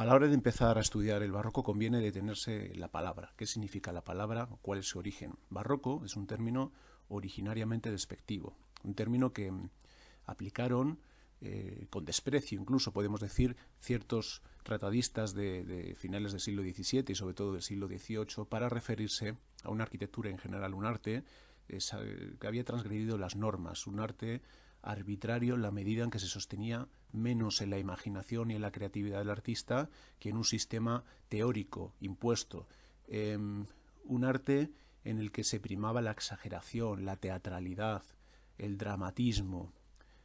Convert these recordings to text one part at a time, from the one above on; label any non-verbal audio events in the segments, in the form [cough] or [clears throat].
A la hora de empezar a estudiar el barroco conviene detenerse en la palabra. ¿Qué significa la palabra? ¿Cuál es su origen? Barroco es un término originariamente despectivo, un término que mm, aplicaron eh, con desprecio, incluso podemos decir, ciertos tratadistas de, finales del siglo XVII y sobre todo del siglo XVIII para referirse a una arquitectura en general, un arte eh, que había transgredido las normas, un arte arbitrario en la medida en que se sostenía menos en la imaginación y en la creatividad del artista que en un sistema teórico, impuesto. Em, un arte en el que se primaba la exageración, la teatralidad, el dramatismo,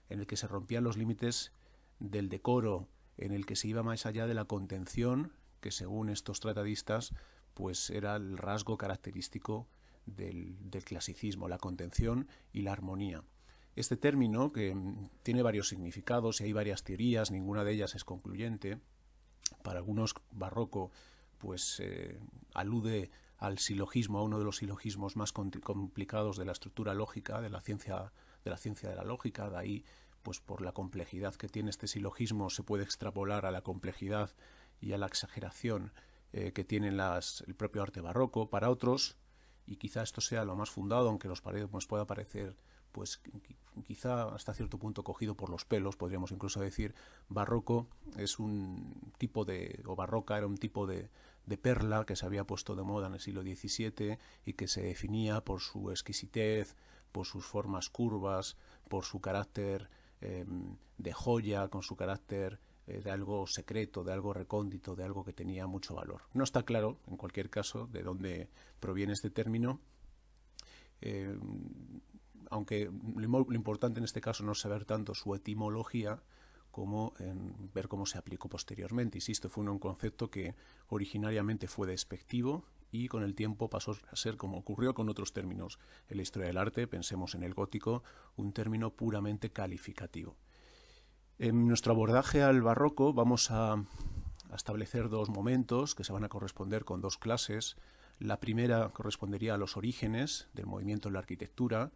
en el que se rompían los límites del decoro, en el que se iba más allá de la contención, que según estos tratadistas, pues era el rasgo característico del clasicismo, la contención y la armonía. Este término, que mm, tiene varios significados y hay varias teorías, ninguna de ellas es concluyente, para algunos barroco, pues eh, alude al silogismo, a uno de los silogismos más complicados de la estructura lógica, de la ciencia de la, ciencia de la lógica, de ahí pues por la complejidad que tiene este silogismo se puede extrapolar a la complejidad y a la exageración eh, que tiene el propio arte barroco. Para otros, y quizá esto sea lo más fundado, aunque los pare, nos pueda parecer pues quizá hasta cierto punto cogido por los pelos, podríamos incluso decir, barroco es un tipo de, o barroca era un tipo de, perla que se había puesto de moda en el siglo XVII y que se definía por su exquisitez, por sus formas curvas, por su carácter em, de joya, con su carácter eh, de algo secreto, de algo recóndito, de algo que tenía mucho valor. No está claro, en cualquier caso, de dónde proviene este término. Em, aunque lo, importante en este caso no es saber tanto su etimología como ver cómo se aplicó posteriormente. Insisto, fue un concepto que originariamente fue despectivo y con el tiempo pasó a ser, como ocurrió con otros términos en la historia del arte, pensemos en el gótico, un término puramente calificativo. En nuestro abordaje al barroco vamos a establecer dos momentos que se van a corresponder con dos clases. La primera correspondería a los orígenes del movimiento en la arquitectura,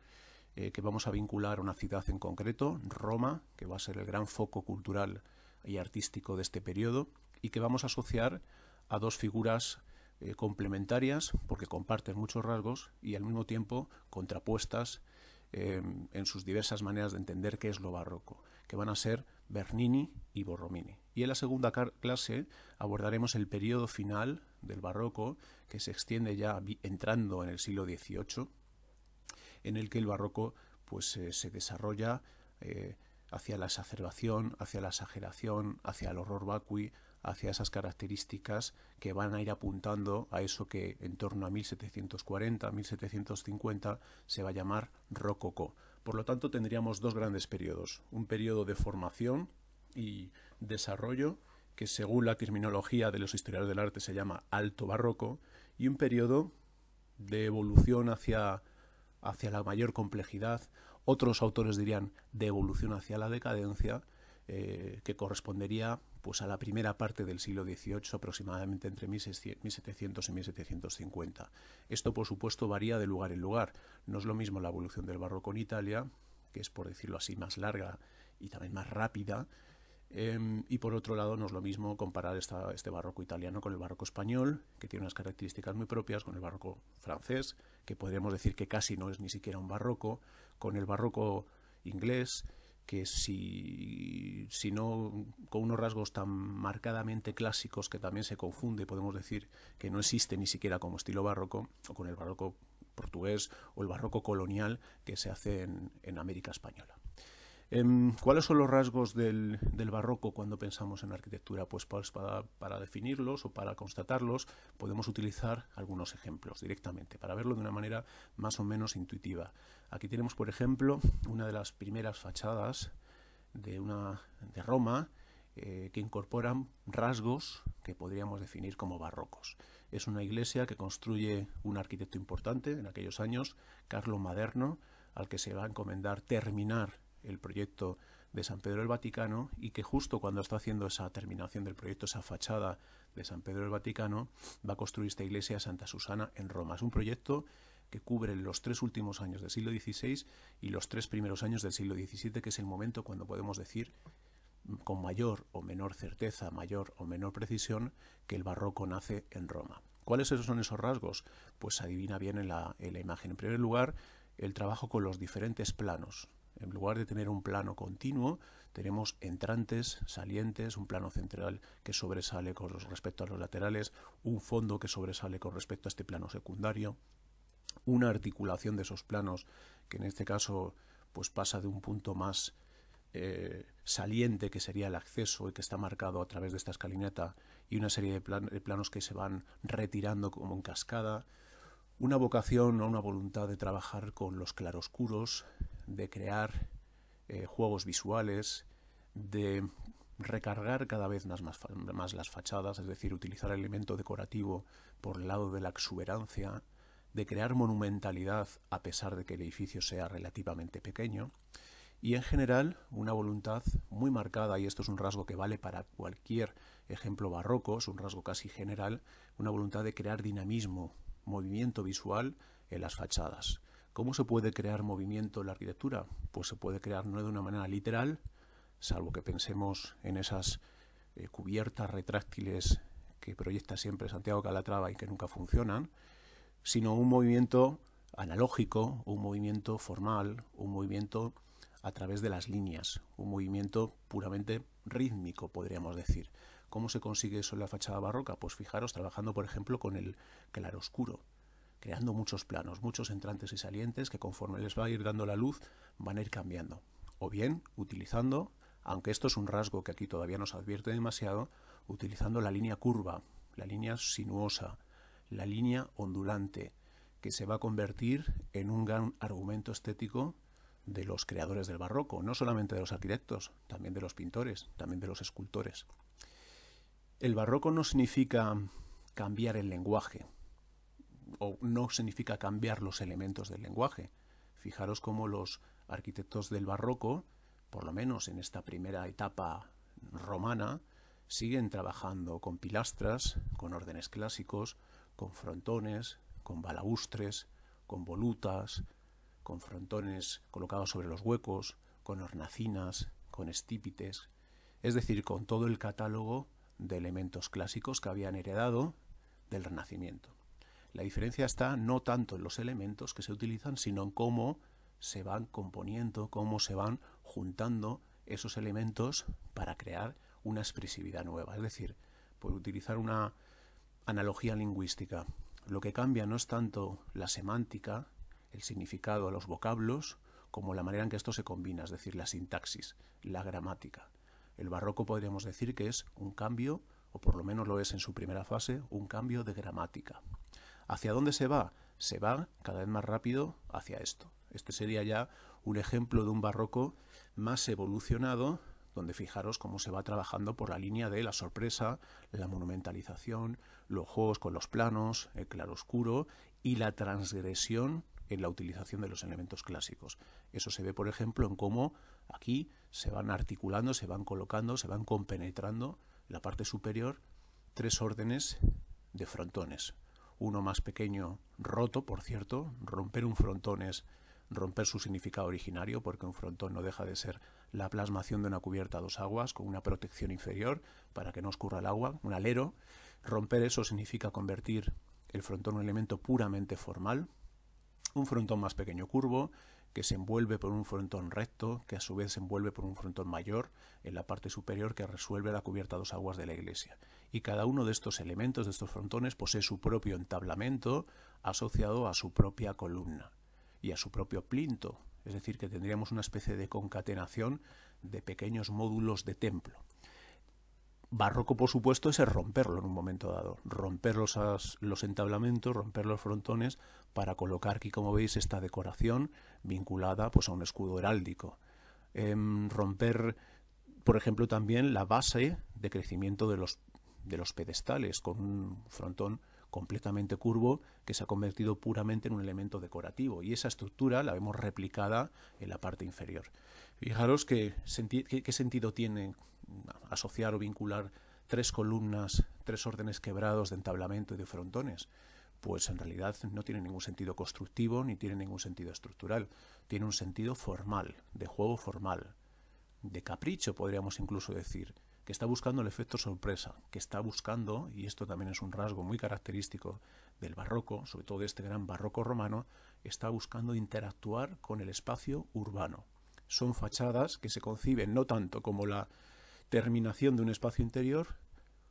eh, que vamos a vincular a una ciudad en concreto, Roma, que va a ser el gran foco cultural y artístico de este periodo, y que vamos a asociar a dos figuras eh, complementarias, porque comparten muchos rasgos y al mismo tiempo contrapuestas eh, en sus diversas maneras de entender qué es lo barroco, que van a ser Bernini y Borromini. Y en la segunda clase abordaremos el periodo final del barroco, que se extiende ya entrando en el siglo XVIII en el que el barroco pues, eh, se desarrolla eh, hacia la exacerbación, hacia la exageración, hacia el horror vacui, hacia esas características que van a ir apuntando a eso que en torno a 1740, 1750 se va a llamar rococó. Por lo tanto, tendríamos dos grandes periodos, un periodo de formación y desarrollo, que según la terminología de los historiadores del arte se llama alto barroco, y un periodo de evolución hacia hacia la mayor complejidad, otros autores dirían de evolución hacia la decadencia, eh, que correspondería pues, a la primera parte del siglo XVIII, aproximadamente entre 1700 y 1750. Esto, por supuesto, varía de lugar en lugar. No es lo mismo la evolución del barroco en Italia, que es, por decirlo así, más larga y también más rápida, em, y por otro lado, no es lo mismo comparar este barroco italiano con el barroco español, que tiene unas características muy propias, con el barroco francés, que podríamos decir que casi no es ni siquiera un barroco, con el barroco inglés, que si, si, no con unos rasgos tan marcadamente clásicos que también se confunde, podemos decir que no existe ni siquiera como estilo barroco, o con el barroco portugués o el barroco colonial que se hace en América Española. Em, ¿Cuáles son los rasgos del, barroco cuando pensamos en arquitectura? Pues, pues para, para, definirlos o para constatarlos podemos utilizar algunos ejemplos directamente para verlo de una manera más o menos intuitiva. Aquí tenemos, por ejemplo, una de las primeras fachadas de, Roma eh, que incorporan rasgos que podríamos definir como barrocos. Es una iglesia que construye un arquitecto importante en aquellos años, Carlo Maderno, al que se va a encomendar terminar el proyecto de San Pedro del Vaticano y que justo cuando está haciendo esa terminación del proyecto, esa fachada de San Pedro del Vaticano, va a construir esta iglesia Santa Susana en Roma. Es un proyecto que cubre los tres últimos años del siglo XVI y los tres primeros años del siglo XVII, que es el momento cuando podemos decir con mayor o menor certeza, mayor o menor precisión, que el barroco nace en Roma. ¿Cuáles son esos rasgos? Pues se adivina bien en la, en la imagen. En primer lugar, el trabajo con los diferentes planos. En lugar de tener un plano continuo, tenemos entrantes, salientes, un plano central que sobresale con respecto a los laterales, un fondo que sobresale con respecto a este plano secundario, una articulación de esos planos que en este caso pues pasa de un punto más eh, saliente que sería el acceso y que está marcado a través de esta escalineta, y una serie de planos que se van retirando como en cascada, una vocación o una voluntad de trabajar con los claroscuros, de crear eh, juegos visuales, de recargar cada vez más, las fachadas, es decir, utilizar elemento decorativo por el lado de la exuberancia, de crear monumentalidad a pesar de que el edificio sea relativamente pequeño, y en general una voluntad muy marcada, y esto es un rasgo que vale para cualquier ejemplo barroco, es un rasgo casi general, una voluntad de crear dinamismo, movimiento visual en las fachadas. ¿Cómo se puede crear movimiento en la arquitectura? Pues se puede crear no de una manera literal, salvo que pensemos en esas eh, cubiertas retráctiles que proyecta siempre Santiago Calatrava y que nunca funcionan, sino un movimiento analógico, un movimiento formal, un movimiento a través de las líneas, un movimiento puramente rítmico, podríamos decir. ¿Cómo se consigue eso en la fachada barroca? Pues fijaros, trabajando, por ejemplo, con el claroscuro creando muchos planos, muchos entrantes y salientes que conforme les va a ir dando la luz van a ir cambiando. O bien utilizando, aunque esto es un rasgo que aquí todavía nos advierte demasiado, utilizando la línea curva, la línea sinuosa, la línea ondulante, que se va a convertir en un gran argumento estético de los creadores del barroco, no solamente de los arquitectos, también de los pintores, también de los escultores. El barroco no significa cambiar el lenguaje, o no significa cambiar los elementos del lenguaje. Fijaros cómo los arquitectos del barroco, por lo menos en esta primera etapa romana, siguen trabajando con pilastras, con órdenes clásicos, con frontones, con balaustres, con volutas, con frontones colocados sobre los huecos, con hornacinas, con estípites, es decir, con todo el catálogo de elementos clásicos que habían heredado del Renacimiento. La diferencia está no tanto en los elementos que se utilizan, sino en cómo se van componiendo, cómo se van juntando esos elementos para crear una expresividad nueva. Es decir, por utilizar una analogía lingüística, lo que cambia no es tanto la semántica, el significado a los vocablos, como la manera en que esto se combina, es decir, la sintaxis, la gramática. El barroco podríamos decir que es un cambio, o por lo menos lo es en su primera fase, un cambio de gramática. ¿Hacia dónde se va? Se va cada vez más rápido hacia esto. Este sería ya un ejemplo de un barroco más evolucionado, donde fijaros cómo se va trabajando por la línea de la sorpresa, la monumentalización, los juegos con los planos, el claroscuro y la transgresión en la utilización de los elementos clásicos. Eso se ve, por ejemplo, en cómo aquí se van articulando, se van colocando, se van compenetrando en la parte superior tres órdenes de frontones, uno más pequeño roto, por cierto. Romper un frontón es romper su significado originario, porque un frontón no deja de ser la plasmación de una cubierta a dos aguas con una protección inferior para que no oscurra el agua, un alero. Romper eso significa convertir el frontón en un elemento puramente formal. Un frontón más pequeño curvo que se envuelve por un frontón recto, que a su vez se envuelve por un frontón mayor en la parte superior que resuelve la cubierta a dos aguas de la iglesia. Y cada uno de estos elementos, de estos frontones, posee su propio entablamento asociado a su propia columna y a su propio plinto, es decir, que tendríamos una especie de concatenación de pequeños módulos de templo. Barroco, por supuesto, es el romperlo en un momento dado, romper los, entablamentos, romper los frontones para colocar aquí, como veis, esta decoración vinculada pues, a un escudo heráldico. Em, romper, por ejemplo, también la base de crecimiento de los, de los pedestales con un frontón completamente curvo que se ha convertido puramente en un elemento decorativo y esa estructura la vemos replicada en la parte inferior. Fijaros qué sentido tiene asociar o vincular tres columnas, tres órdenes quebrados de entablamento y de frontones? Pues en realidad no tiene ningún sentido constructivo ni tiene ningún sentido estructural. Tiene un sentido formal, de juego formal, de capricho podríamos incluso decir, que está buscando el efecto sorpresa, que está buscando, y esto también es un rasgo muy característico del barroco, sobre todo de este gran barroco romano, está buscando interactuar con el espacio urbano. Son fachadas que se conciben no tanto como la terminación de un espacio interior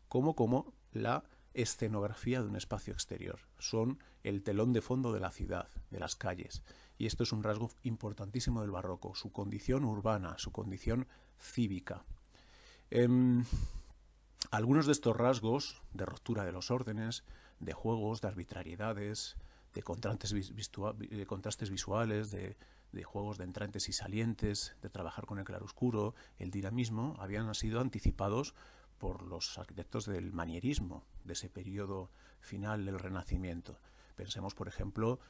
como como la escenografía de un espacio exterior. Son el telón de fondo de la ciudad, de las calles. Y esto es un rasgo importantísimo del barroco, su condición urbana, su condición cívica. Em, algunos de estos rasgos, de ruptura de los órdenes, de juegos, de arbitrariedades, de contrastes, visuales, de de juegos de entrantes y salientes, de trabajar con el claroscuro, el dinamismo, habían sido anticipados por los arquitectos del manierismo, de ese periodo final del Renacimiento. Pensemos, por ejemplo,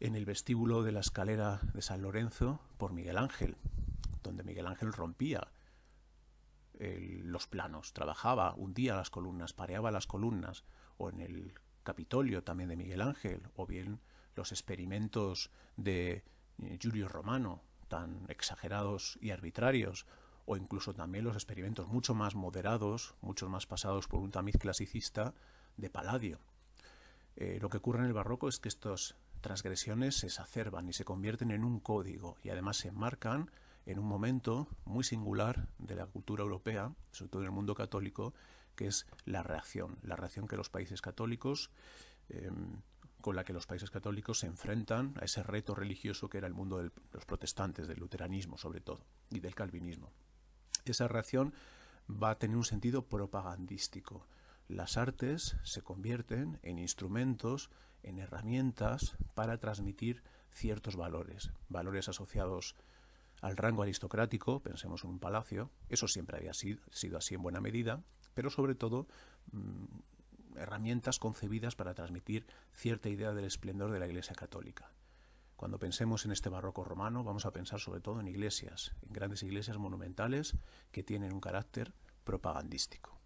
en el vestíbulo de la escalera de San Lorenzo por Miguel Ángel, donde Miguel Ángel rompía eh, los planos, trabajaba, hundía las columnas, pareaba las columnas, o en el Capitolio también de Miguel Ángel, o bien los experimentos de Julio eh, Romano, tan exagerados y arbitrarios, o incluso también los experimentos mucho más moderados, muchos más pasados por un tamiz clasicista de paladio eh, lo que ocurre en el barroco es que estas transgresiones se exacerban y se convierten en un código y además se enmarcan en un momento muy singular de la cultura europea, sobre todo en el mundo católico, que es la reacción, la reacción que los países católicos em, con la que los países católicos se enfrentan a ese reto religioso que era el mundo de los protestantes, del luteranismo sobre todo, y del calvinismo. Esa reacción va a tener un sentido propagandístico. Las artes se convierten en instrumentos, en herramientas para transmitir ciertos valores, valores asociados al rango aristocrático, pensemos en un palacio, eso siempre había sido, sido así en buena medida, pero sobre todo mm, herramientas concebidas para transmitir cierta idea del esplendor de la Iglesia católica. Cuando pensemos en este barroco romano, vamos a pensar sobre todo en iglesias, en grandes iglesias monumentales que tienen un carácter propagandístico.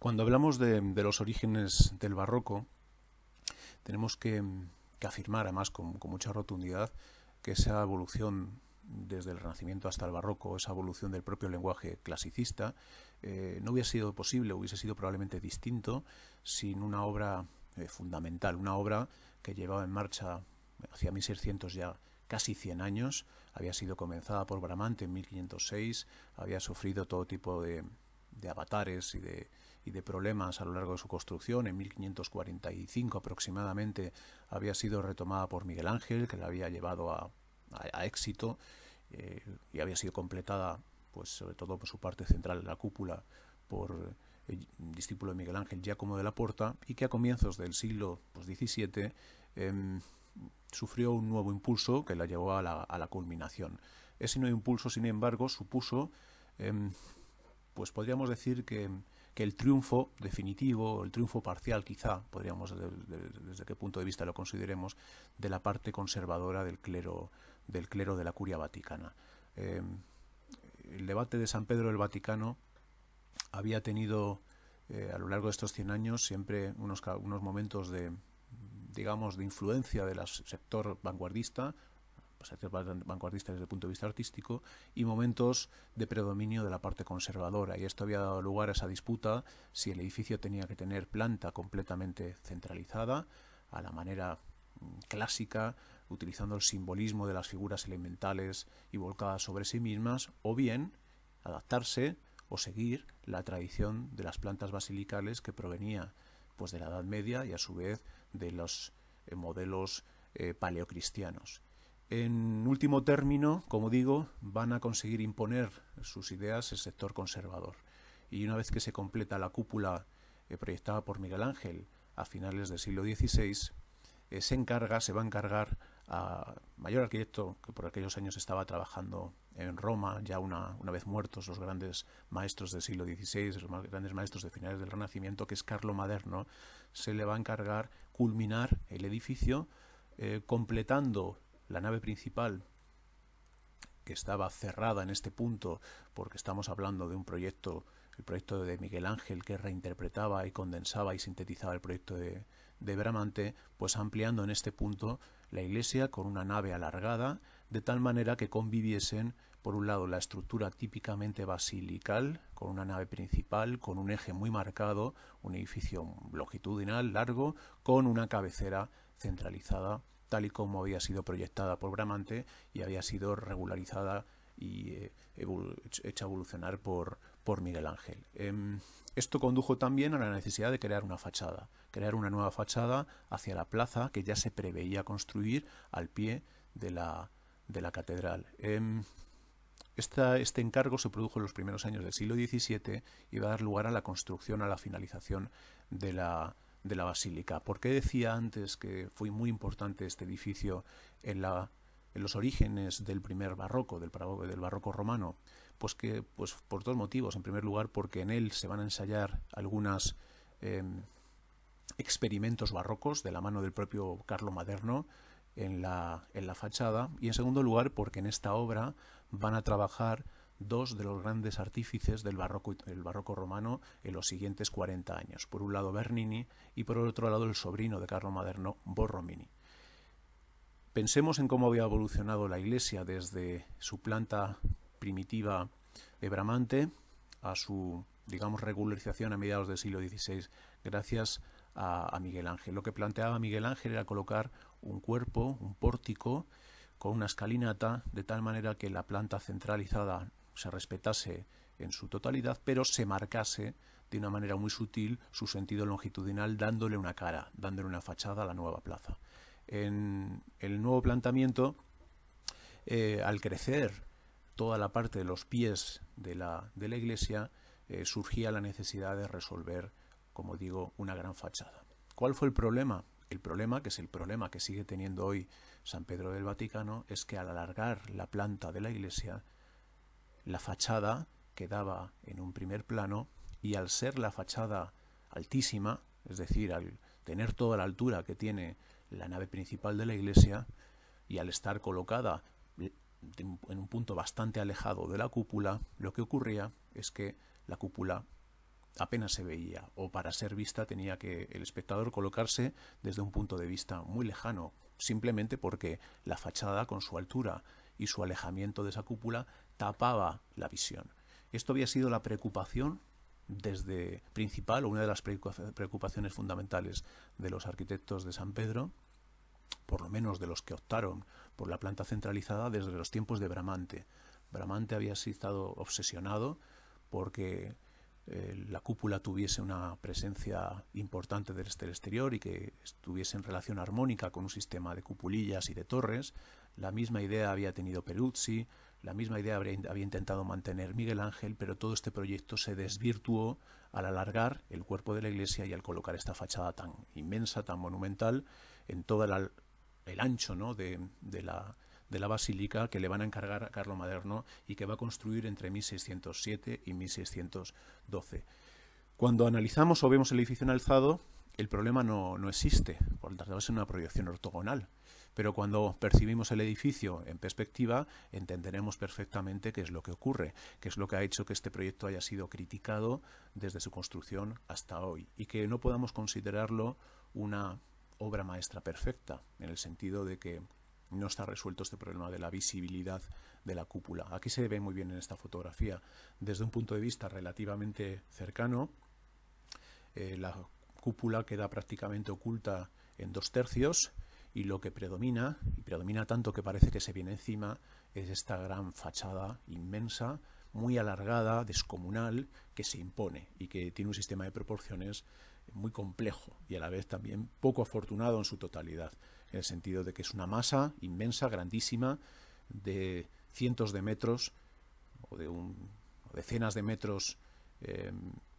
Cuando hablamos de, los orígenes del barroco, tenemos que, afirmar, además con, con mucha rotundidad, que esa evolución desde el Renacimiento hasta el Barroco, esa evolución del propio lenguaje clasicista, eh, no hubiera sido posible, hubiese sido probablemente distinto sin una obra eh, fundamental, una obra que llevaba en marcha hacia 1600 ya casi 100 años, había sido comenzada por Bramante en 1506, había sufrido todo tipo de, avatares y de, y de problemas a lo largo de su construcción. En 1545 aproximadamente había sido retomada por Miguel Ángel, que la había llevado a, éxito eh, y había sido completada pues sobre todo por su parte central, la cúpula, por el eh, discípulo de Miguel Ángel Giacomo de la Porta, y que a comienzos del siglo XVII pues, em, sufrió un nuevo impulso que la llevó a la, culminación. Ese nuevo impulso, sin embargo, supuso, em, pues podríamos decir que, el triunfo definitivo, el triunfo parcial quizá, podríamos, desde qué punto de vista lo consideremos, de la parte conservadora del clero, del clero de la curia vaticana. Em, el debate de San Pedro del Vaticano había tenido eh, a lo largo de estos 100 años siempre unos, unos momentos de, digamos, de influencia del sector vanguardista, pues, sector vanguardista desde el punto de vista artístico, y momentos de predominio de la parte conservadora. Y esto había dado lugar a esa disputa si el edificio tenía que tener planta completamente centralizada, a la manera mm, clásica utilizando el simbolismo de las figuras elementales y volcadas sobre sí mismas, o bien adaptarse o seguir la tradición de las plantas basilicales que provenía pues, de la Edad Media y a su vez de los eh, modelos eh, paleocristianos. En último término, como digo, van a conseguir imponer sus ideas el sector conservador. Y una vez que se completa la cúpula eh, proyectada por Miguel Ángel a finales del siglo XVI, se encarga, se va a encargar a mayor arquitecto que por aquellos años estaba trabajando en Roma, ya una, vez muertos los grandes maestros del siglo XVI, los grandes maestros de finales del Renacimiento, que es Carlo Maderno, se le va a encargar culminar el edificio, eh, completando la nave principal que estaba cerrada en este punto, porque estamos hablando de un proyecto, el proyecto de Miguel Ángel, que reinterpretaba y condensaba y sintetizaba el proyecto de, de Bramante, pues ampliando en este punto la iglesia con una nave alargada, de tal manera que conviviesen, por un lado, la estructura típicamente basilical, con una nave principal, con un eje muy marcado, un edificio longitudinal, largo, con una cabecera centralizada, tal y como había sido proyectada por Bramante y había sido regularizada y eh, hecha evolucionar por, por Miguel Ángel. Em, esto condujo también a la necesidad de crear una fachada, crear una nueva fachada hacia la plaza que ya se preveía construir al pie de la, de la catedral. Em, este encargo se produjo en los primeros años del siglo XVII y va a dar lugar a la construcción, a la finalización de la, de la basílica. ¿Por qué decía antes que fue muy importante este edificio en la en los orígenes del primer barroco, del, del barroco romano, pues que pues por dos motivos. En primer lugar, porque en él se van a ensayar algunos em, experimentos barrocos de la mano del propio Carlo Maderno en la, en la fachada. Y en segundo lugar, porque en esta obra van a trabajar dos de los grandes artífices del barroco, el barroco romano en los siguientes 40 años. Por un lado Bernini y por otro lado el sobrino de Carlo Maderno, Borromini. Pensemos en cómo había evolucionado la iglesia desde su planta primitiva de Bramante a su, digamos, regularización a mediados del siglo XVI gracias a Miguel Ángel. Lo que planteaba Miguel Ángel era colocar un cuerpo, un pórtico, con una escalinata, de tal manera que la planta centralizada se respetase en su totalidad, pero se marcase de una manera muy sutil su sentido longitudinal, dándole una cara, dándole una fachada a la nueva plaza en el nuevo planteamiento, eh, al crecer toda la parte de los pies de la, iglesia, eh, surgía la necesidad de resolver, como digo, una gran fachada. ¿Cuál fue el problema? El problema, que es el problema que sigue teniendo hoy San Pedro del Vaticano, es que al alargar la planta de la iglesia, la fachada quedaba en un primer plano y al ser la fachada altísima, es decir, al tener toda la altura que tiene la nave principal de la iglesia y al estar colocada en un punto bastante alejado de la cúpula, lo que ocurría es que la cúpula apenas se veía o para ser vista tenía que el espectador colocarse desde un punto de vista muy lejano, simplemente porque la fachada con su altura y su alejamiento de esa cúpula tapaba la visión. Esto había sido la preocupación desde principal o una de las preocupaciones fundamentales de los arquitectos de San Pedro, por lo menos de los que optaron por la planta centralizada desde los tiempos de Bramante. Bramante había estado obsesionado porque eh, la cúpula tuviese una presencia importante del este exterior y que estuviese en relación armónica con un sistema de cupulillas y de torres. La misma idea había tenido Peruzzi, la misma idea había, intentado mantener Miguel Ángel, pero todo este proyecto se desvirtuó al alargar el cuerpo de la iglesia y al colocar esta fachada tan inmensa, tan monumental, en todo el, ancho de, la, basílica que le van a encargar a Carlo Maderno y que va a construir entre 1607 y 1612. Cuando analizamos o vemos el edificio en alzado, el problema no, existe, porque tratarse de una proyección ortogonal pero cuando percibimos el edificio en perspectiva entenderemos perfectamente qué es lo que ocurre, qué es lo que ha hecho que este proyecto haya sido criticado desde su construcción hasta hoy y que no podamos considerarlo una obra maestra perfecta, en el sentido de que no está resuelto este problema de la visibilidad de la cúpula. Aquí se ve muy bien en esta fotografía. Desde un punto de vista relativamente cercano, eh, la cúpula queda prácticamente oculta en dos tercios y lo que predomina, y predomina tanto que parece que se viene encima, es esta gran fachada inmensa, muy alargada, descomunal, que se impone y que tiene un sistema de proporciones muy complejo y a la vez también poco afortunado en su totalidad, en el sentido de que es una masa inmensa, grandísima, de cientos de metros o de decenas de metros eh,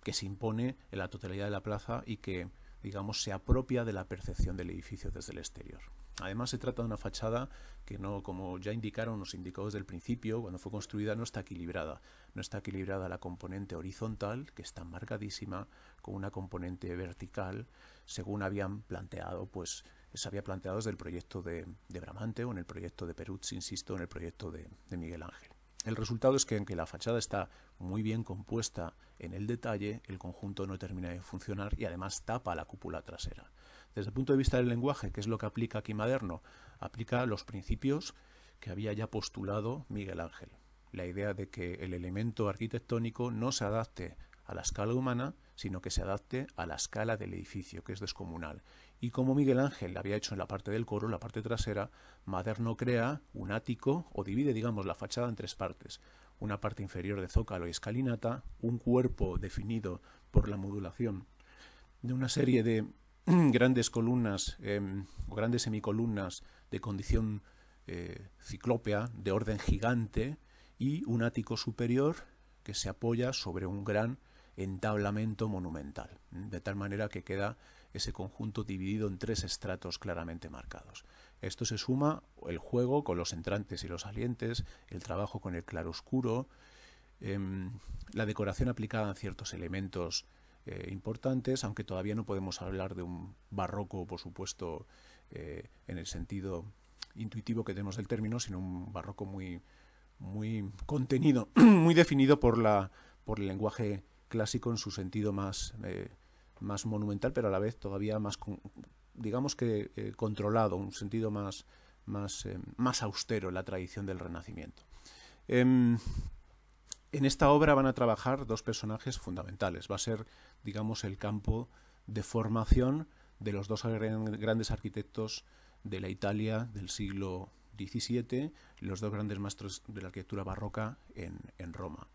que se impone en la totalidad de la plaza y que digamos, se apropia de la percepción del edificio desde el exterior. Además, se trata de una fachada que no, como ya indicaron, nos indicó desde el principio, cuando fue construida, no está equilibrada. No está equilibrada la componente horizontal, que está marcadísima, con una componente vertical, según habían planteado, pues se había planteado desde el proyecto de, Bramante o en el proyecto de Peruzzi, insisto, en el proyecto de Miguel Ángel. El resultado es que aunque la fachada está muy bien compuesta en el detalle, el conjunto no termina de funcionar y además tapa la cúpula trasera. Desde el punto de vista del lenguaje, ¿qué es lo que aplica aquí Maderno? Aplica los principios que había ya postulado Miguel Ángel. La idea de que el elemento arquitectónico no se adapte a la escala humana, sino que se adapte a la escala del edificio, que es descomunal. Y como Miguel Ángel había hecho en la parte del coro, la parte trasera, Maderno crea un ático o divide, digamos, la fachada en tres partes. Una parte inferior de zócalo y escalinata, un cuerpo definido por la modulación de una serie de [clears throat] grandes columnas em, o grandes semicolumnas de condición eh, ciclópea, de orden gigante, y un ático superior que se apoya sobre un gran entablamento monumental, de tal manera que queda ese conjunto dividido en tres estratos claramente marcados. Esto se suma el juego con los entrantes y los salientes, el trabajo con el claroscuro, em, la decoración aplicada en ciertos elementos eh, importantes, aunque todavía no podemos hablar de un barroco, por supuesto, eh, en el sentido intuitivo que tenemos del término, sino un barroco muy, muy contenido, [clears throat] muy definido por, la, por el lenguaje clásico en su sentido eh, más, monumental, pero a la vez todavía más, digamos que eh, controlado, un sentido eh, más, austero en la tradición del Renacimiento. Em, en esta obra van a trabajar dos personajes fundamentales. Va a ser, digamos, el campo de formación de los dos grandes arquitectos de la Italia del siglo XVII, los dos grandes maestros de la arquitectura barroca en Roma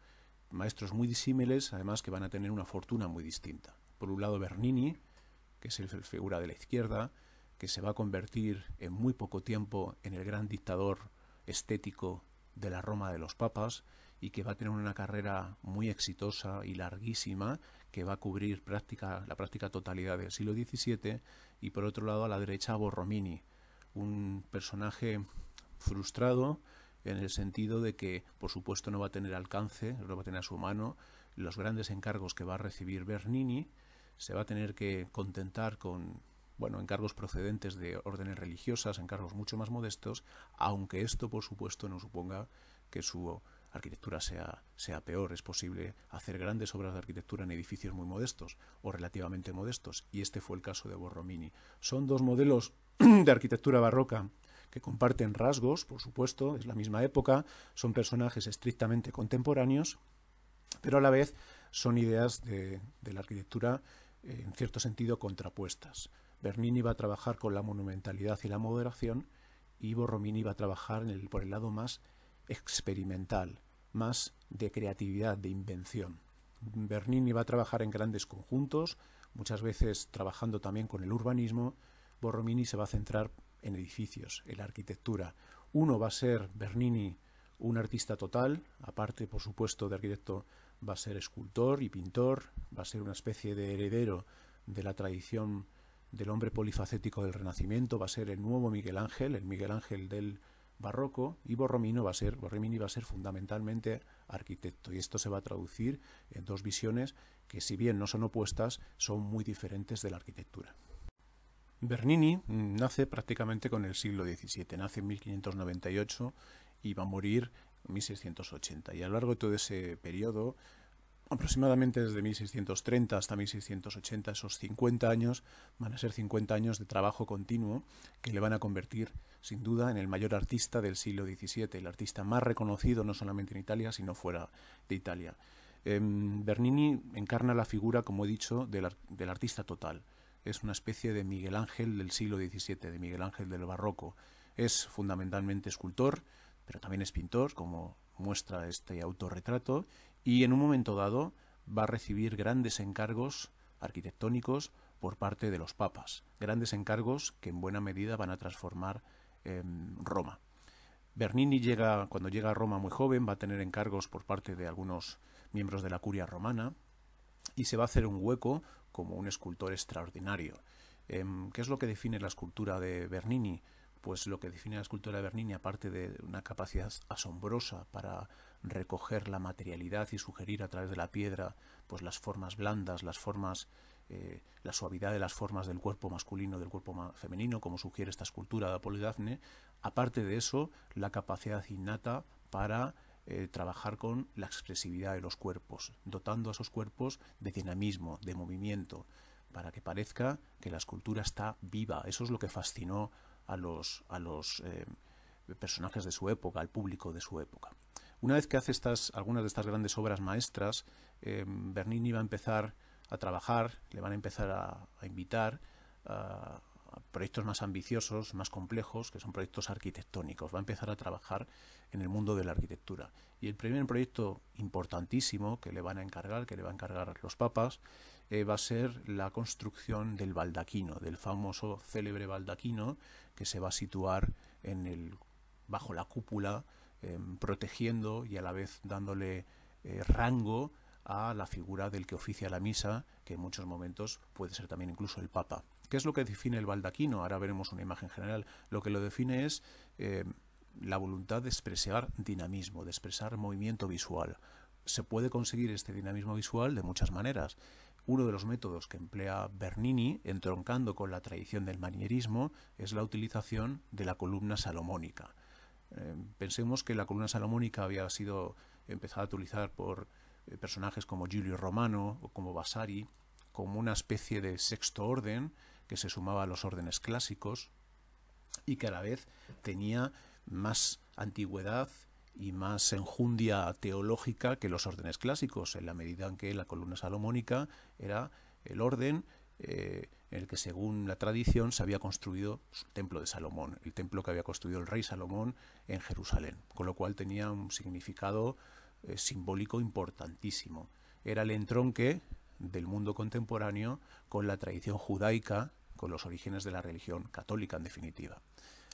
maestros muy disímiles, además que van a tener una fortuna muy distinta. Por un lado, Bernini, que es el figura de la izquierda, que se va a convertir en muy poco tiempo en el gran dictador estético de la Roma de los papas y que va a tener una carrera muy exitosa y larguísima que va a cubrir práctica, la práctica totalidad del siglo XVII y por otro lado a la derecha Borromini, un personaje frustrado en el sentido de que, por supuesto, no va a tener alcance, no va a tener a su mano los grandes encargos que va a recibir Bernini, se va a tener que contentar con bueno, encargos procedentes de órdenes religiosas, encargos mucho más modestos, aunque esto, por supuesto, no suponga que su arquitectura sea, sea peor. Es posible hacer grandes obras de arquitectura en edificios muy modestos o relativamente modestos, y este fue el caso de Borromini. Son dos modelos [clears throat] de arquitectura barroca que comparten rasgos, por supuesto, es la misma época, son personajes estrictamente contemporáneos, pero a la vez son ideas de, la arquitectura eh, en cierto sentido contrapuestas. Bernini va a trabajar con la monumentalidad y la moderación y Borromini va a trabajar por el lado más experimental, más de creatividad, de invención. Bernini va a trabajar en grandes conjuntos, muchas veces trabajando también con el urbanismo. Borromini se va a centrar en edificios, en la arquitectura. Uno va a ser Bernini, un artista total, aparte, por supuesto, de arquitecto, va a ser escultor y pintor, va a ser una especie de heredero de la tradición del hombre polifacético del Renacimiento, va a ser el nuevo Miguel Ángel, el Miguel Ángel del barroco y Borromino va a ser, Borromini va a ser fundamentalmente arquitecto y esto se va a traducir en dos visiones que si bien no son opuestas son muy diferentes de la arquitectura. Bernini nace prácticamente con el siglo XVII, nace en 1598 y va a morir en 1680. Y a lo largo de todo ese periodo, aproximadamente desde 1630 hasta 1680, esos 50 años van a ser 50 años de trabajo continuo que le van a convertir, sin duda, en el mayor artista del siglo XVII, el artista más reconocido no solamente en Italia, sino fuera de Italia. Em, Bernini encarna la figura, como he dicho, del artista total es una especie de Miguel Ángel del siglo XVII, de Miguel Ángel del Barroco. Es fundamentalmente escultor, pero también es pintor, como muestra este autorretrato, y en un momento dado va a recibir grandes encargos arquitectónicos por parte de los papas, grandes encargos que en buena medida van a transformar em, Roma. Bernini llega, cuando llega a Roma muy joven, va a tener encargos por parte de algunos miembros de la curia romana y se va a hacer un hueco como un escultor extraordinario. Em, ¿Qué es lo que define la escultura de Bernini? Pues lo que define la escultura de Bernini, aparte de una capacidad asombrosa para recoger la materialidad y sugerir a través de la piedra pues las formas blandas, las formas eh, la suavidad de las formas del cuerpo masculino del cuerpo femenino, como sugiere esta escultura de Apolo y aparte de eso, la capacidad innata para eh, trabajar con la expresividad de los cuerpos, dotando a esos cuerpos de dinamismo, de movimiento, para que parezca que la escultura está viva. Eso es lo que fascinó a los, a los eh, personajes de su época, al público de su época. Una vez que hace estas, algunas de estas grandes obras maestras, eh, Bernini va a empezar a trabajar, le van a empezar a, a invitar a, proyectos más ambiciosos, más complejos, que son proyectos arquitectónicos. Va a empezar a trabajar en el mundo de la arquitectura. Y el primer proyecto importantísimo que le van a encargar, que le van a encargar los papas, eh, va a ser la construcción del baldaquino, del famoso célebre baldaquino que se va a situar bajo la cúpula, em, protegiendo y a la vez dándole eh, rango a la figura del que oficia la misa, que en muchos momentos puede ser también incluso el Papa. ¿Qué es lo que define el baldaquino? Ahora veremos una imagen general. Lo que lo define es eh, la voluntad de expresar dinamismo, de expresar movimiento visual. Se puede conseguir este dinamismo visual de muchas maneras. Uno de los métodos que emplea Bernini, entroncando con la tradición del manierismo, es la utilización de la columna salomónica. Eh, pensemos que la columna salomónica había sido empezada a utilizar por eh, personajes como Giulio Romano o como Vasari, como una especie de sexto orden que se sumaba a los órdenes clásicos y que a la vez tenía más antigüedad y más enjundia teológica que los órdenes clásicos, en la medida en que la columna salomónica era el orden eh, en el que según la tradición se había construido el templo de Salomón, el templo que había construido el rey Salomón en Jerusalén, con lo cual tenía un significado eh, simbólico importantísimo. Era el entronque del mundo contemporáneo con la tradición judaica, con los orígenes de la religión católica en definitiva.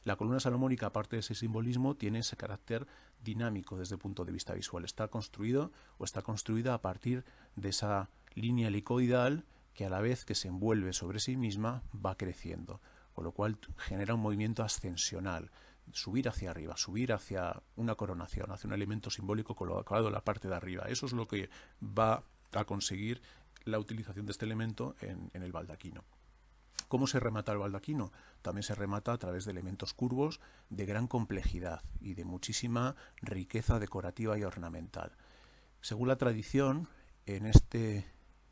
La columna salomónica, aparte de ese simbolismo, tiene ese carácter dinámico desde el punto de vista visual. Está construido o está construida a partir de esa línea helicoidal que a la vez que se envuelve sobre sí misma va creciendo, con lo cual genera un movimiento ascensional, subir hacia arriba, subir hacia una coronación, hacia un elemento simbólico colocado en la parte de arriba. Eso es lo que va a conseguir la utilización de este elemento en, el baldaquino. ¿Cómo se remata el baldaquino? También se remata a través de elementos curvos de gran complejidad y de muchísima riqueza decorativa y ornamental. Según la tradición, en este,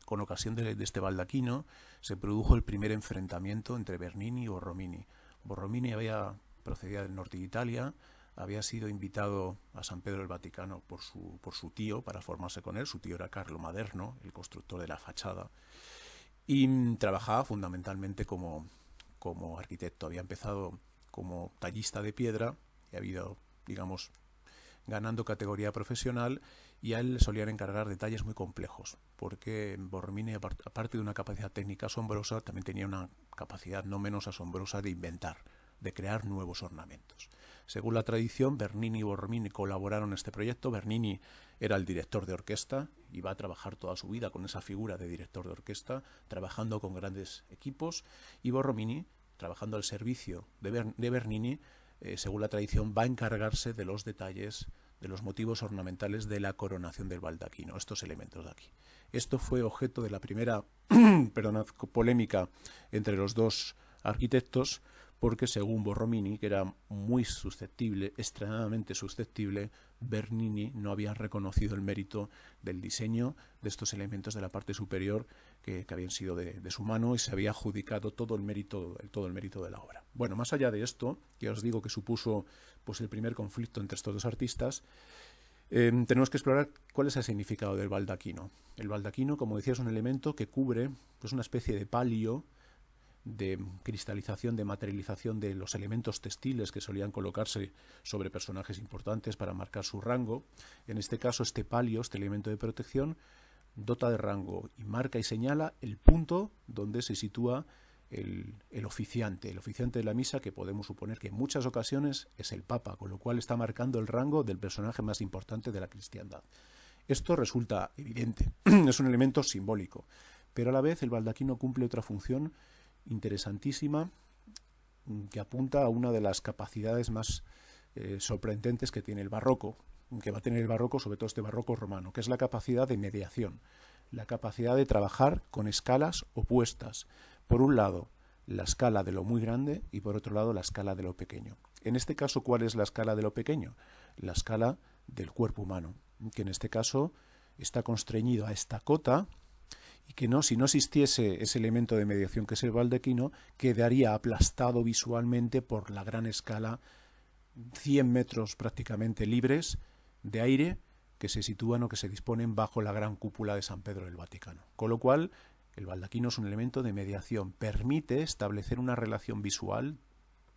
con ocasión de, este baldaquino se produjo el primer enfrentamiento entre Bernini y Borromini. Borromini había procedía del norte de Italia, había sido invitado a San Pedro del Vaticano por su, tío para formarse con él. Su tío era Carlo Maderno, el constructor de la fachada, y trabajaba fundamentalmente como, arquitecto. Había empezado como tallista de piedra y ha ido, digamos, ganando categoría profesional y a él le solían encargar detalles muy complejos, porque Borromini, aparte de una capacidad técnica asombrosa, también tenía una capacidad no menos asombrosa de inventar, de crear nuevos ornamentos. Según la tradición, Bernini y Borromini colaboraron en este proyecto. Bernini era el director de orquesta y va a trabajar toda su vida con esa figura de director de orquesta, trabajando con grandes equipos. Y Borromini, trabajando al servicio de, Bernini, eh, según la tradición, va a encargarse de los detalles, de los motivos ornamentales de la coronación del baldaquino, estos elementos de aquí. Esto fue objeto de la primera [clears throat] polémica entre los dos arquitectos porque según Borromini, que era muy susceptible, extremadamente susceptible, Bernini no había reconocido el mérito del diseño de estos elementos de la parte superior que, habían sido de, su mano y se había adjudicado todo el, mérito, todo el mérito de la obra. Bueno, más allá de esto, que os digo que supuso pues, el primer conflicto entre estos dos artistas, em, tenemos que explorar cuál es el significado del baldaquino. El baldaquino, como decía, es un elemento que cubre pues, una especie de palio, de cristalización, de materialización de los elementos textiles que solían colocarse sobre personajes importantes para marcar su rango. En este caso, este palio, este elemento de protección, dota de rango y marca y señala el punto donde se sitúa el, oficiante, el oficiante de la misa, que podemos suponer que en muchas ocasiones es el Papa, con lo cual está marcando el rango del personaje más importante de la cristiandad. Esto resulta evidente, [clears throat] es un elemento simbólico, pero a la vez el baldaquino cumple otra función interesantísima que apunta a una de las capacidades más eh, sorprendentes que tiene el barroco, que va a tener el barroco, sobre todo este barroco romano, que es la capacidad de mediación, la capacidad de trabajar con escalas opuestas. Por un lado, la escala de lo muy grande y por otro lado, la escala de lo pequeño. En este caso, ¿cuál es la escala de lo pequeño? La escala del cuerpo humano, que en este caso está constreñido a esta cota y que no, si no existiese ese elemento de mediación que es el baldequino, quedaría aplastado visualmente por la gran escala, 100 metros prácticamente libres de aire que se sitúan o que se disponen bajo la gran cúpula de San Pedro del Vaticano. Con lo cual, el baldaquino es un elemento de mediación, permite establecer una relación visual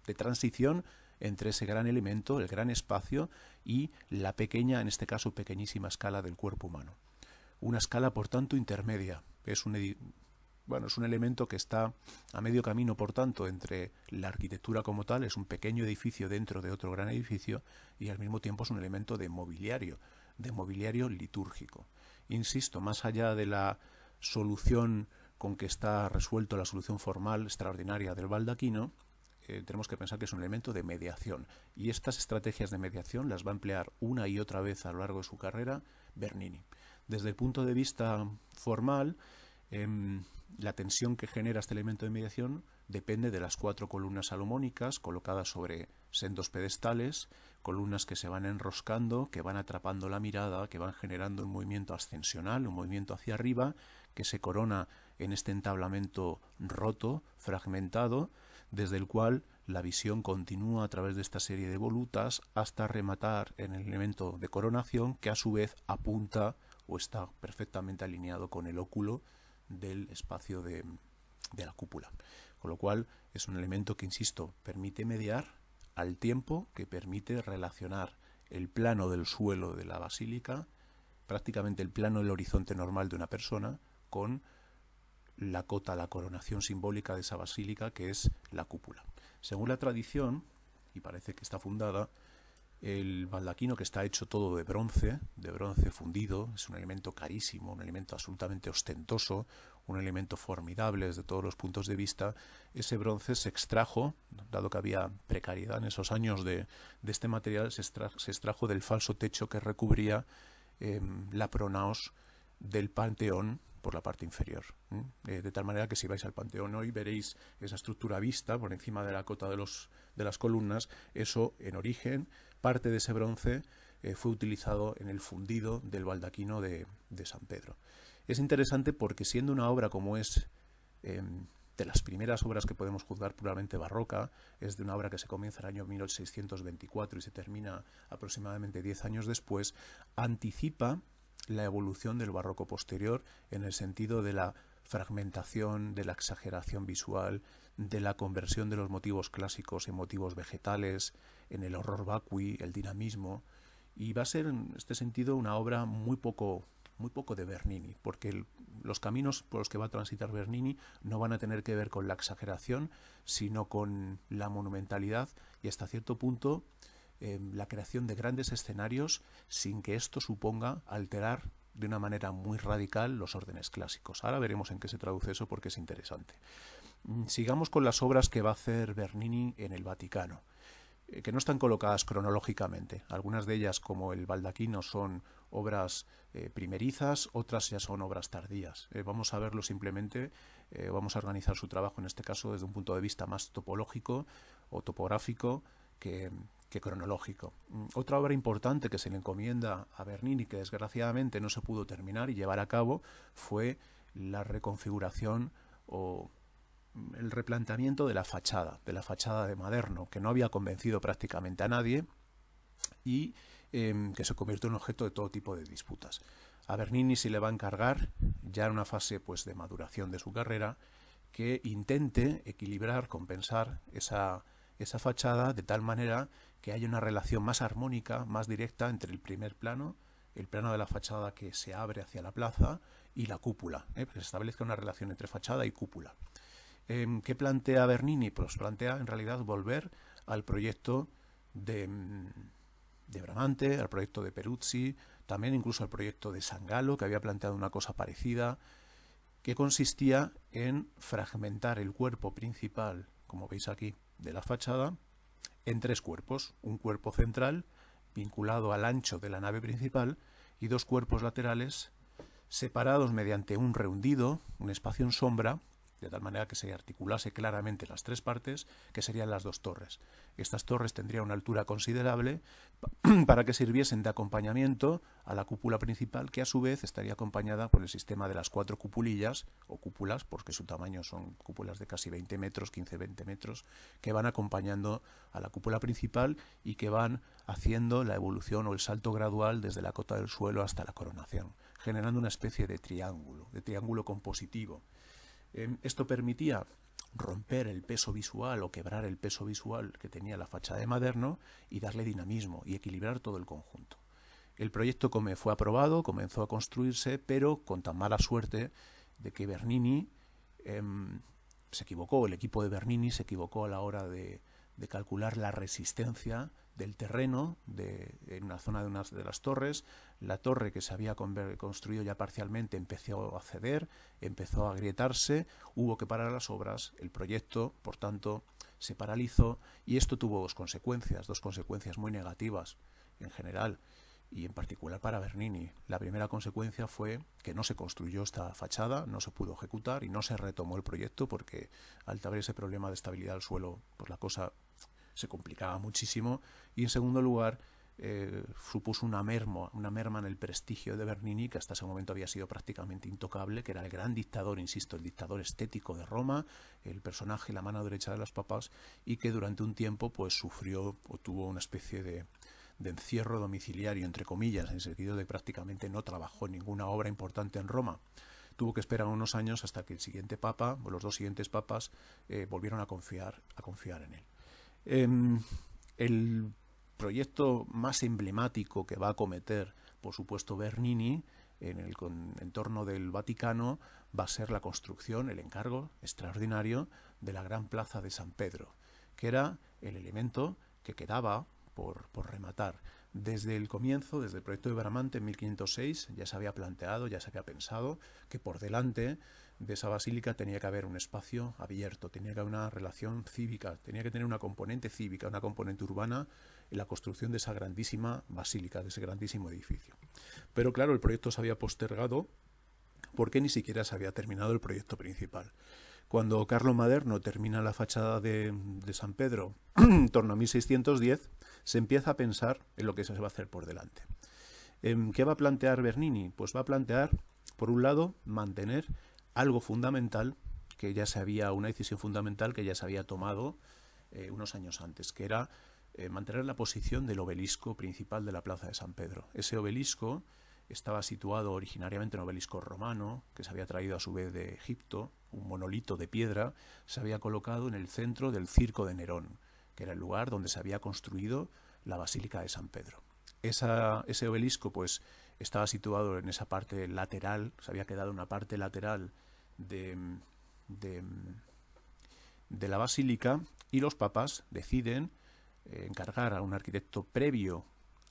de transición entre ese gran elemento, el gran espacio y la pequeña, en este caso pequeñísima escala del cuerpo humano. Una escala, por tanto, intermedia, es un, bueno, es un elemento que está a medio camino, por tanto, entre la arquitectura como tal, es un pequeño edificio dentro de otro gran edificio, y al mismo tiempo es un elemento de mobiliario, de mobiliario litúrgico. Insisto, más allá de la solución con que está resuelto la solución formal extraordinaria del baldaquino, eh, tenemos que pensar que es un elemento de mediación. Y estas estrategias de mediación las va a emplear una y otra vez a lo largo de su carrera Bernini. Desde el punto de vista formal, em, la tensión que genera este elemento de mediación depende de las cuatro columnas salomónicas colocadas sobre sendos pedestales, columnas que se van enroscando, que van atrapando la mirada, que van generando un movimiento ascensional, un movimiento hacia arriba, que se corona en este entablamento roto, fragmentado, desde el cual la visión continúa a través de esta serie de volutas hasta rematar en el elemento de coronación que a su vez apunta o está perfectamente alineado con el óculo del espacio de, la cúpula. Con lo cual es un elemento que, insisto, permite mediar al tiempo que permite relacionar el plano del suelo de la basílica, prácticamente el plano del horizonte normal de una persona, con la cota, la coronación simbólica de esa basílica que es la cúpula. Según la tradición, y parece que está fundada, el baldaquino que está hecho todo de bronce, de bronce fundido, es un elemento carísimo, un elemento absolutamente ostentoso, un elemento formidable desde todos los puntos de vista. Ese bronce se extrajo, dado que había precariedad en esos años de, este material, se extrajo, del falso techo que recubría em, la pronaos del Panteón por la parte inferior. Eh, de tal manera que si vais al Panteón hoy veréis esa estructura vista por encima de la cota de, los, de las columnas. Eso en origen parte de ese bronce eh, fue utilizado en el fundido del baldaquino de, San Pedro. Es interesante porque siendo una obra como es em, de las primeras obras que podemos juzgar puramente barroca, es de una obra que se comienza en el año 1624 y se termina aproximadamente 10 años después, anticipa la evolución del barroco posterior en el sentido de la fragmentación, de la exageración visual, de la conversión de los motivos clásicos en motivos vegetales, en el horror vacui, el dinamismo, y va a ser en este sentido una obra muy poco muy poco de Bernini, porque los caminos por los que va a transitar Bernini no van a tener que ver con la exageración, sino con la monumentalidad y hasta cierto punto eh, la creación de grandes escenarios sin que esto suponga alterar de una manera muy radical los órdenes clásicos. Ahora veremos en qué se traduce eso porque es interesante. Mm, sigamos con las obras que va a hacer Bernini en el Vaticano. Eh, que no están colocadas cronológicamente. Algunas de ellas, como el baldaquino, son obras eh, primerizas, otras ya son obras tardías. Eh, vamos a verlo simplemente, vamos a organizar su trabajo en este caso desde un punto de vista más topológico o topográfico que, que cronológico. Mm, otra obra importante que se le encomienda a Bernini, que desgraciadamente no se pudo terminar y llevar a cabo, fue la reconfiguración o el replanteamiento de la fachada, de la fachada de Maderno, que no había convencido prácticamente a nadie y em, que se convirtió en objeto de todo tipo de disputas. A Bernini se le va a encargar, ya en una fase pues, de maduración de su carrera, que intente equilibrar, compensar esa, esa fachada de tal manera que haya una relación más armónica, más directa entre el primer plano, el plano de la fachada que se abre hacia la plaza y la cúpula, ¿eh? que se establezca una relación entre fachada y cúpula. Em, ¿Qué plantea Bernini? Pues plantea en realidad volver al proyecto em, de, Bramante, al proyecto de Peruzzi, también incluso al proyecto de Sangalo, que había planteado una cosa parecida, que consistía en fragmentar el cuerpo principal, como veis aquí, de la fachada, en tres cuerpos. Un cuerpo central, vinculado al ancho de la nave principal, y dos cuerpos laterales separados mediante un rehundido, un espacio en sombra, de tal manera que se articulase claramente las tres partes, que serían las dos torres. Estas torres tendrían una altura considerable [clears throat] para que sirviesen de acompañamiento a la cúpula principal, que a su vez estaría acompañada por el sistema de las cuatro cupulillas, o cúpulas, porque su tamaño son cúpulas de casi 20 metros, 15-20 metros, que van acompañando a la cúpula principal y que van haciendo la evolución o el salto gradual desde la cota del suelo hasta la coronación, generando una especie de triángulo, de triángulo compositivo Em, esto permitía romper el peso visual o quebrar el peso visual que tenía la fachada de Maderno y darle dinamismo y equilibrar todo el conjunto. El proyecto como fue aprobado, comenzó a construirse, pero con tan mala suerte de que Bernini em, se equivocó, el equipo de Bernini se equivocó a la hora de calcular la resistencia del terreno de, en una zona de unas de las torres. La torre que se había construido ya parcialmente empezó a ceder, empezó a agrietarse, hubo que parar las obras, el proyecto, por tanto, se paralizó y esto tuvo dos consecuencias, dos consecuencias muy negativas en general y en particular para Bernini. La primera consecuencia fue que no se construyó esta fachada, no se pudo ejecutar y no se retomó el proyecto porque al haber ese problema de estabilidad del suelo, pues la cosa se complicaba muchísimo y en segundo lugar eh, supuso una merma, una merma en el prestigio de Bernini, que hasta ese momento había sido prácticamente intocable, que era el gran dictador, insisto, el dictador estético de Roma, el personaje, la mano derecha de los papas, y que durante un tiempo pues sufrió o tuvo una especie de, encierro domiciliario, entre comillas, en el sentido de prácticamente no trabajó ninguna obra importante en Roma. Tuvo que esperar unos años hasta que el siguiente papa, o los dos siguientes papas, eh, volvieron a confiar, a confiar en él. Em, el proyecto más emblemático que va a acometer, por supuesto, Bernini en el entorno del Vaticano va a ser la construcción, el encargo extraordinario de la gran plaza de San Pedro, que era el elemento que quedaba por, rematar. Desde el comienzo, desde el proyecto de Bramante en 1506, ya se había planteado, ya se había pensado que por delante de esa basílica tenía que haber un espacio abierto, tenía que haber una relación cívica, tenía que tener una componente cívica, una componente urbana en la construcción de esa grandísima basílica, de ese grandísimo edificio. Pero claro, el proyecto se había postergado porque ni siquiera se había terminado el proyecto principal. Cuando Carlo Maderno termina la fachada de, San Pedro, [clears throat] en torno a 1610, se empieza a pensar en lo que se va a hacer por delante. Em, ¿Qué va a plantear Bernini? Pues va a plantear, por un lado, mantener algo fundamental que ya se había, una decisión fundamental que ya se había tomado eh, unos años antes, que era eh, mantener la posición del obelisco principal de la plaza de San Pedro. Ese obelisco estaba situado originariamente en un obelisco romano, que se había traído a su vez de Egipto, un monolito de piedra, se había colocado en el centro del circo de Nerón, que era el lugar donde se había construido la Basílica de San Pedro. ese obelisco pues estaba situado en esa parte lateral, se había quedado una parte lateral de, de, la basílica y los papas deciden eh, encargar a un arquitecto previo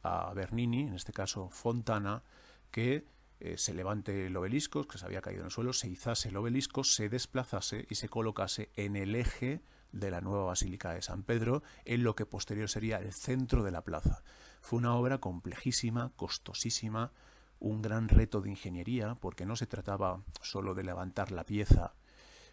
a Bernini, en este caso Fontana, que eh, se levante el obelisco, que se había caído en el suelo, se izase el obelisco, se desplazase y se colocase en el eje de la nueva Basílica de San Pedro, en lo que posterior sería el centro de la plaza. Fue una obra complejísima, costosísima, un gran reto de ingeniería, porque no se trataba solo de levantar la pieza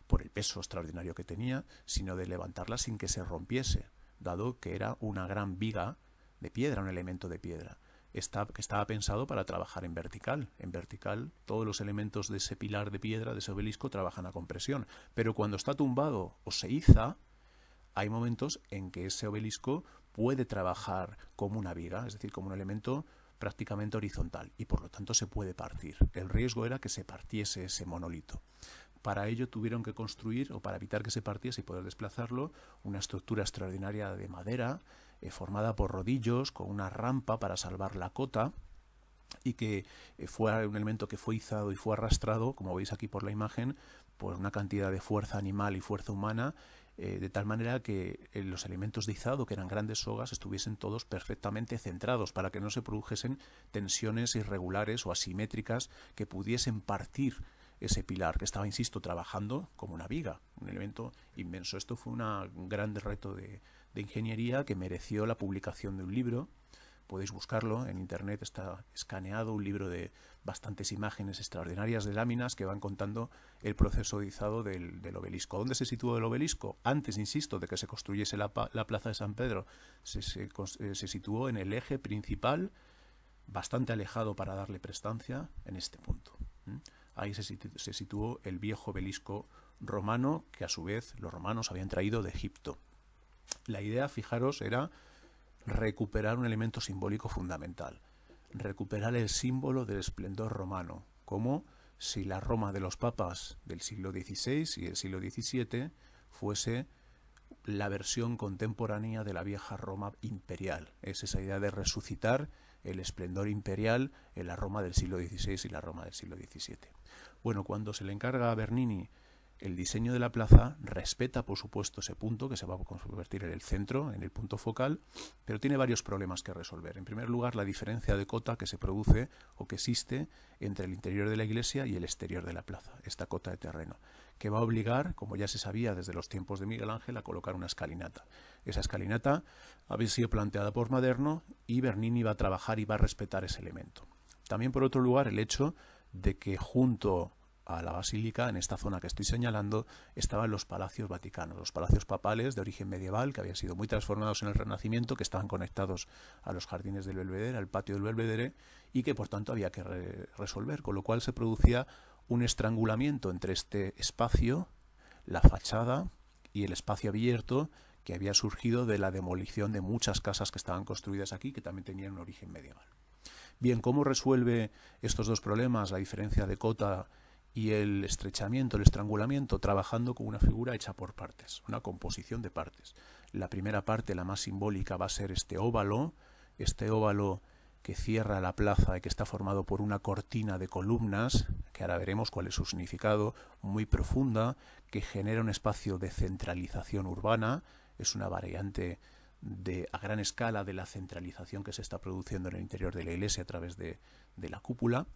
por el peso extraordinario que tenía, sino de levantarla sin que se rompiese, dado que era una gran viga de piedra, un elemento de piedra, que estaba pensado para trabajar en vertical. En vertical todos los elementos de ese pilar de piedra, de ese obelisco, trabajan a compresión, pero cuando está tumbado o se iza, hay momentos en que ese obelisco puede trabajar como una viga, es decir, como un elemento prácticamente horizontal y por lo tanto se puede partir. El riesgo era que se partiese ese monolito. Para ello tuvieron que construir, o para evitar que se partiese y poder desplazarlo, una estructura extraordinaria de madera eh, formada por rodillos con una rampa para salvar la cota y que eh, fue un elemento que fue izado y fue arrastrado, como veis aquí por la imagen, por una cantidad de fuerza animal y fuerza humana eh, de tal manera que eh, los elementos de izado, que eran grandes sogas, estuviesen todos perfectamente centrados para que no se produjesen tensiones irregulares o asimétricas que pudiesen partir ese pilar que estaba, insisto, trabajando como una viga, un elemento inmenso. Esto fue un gran reto de ingeniería que mereció la publicación de un libro podéis buscarlo en internet, está escaneado, un libro de bastantes imágenes extraordinarias de láminas que van contando el proceso izado del, obelisco. ¿Dónde se situó el obelisco? Antes, insisto, de que se construyese la, plaza de San Pedro, eh, se, situó en el eje principal, bastante alejado para darle prestancia, en este punto. Ahí se situó el viejo obelisco romano que a su vez los romanos habían traído de Egipto. La idea, fijaros, era recuperar un elemento simbólico fundamental, recuperar el símbolo del esplendor romano, como si la Roma de los papas del siglo XVI y el siglo XVII fuese la versión contemporánea de la vieja Roma imperial. Es esa idea de resucitar el esplendor imperial en la Roma del siglo XVI y la Roma del siglo XVII. Bueno, cuando se le encarga a Bernini el diseño de la plaza respeta, por supuesto, ese punto que se va a convertir en el centro, en el punto focal, pero tiene varios problemas que resolver. En primer lugar, la diferencia de cota que se produce o que existe entre el interior de la iglesia y el exterior de la plaza, esta cota de terreno, que va a obligar, como ya se sabía desde los tiempos de Miguel Ángel, a colocar una escalinata. Esa escalinata había sido planteada por Maderno y Bernini va a trabajar y va a respetar ese elemento. También, por otro lugar, el hecho de que junto a la basílica, en esta zona que estoy señalando, estaban los palacios vaticanos, los palacios papales de origen medieval que habían sido muy transformados en el Renacimiento, que estaban conectados a los jardines del Belvedere, al patio del Belvedere, y que por tanto había que resolver, con lo cual se producía un estrangulamiento entre este espacio, la fachada y el espacio abierto que había surgido de la demolición de muchas casas que estaban construidas aquí, que también tenían un origen medieval. Bien, ¿cómo resuelve estos dos problemas, la diferencia de cota y el estrechamiento, el estrangulamiento, trabajando con una figura hecha por partes, una composición de partes. La primera parte, la más simbólica, va a ser este óvalo, este óvalo que cierra la plaza y que está formado por una cortina de columnas, que ahora veremos cuál es su significado, muy profunda, que genera un espacio de centralización urbana, es una variante de, a gran escala de la centralización que se está produciendo en el interior de la iglesia a través de, de la cúpula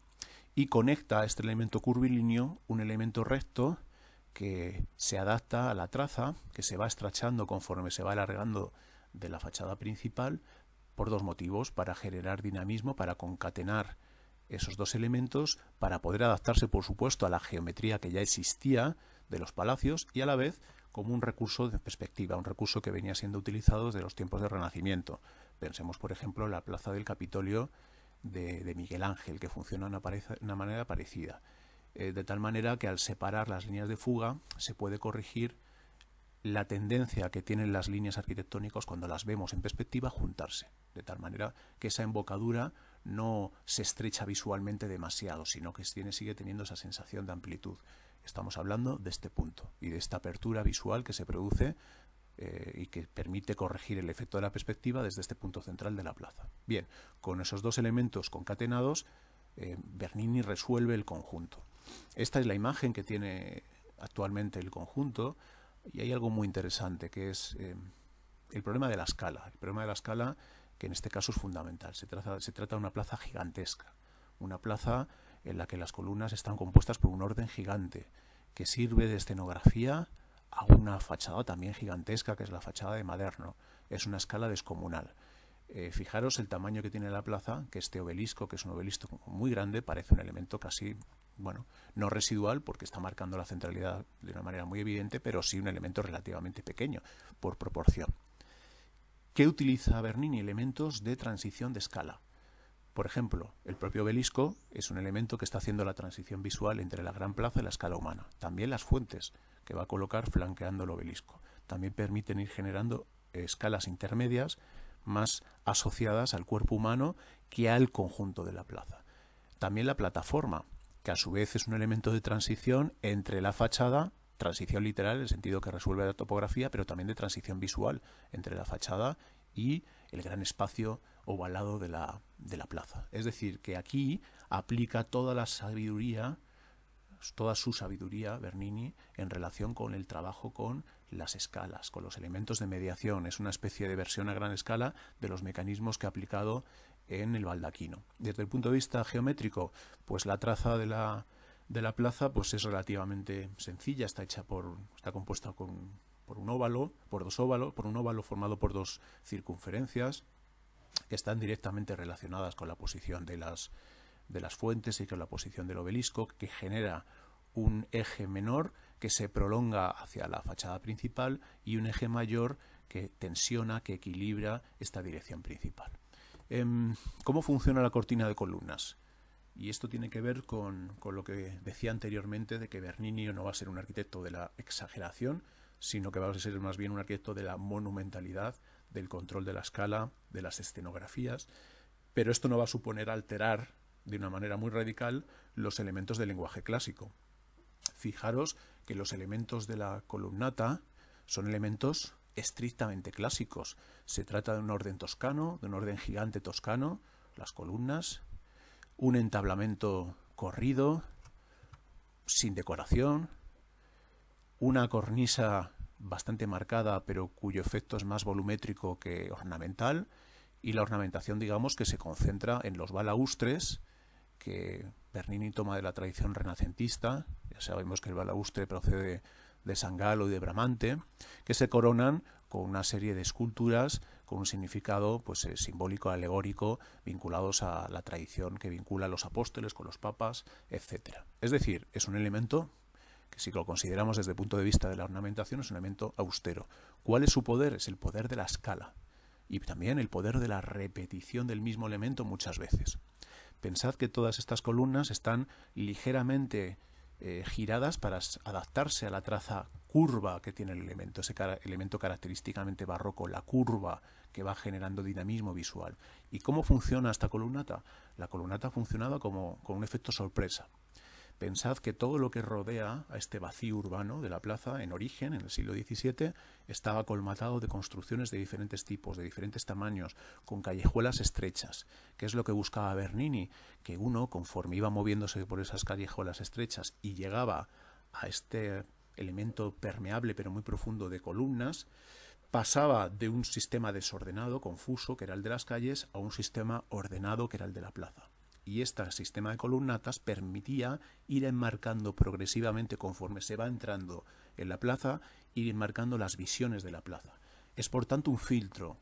y conecta a este elemento curvilíneo un elemento recto que se adapta a la traza que se va estrachando conforme se va alargando de la fachada principal por dos motivos, para generar dinamismo, para concatenar esos dos elementos, para poder adaptarse por supuesto a la geometría que ya existía de los palacios y a la vez como un recurso de perspectiva, un recurso que venía siendo utilizado desde los tiempos del Renacimiento. Pensemos por ejemplo la plaza del Capitolio de, Miguel Ángel, que funciona de una, manera parecida. Eh, de tal manera que al separar las líneas de fuga se puede corregir la tendencia que tienen las líneas arquitectónicas cuando las vemos en perspectiva juntarse, de tal manera que esa embocadura no se estrecha visualmente demasiado, sino que sigue teniendo esa sensación de amplitud. Estamos hablando de este punto y de esta apertura visual que se produce eh, y que permite corregir el efecto de la perspectiva desde este punto central de la plaza. Bien, con esos dos elementos concatenados, eh, Bernini resuelve el conjunto. Esta es la imagen que tiene actualmente el conjunto y hay algo muy interesante que es eh, el problema de la escala. El problema de la escala que en este caso es fundamental. se trata de una plaza gigantesca, una plaza en la que las columnas están compuestas por un orden gigante que sirve de escenografía a una fachada también gigantesca, que es la fachada de Maderno. Es una escala descomunal. Eh, fijaros el tamaño que tiene la plaza, que este obelisco, que es un obelisco muy grande, parece un elemento casi, bueno, no residual, porque está marcando la centralidad de una manera muy evidente, pero sí un elemento relativamente pequeño, por proporción. ¿Qué utiliza Bernini? Elementos de transición de escala. Por ejemplo, el propio obelisco es un elemento que está haciendo la transición visual entre la gran plaza y la escala humana. También las fuentes que va a colocar flanqueando el obelisco. También permiten ir generando escalas intermedias más asociadas al cuerpo humano que al conjunto de la plaza. También la plataforma, que a su vez es un elemento de transición entre la fachada, transición literal, en el sentido que resuelve la topografía, pero también de transición visual entre la fachada y el gran espacio ovalado de la, plaza. Es decir, que aquí aplica toda la sabiduría, toda su sabiduría, Bernini, en relación con el trabajo con las escalas, con los elementos de mediación. Es una especie de versión a gran escala de los mecanismos que ha aplicado en el baldaquino. Desde el punto de vista geométrico, pues la traza de la, de la plaza pues es relativamente sencilla, está hecha por está compuesta con por un óvalo, por dos óvalos, por un óvalo formado por dos circunferencias que están directamente relacionadas con la posición de las, de las fuentes y con la posición del obelisco, que genera un eje menor que se prolonga hacia la fachada principal y un eje mayor que tensiona, que equilibra esta dirección principal. Em, ¿Cómo funciona la cortina de columnas? Y esto tiene que ver con, con lo que decía anteriormente de que Bernini no va a ser un arquitecto de la exageración, sino que va a ser más bien un arquitecto de la monumentalidad, del control de la escala, de las escenografías, pero esto no va a suponer alterar de una manera muy radical los elementos del lenguaje clásico. Fijaros que los elementos de la columnata son elementos estrictamente clásicos. Se trata de un orden toscano, de un orden gigante toscano, las columnas, un entablamento corrido, sin decoración, una cornisa bastante marcada, pero cuyo efecto es más volumétrico que ornamental, y la ornamentación, digamos, que se concentra en los balaustres, que Bernini toma de la tradición renacentista, ya sabemos que el balaustre procede de San Galo y de Bramante, que se coronan con una serie de esculturas con un significado pues, eh, simbólico, alegórico, vinculados a la tradición que vincula a los apóstoles con los papas, etc. Es decir, es un elemento si lo consideramos desde el punto de vista de la ornamentación es un elemento austero. ¿Cuál es su poder? Es el poder de la escala y también el poder de la repetición del mismo elemento muchas veces. Pensad que todas estas columnas están ligeramente eh, giradas para adaptarse a la traza curva que tiene el elemento, ese elemento característicamente barroco, la curva que va generando dinamismo visual. ¿Y cómo funciona esta columnata? La columnata ha funcionado como, con un efecto sorpresa. Pensad que todo lo que rodea a este vacío urbano de la plaza, en origen, en el siglo XVII, estaba colmatado de construcciones de diferentes tipos, de diferentes tamaños, con callejuelas estrechas, que es lo que buscaba Bernini, que uno, conforme iba moviéndose por esas callejuelas estrechas y llegaba a este elemento permeable pero muy profundo de columnas, pasaba de un sistema desordenado, confuso, que era el de las calles, a un sistema ordenado, que era el de la plaza y este sistema de columnatas permitía ir enmarcando progresivamente conforme se va entrando en la plaza, ir enmarcando las visiones de la plaza. Es por tanto un filtro,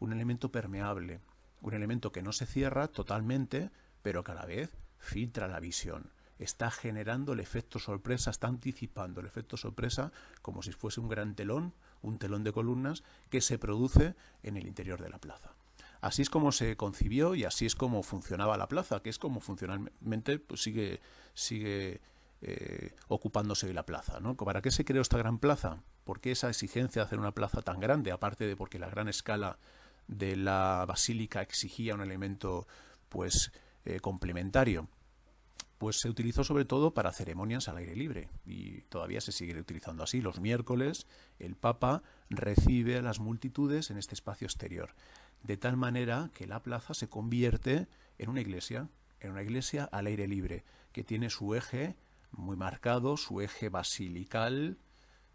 un elemento permeable, un elemento que no se cierra totalmente, pero que a la vez filtra la visión. Está generando el efecto sorpresa, está anticipando el efecto sorpresa como si fuese un gran telón, un telón de columnas que se produce en el interior de la plaza. Así es como se concibió y así es como funcionaba la plaza, que es como funcionalmente pues, sigue, sigue eh, ocupándose de la plaza. ¿Para qué se creó esta gran plaza? ¿Por qué esa exigencia de hacer una plaza tan grande? Aparte de porque la gran escala de la basílica exigía un elemento pues eh, complementario. Pues se utilizó sobre todo para ceremonias al aire libre y todavía se sigue utilizando así. Los miércoles el Papa recibe a las multitudes en este espacio exterior de tal manera que la plaza se convierte en una iglesia, en una iglesia al aire libre, que tiene su eje muy marcado, su eje basilical,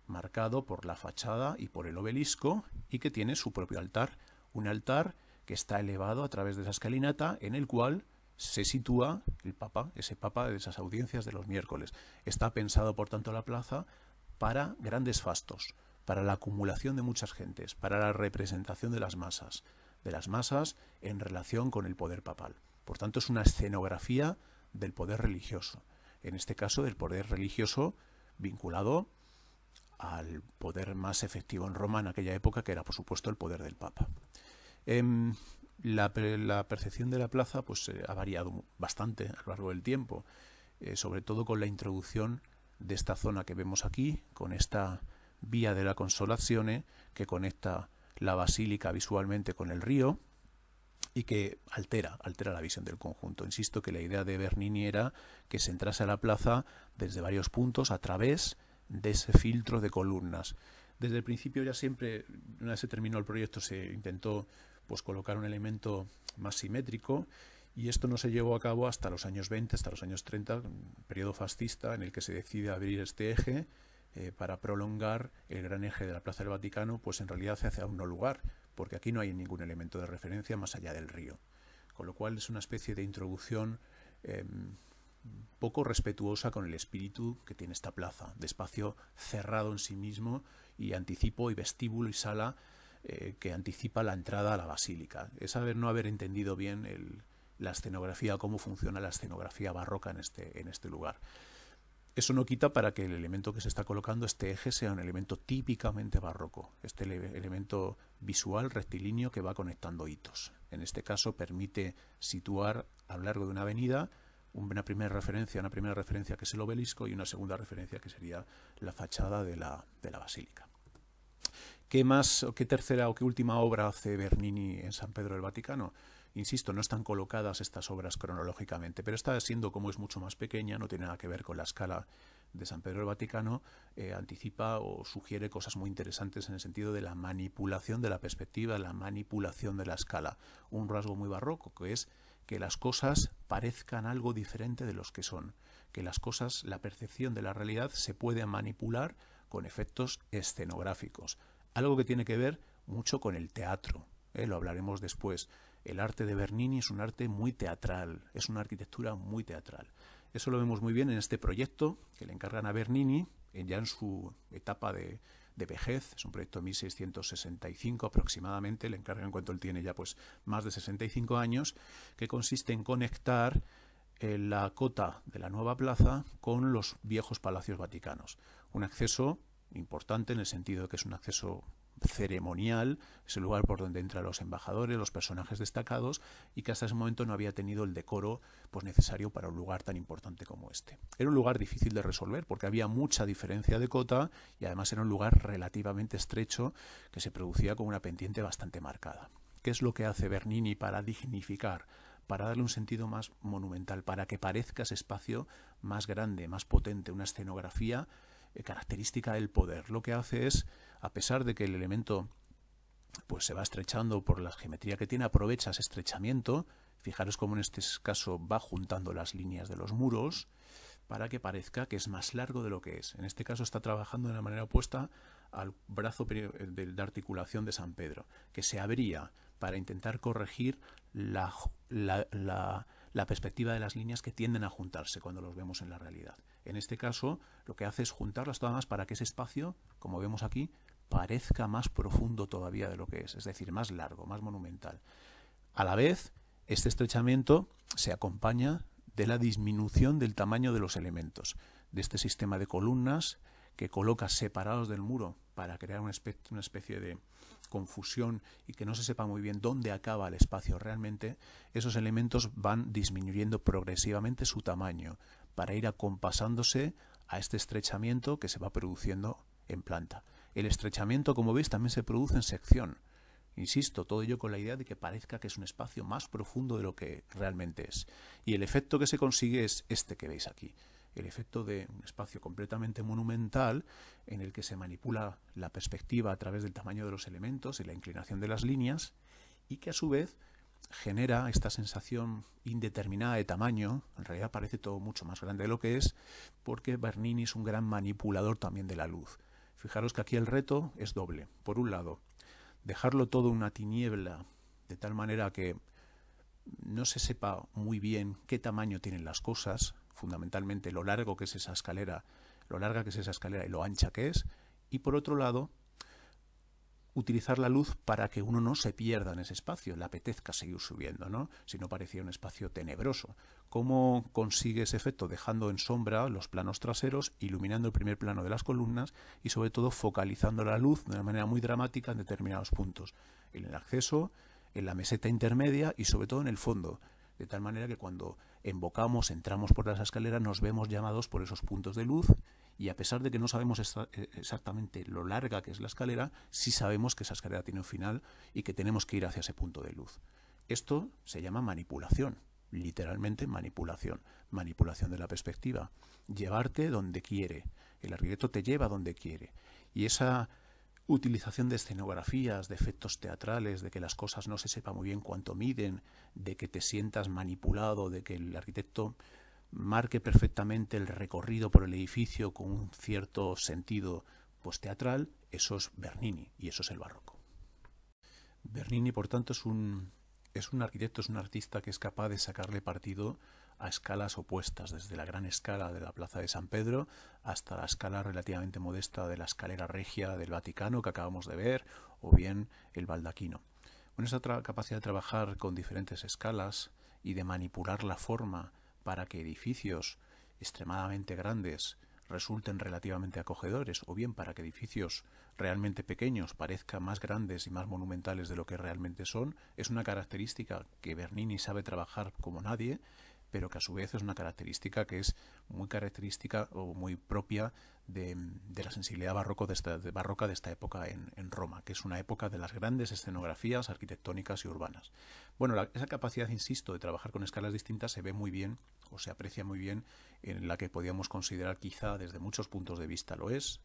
marcado por la fachada y por el obelisco, y que tiene su propio altar, un altar que está elevado a través de esa escalinata en el cual se sitúa el Papa, ese Papa de esas audiencias de los miércoles. Está pensado, por tanto, la plaza para grandes fastos, para la acumulación de muchas gentes, para la representación de las masas de las masas en relación con el poder papal. Por tanto, es una escenografía del poder religioso. En este caso, del poder religioso vinculado al poder más efectivo en Roma en aquella época, que era, por supuesto, el poder del Papa. Em, la, percepción de la plaza pues, eh, ha variado bastante a lo largo del tiempo, eh, sobre todo con la introducción de esta zona que vemos aquí, con esta vía de la Consolazione que conecta la basílica visualmente con el río y que altera, altera la visión del conjunto. Insisto que la idea de Bernini era que se entrase a la plaza desde varios puntos a través de ese filtro de columnas. Desde el principio ya siempre, una vez se terminó el proyecto, se intentó pues, colocar un elemento más simétrico y esto no se llevó a cabo hasta los años 20, hasta los años 30, periodo fascista en el que se decide abrir este eje eh, para prolongar el gran eje de la Plaza del Vaticano, pues en realidad se hace a un no lugar, porque aquí no hay ningún elemento de referencia más allá del río. Con lo cual es una especie de introducción em, poco respetuosa con el espíritu que tiene esta plaza, de espacio cerrado en sí mismo y anticipo y vestíbulo y sala eh, que anticipa la entrada a la basílica. Es haber, no haber entendido bien la escenografía, cómo funciona la escenografía barroca en este, este lugar. Eso no quita para que el elemento que se está colocando, este eje, sea un elemento típicamente barroco, este elemento visual rectilíneo que va conectando hitos. En este caso permite situar a lo largo de una avenida una primera referencia, una primera referencia que es el obelisco y una segunda referencia que sería la fachada de la, de la basílica. ¿Qué más, o qué tercera o qué última obra hace Bernini en San Pedro del Vaticano? Insisto, no están colocadas estas obras cronológicamente, pero esta, siendo como es mucho más pequeña, no tiene nada que ver con la escala de San Pedro del Vaticano, eh, anticipa o sugiere cosas muy interesantes en el sentido de la manipulación de la perspectiva, la manipulación de la escala. Un rasgo muy barroco, que es que las cosas parezcan algo diferente de los que son, que las cosas, la percepción de la realidad se puede manipular con efectos escenográficos, algo que tiene que ver mucho con el teatro, eh, lo hablaremos después. El arte de Bernini es un arte muy teatral, es una arquitectura muy teatral. Eso lo vemos muy bien en este proyecto que le encargan a Bernini, ya en su etapa de, vejez, es un proyecto de 1665 aproximadamente, le encargan cuando él tiene ya pues más de 65 años, que consiste en conectar eh, la cota de la nueva plaza con los viejos palacios vaticanos. Un acceso importante en el sentido de que es un acceso ceremonial, es el lugar por donde entran los embajadores, los personajes destacados, y que hasta ese momento no había tenido el decoro pues, necesario para un lugar tan importante como este. Era un lugar difícil de resolver porque había mucha diferencia de cota y además era un lugar relativamente estrecho que se producía con una pendiente bastante marcada. ¿Qué es lo que hace Bernini para dignificar para darle un sentido más monumental, para que parezca ese espacio más grande, más potente, una escenografía eh, característica del poder. Lo que hace es, a pesar de que el elemento pues se va estrechando por la geometría que tiene, aprovecha ese estrechamiento. Fijaros cómo en este caso va juntando las líneas de los muros para que parezca que es más largo de lo que es. En este caso está trabajando de la manera opuesta al brazo eh, de articulación de San Pedro, que se abría para intentar corregir la la perspectiva de las líneas que tienden a juntarse cuando los vemos en la realidad. En este caso, lo que hace es juntarlas todas más para que ese espacio, como vemos aquí, parezca más profundo todavía de lo que es, es decir, más largo, más monumental. A la vez, este estrechamiento se acompaña de la disminución del tamaño de los elementos, de este sistema de columnas que coloca separados del muro para crear una una especie de, confusión y que no se sepa muy bien dónde acaba el espacio realmente, esos elementos van disminuyendo progresivamente su tamaño para ir acompasándose a este estrechamiento que se va produciendo en planta. El estrechamiento, como veis, también se produce en sección. Insisto, todo ello con la idea de que parezca que es un espacio más profundo de lo que realmente es. Y el efecto que se consigue es este que veis aquí el efecto de un espacio completamente monumental en el que se manipula la perspectiva a través del tamaño de los elementos y la inclinación de las líneas y que a su vez genera esta sensación indeterminada de tamaño, en realidad parece todo mucho más grande de lo que es, porque Bernini es un gran manipulador también de la luz. Fijaros que aquí el reto es doble. Por un lado, dejarlo todo una tiniebla de tal manera que no se sepa muy bien qué tamaño tienen las cosas, fundamentalmente lo largo que es esa escalera, lo larga que es esa escalera y lo ancha que es, y por otro lado, utilizar la luz para que uno no se pierda en ese espacio, le apetezca seguir subiendo, ¿no? Si no parecía un espacio tenebroso. ¿Cómo consigue ese efecto? Dejando en sombra los planos traseros, iluminando el primer plano de las columnas y sobre todo focalizando la luz de una manera muy dramática en determinados puntos. En el acceso, en la meseta intermedia y sobre todo en el fondo de tal manera que cuando embocamos, entramos por las escaleras, nos vemos llamados por esos puntos de luz y a pesar de que no sabemos eh, exactamente lo larga que es la escalera, sí sabemos que esa escalera tiene un final y que tenemos que ir hacia ese punto de luz. Esto se llama manipulación, literalmente manipulación, manipulación de la perspectiva, llevarte donde quiere, el arquitecto te lleva donde quiere y esa utilización de escenografías, de efectos teatrales, de que las cosas no se sepa muy bien cuánto miden, de que te sientas manipulado, de que el arquitecto marque perfectamente el recorrido por el edificio con un cierto sentido pues teatral, eso es Bernini y eso es el barroco. Bernini, por tanto, es un, es un arquitecto, es un artista que es capaz de sacarle partido a escalas opuestas, desde la gran escala de la Plaza de San Pedro hasta la escala relativamente modesta de la escalera regia del Vaticano que acabamos de ver, o bien el baldaquino. Bueno, esa capacidad de trabajar con diferentes escalas y de manipular la forma para que edificios extremadamente grandes resulten relativamente acogedores, o bien para que edificios realmente pequeños parezcan más grandes y más monumentales de lo que realmente son, es una característica que Bernini sabe trabajar como nadie pero que a su vez es una característica que es muy característica o muy propia de, la sensibilidad de barroca de esta época en, Roma, que es una época de las grandes escenografías arquitectónicas y urbanas. Bueno, esa capacidad, insisto, de trabajar con escalas distintas se ve muy bien o se aprecia muy bien en la que podíamos considerar quizá desde muchos puntos de vista lo es,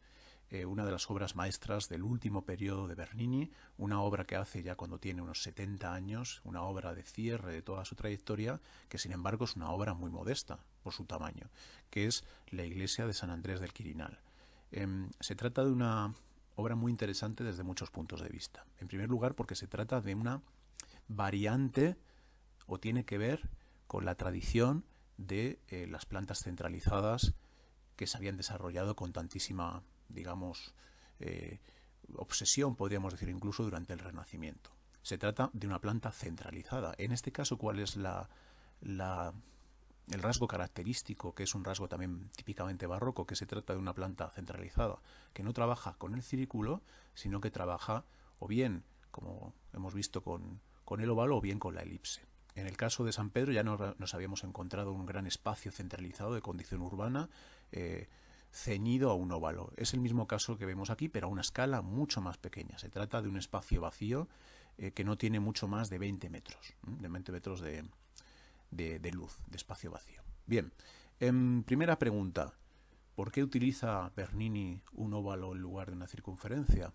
eh, una de las obras maestras del último periodo de Bernini, una obra que hace ya cuando tiene unos 70 años, una obra de cierre de toda su trayectoria, que sin embargo es una obra muy modesta por su tamaño, que es la iglesia de San Andrés del Quirinal. Em, se trata de una obra muy interesante desde muchos puntos de vista. En primer lugar, porque se trata de una variante o tiene que ver con la tradición de eh, las plantas centralizadas que se habían desarrollado con tantísima digamos, eh, obsesión, podríamos decir incluso, durante el Renacimiento. Se trata de una planta centralizada. En este caso, ¿cuál es la, la, el rasgo característico, que es un rasgo también típicamente barroco, que se trata de una planta centralizada, que no trabaja con el círculo, sino que trabaja o bien, como hemos visto, con, con el ovalo o bien con la elipse. En el caso de San Pedro ya nos, habíamos encontrado un gran espacio centralizado de condición urbana, eh, ceñido a un óvalo. Es el mismo caso que vemos aquí, pero a una escala mucho más pequeña. Se trata de un espacio vacío eh, que no tiene mucho más de 20 metros, de 20 metros de, de, luz, de espacio vacío. Bien, En em, primera pregunta. ¿Por qué utiliza Bernini un óvalo en lugar de una circunferencia?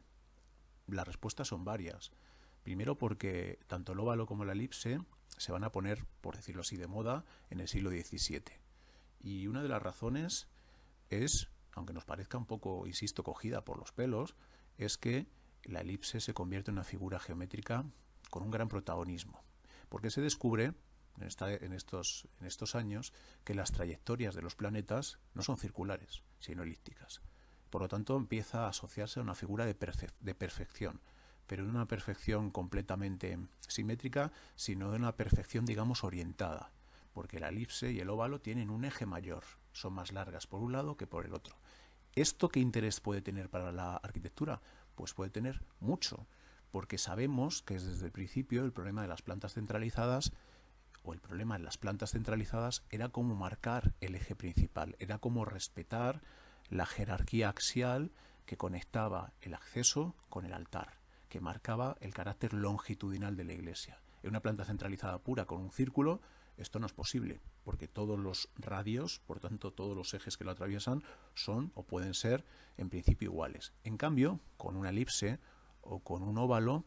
Las respuestas son varias. Primero porque tanto el óvalo como la elipse se van a poner, por decirlo así, de moda en el siglo XVII. Y una de las razones es, aunque nos parezca un poco, insisto, cogida por los pelos, es que la elipse se convierte en una figura geométrica con un gran protagonismo, porque se descubre en, esta, en, estos, en estos años que las trayectorias de los planetas no son circulares, sino elípticas. Por lo tanto, empieza a asociarse a una figura de, de perfección, pero no una perfección completamente simétrica, sino de una perfección, digamos, orientada, porque la elipse y el óvalo tienen un eje mayor, son más largas por un lado que por el otro. ¿Esto qué interés puede tener para la arquitectura? Pues puede tener mucho, porque sabemos que desde el principio el problema de las plantas centralizadas o el problema de las plantas centralizadas era como marcar el eje principal, era como respetar la jerarquía axial que conectaba el acceso con el altar, que marcaba el carácter longitudinal de la iglesia. En una planta centralizada pura con un círculo, esto no es posible, porque todos los radios, por tanto todos los ejes que lo atraviesan, son o pueden ser en principio iguales. En cambio, con una elipse o con un óvalo,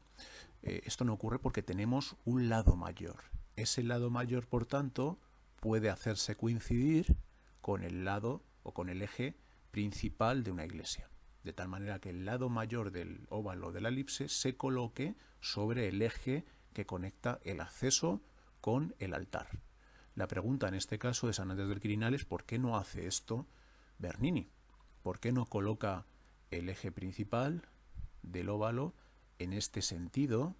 eh, esto no ocurre porque tenemos un lado mayor. Ese lado mayor, por tanto, puede hacerse coincidir con el lado o con el eje principal de una iglesia de tal manera que el lado mayor del óvalo de la elipse se coloque sobre el eje que conecta el acceso con el altar. La pregunta en este caso de San Andrés del Quirinal es por qué no hace esto Bernini. ¿Por qué no coloca el eje principal del óvalo en este sentido,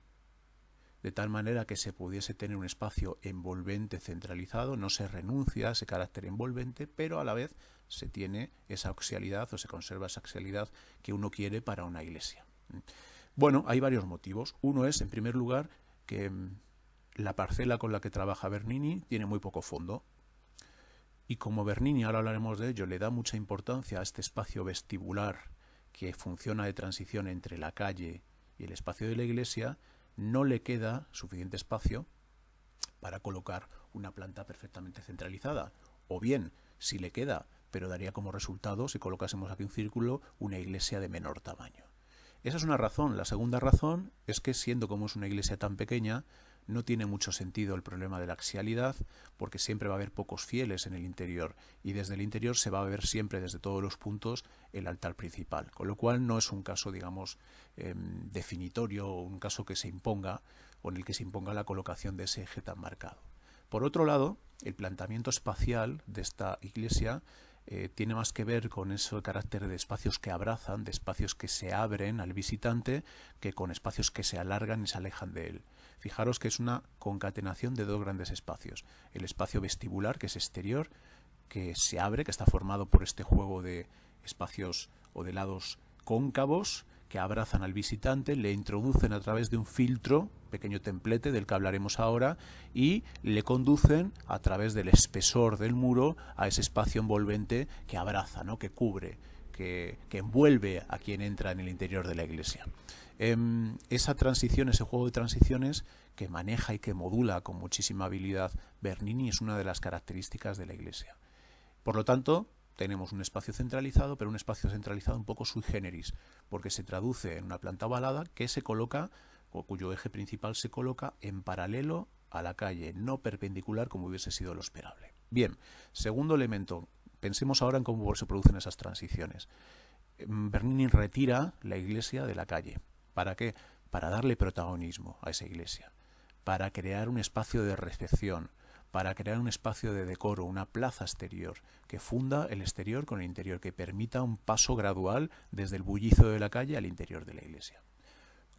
de tal manera que se pudiese tener un espacio envolvente centralizado, no se renuncia a ese carácter envolvente, pero a la vez se tiene esa axialidad o se conserva esa axialidad que uno quiere para una iglesia. Bueno, hay varios motivos. Uno es, en primer lugar, que mm, la parcela con la que trabaja Bernini tiene muy poco fondo. Y como Bernini, ahora hablaremos de ello, le da mucha importancia a este espacio vestibular que funciona de transición entre la calle y el espacio de la iglesia, no le queda suficiente espacio para colocar una planta perfectamente centralizada. O bien, si le queda, pero daría como resultado, si colocásemos aquí un círculo, una iglesia de menor tamaño. Esa es una razón. La segunda razón es que siendo como es una iglesia tan pequeña, no tiene mucho sentido el problema de la axialidad porque siempre va a haber pocos fieles en el interior y desde el interior se va a ver siempre desde todos los puntos el altar principal, con lo cual no es un caso, digamos, em, definitorio o un caso que se imponga o en el que se imponga la colocación de ese eje tan marcado. Por otro lado, el planteamiento espacial de esta iglesia eh, tiene más que ver con ese carácter de espacios que abrazan, de espacios que se abren al visitante, que con espacios que se alargan y se alejan de él. Fijaros que es una concatenación de dos grandes espacios. El espacio vestibular, que es exterior, que se abre, que está formado por este juego de espacios o de lados cóncavos, que abrazan al visitante, le introducen a través de un filtro, pequeño templete del que hablaremos ahora, y le conducen a través del espesor del muro a ese espacio envolvente que abraza, ¿no? que cubre, que, que envuelve a quien entra en el interior de la iglesia. Em, esa transición, ese juego de transiciones que maneja y que modula con muchísima habilidad Bernini es una de las características de la Iglesia. Por lo tanto, tenemos un espacio centralizado, pero un espacio centralizado un poco sui generis, porque se traduce en una planta ovalada que se coloca, o cuyo eje principal se coloca en paralelo a la calle, no perpendicular como hubiese sido lo esperable. Bien, segundo elemento, pensemos ahora en cómo se producen esas transiciones. Em, Bernini retira la iglesia de la calle, ¿Para qué? Para darle protagonismo a esa iglesia, para crear un espacio de recepción, para crear un espacio de decoro, una plaza exterior, que funda el exterior con el interior, que permita un paso gradual desde el bullizo de la calle al interior de la iglesia.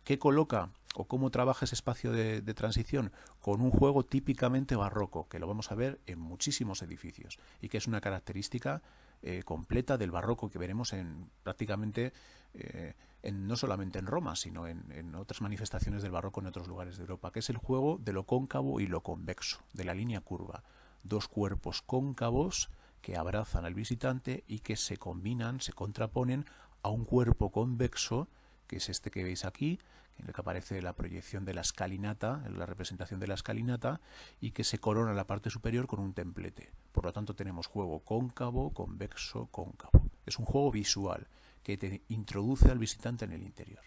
¿Qué coloca o cómo trabaja ese espacio de, transición? Con un juego típicamente barroco, que lo vamos a ver en muchísimos edificios y que es una característica eh, completa del barroco que veremos en prácticamente eh, no solamente en Roma, sino en, en, otras manifestaciones del barroco en otros lugares de Europa, que es el juego de lo cóncavo y lo convexo, de la línea curva. Dos cuerpos cóncavos que abrazan al visitante y que se combinan, se contraponen a un cuerpo convexo, que es este que veis aquí, en el que aparece la proyección de la escalinata, la representación de la escalinata, y que se corona la parte superior con un templete. Por lo tanto, tenemos juego cóncavo, convexo, cóncavo. Es un juego visual que te introduce al visitante en el interior.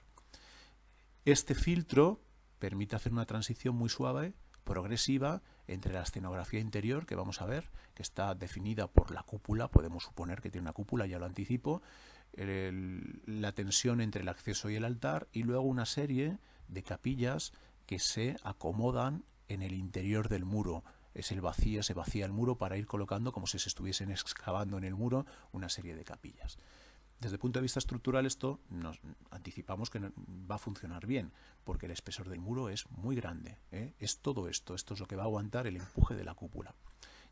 Este filtro permite hacer una transición muy suave, progresiva, entre la escenografía interior que vamos a ver, que está definida por la cúpula, podemos suponer que tiene una cúpula, ya lo anticipo, la tensión entre el acceso y el altar, y luego una serie de capillas que se acomodan en el interior del muro. Es el vacío, se vacía el muro para ir colocando como si se estuviesen excavando en el muro una serie de capillas. Desde el punto de vista estructural esto nos anticipamos que va a funcionar bien, porque el espesor del muro es muy grande. ¿eh? Es todo esto, esto es lo que va a aguantar el empuje de la cúpula.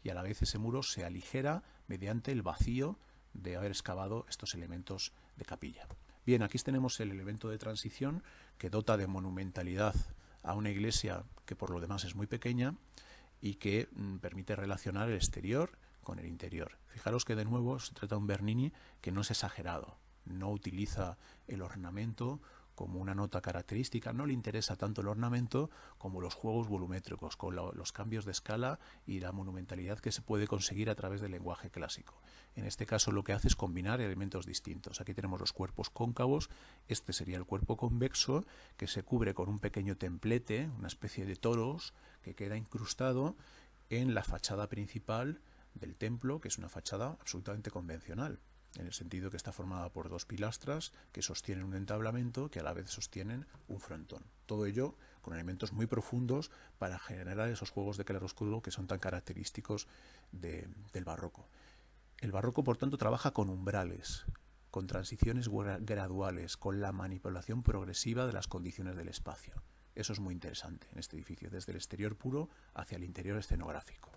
Y a la vez ese muro se aligera mediante el vacío de haber excavado estos elementos de capilla. Bien, aquí tenemos el elemento de transición que dota de monumentalidad a una iglesia que por lo demás es muy pequeña y que mm, permite relacionar el exterior en el interior. Fijaros que de nuevo se trata de un Bernini que no es exagerado, no utiliza el ornamento como una nota característica, no le interesa tanto el ornamento como los juegos volumétricos, con los cambios de escala y la monumentalidad que se puede conseguir a través del lenguaje clásico. En este caso lo que hace es combinar elementos distintos. Aquí tenemos los cuerpos cóncavos, este sería el cuerpo convexo, que se cubre con un pequeño templete, una especie de toros, que queda incrustado en la fachada principal del templo, que es una fachada absolutamente convencional, en el sentido que está formada por dos pilastras que sostienen un entablamento que a la vez sostienen un frontón. Todo ello con elementos muy profundos para generar esos juegos de claroscuro que son tan característicos del barroco. El barroco, por tanto, trabaja con umbrales, con transiciones graduales, con la manipulación progresiva de las condiciones del espacio. Eso es muy interesante en este edificio, desde el exterior puro hacia el interior escenográfico.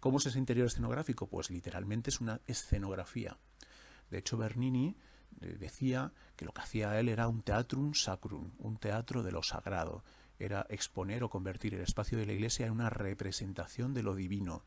¿Cómo es ese interior escenográfico? Pues literalmente es una escenografía. De hecho, Bernini eh, decía que lo que hacía él era un teatrum sacrum, un teatro de lo sagrado. Era exponer o convertir el espacio de la iglesia en una representación de lo divino.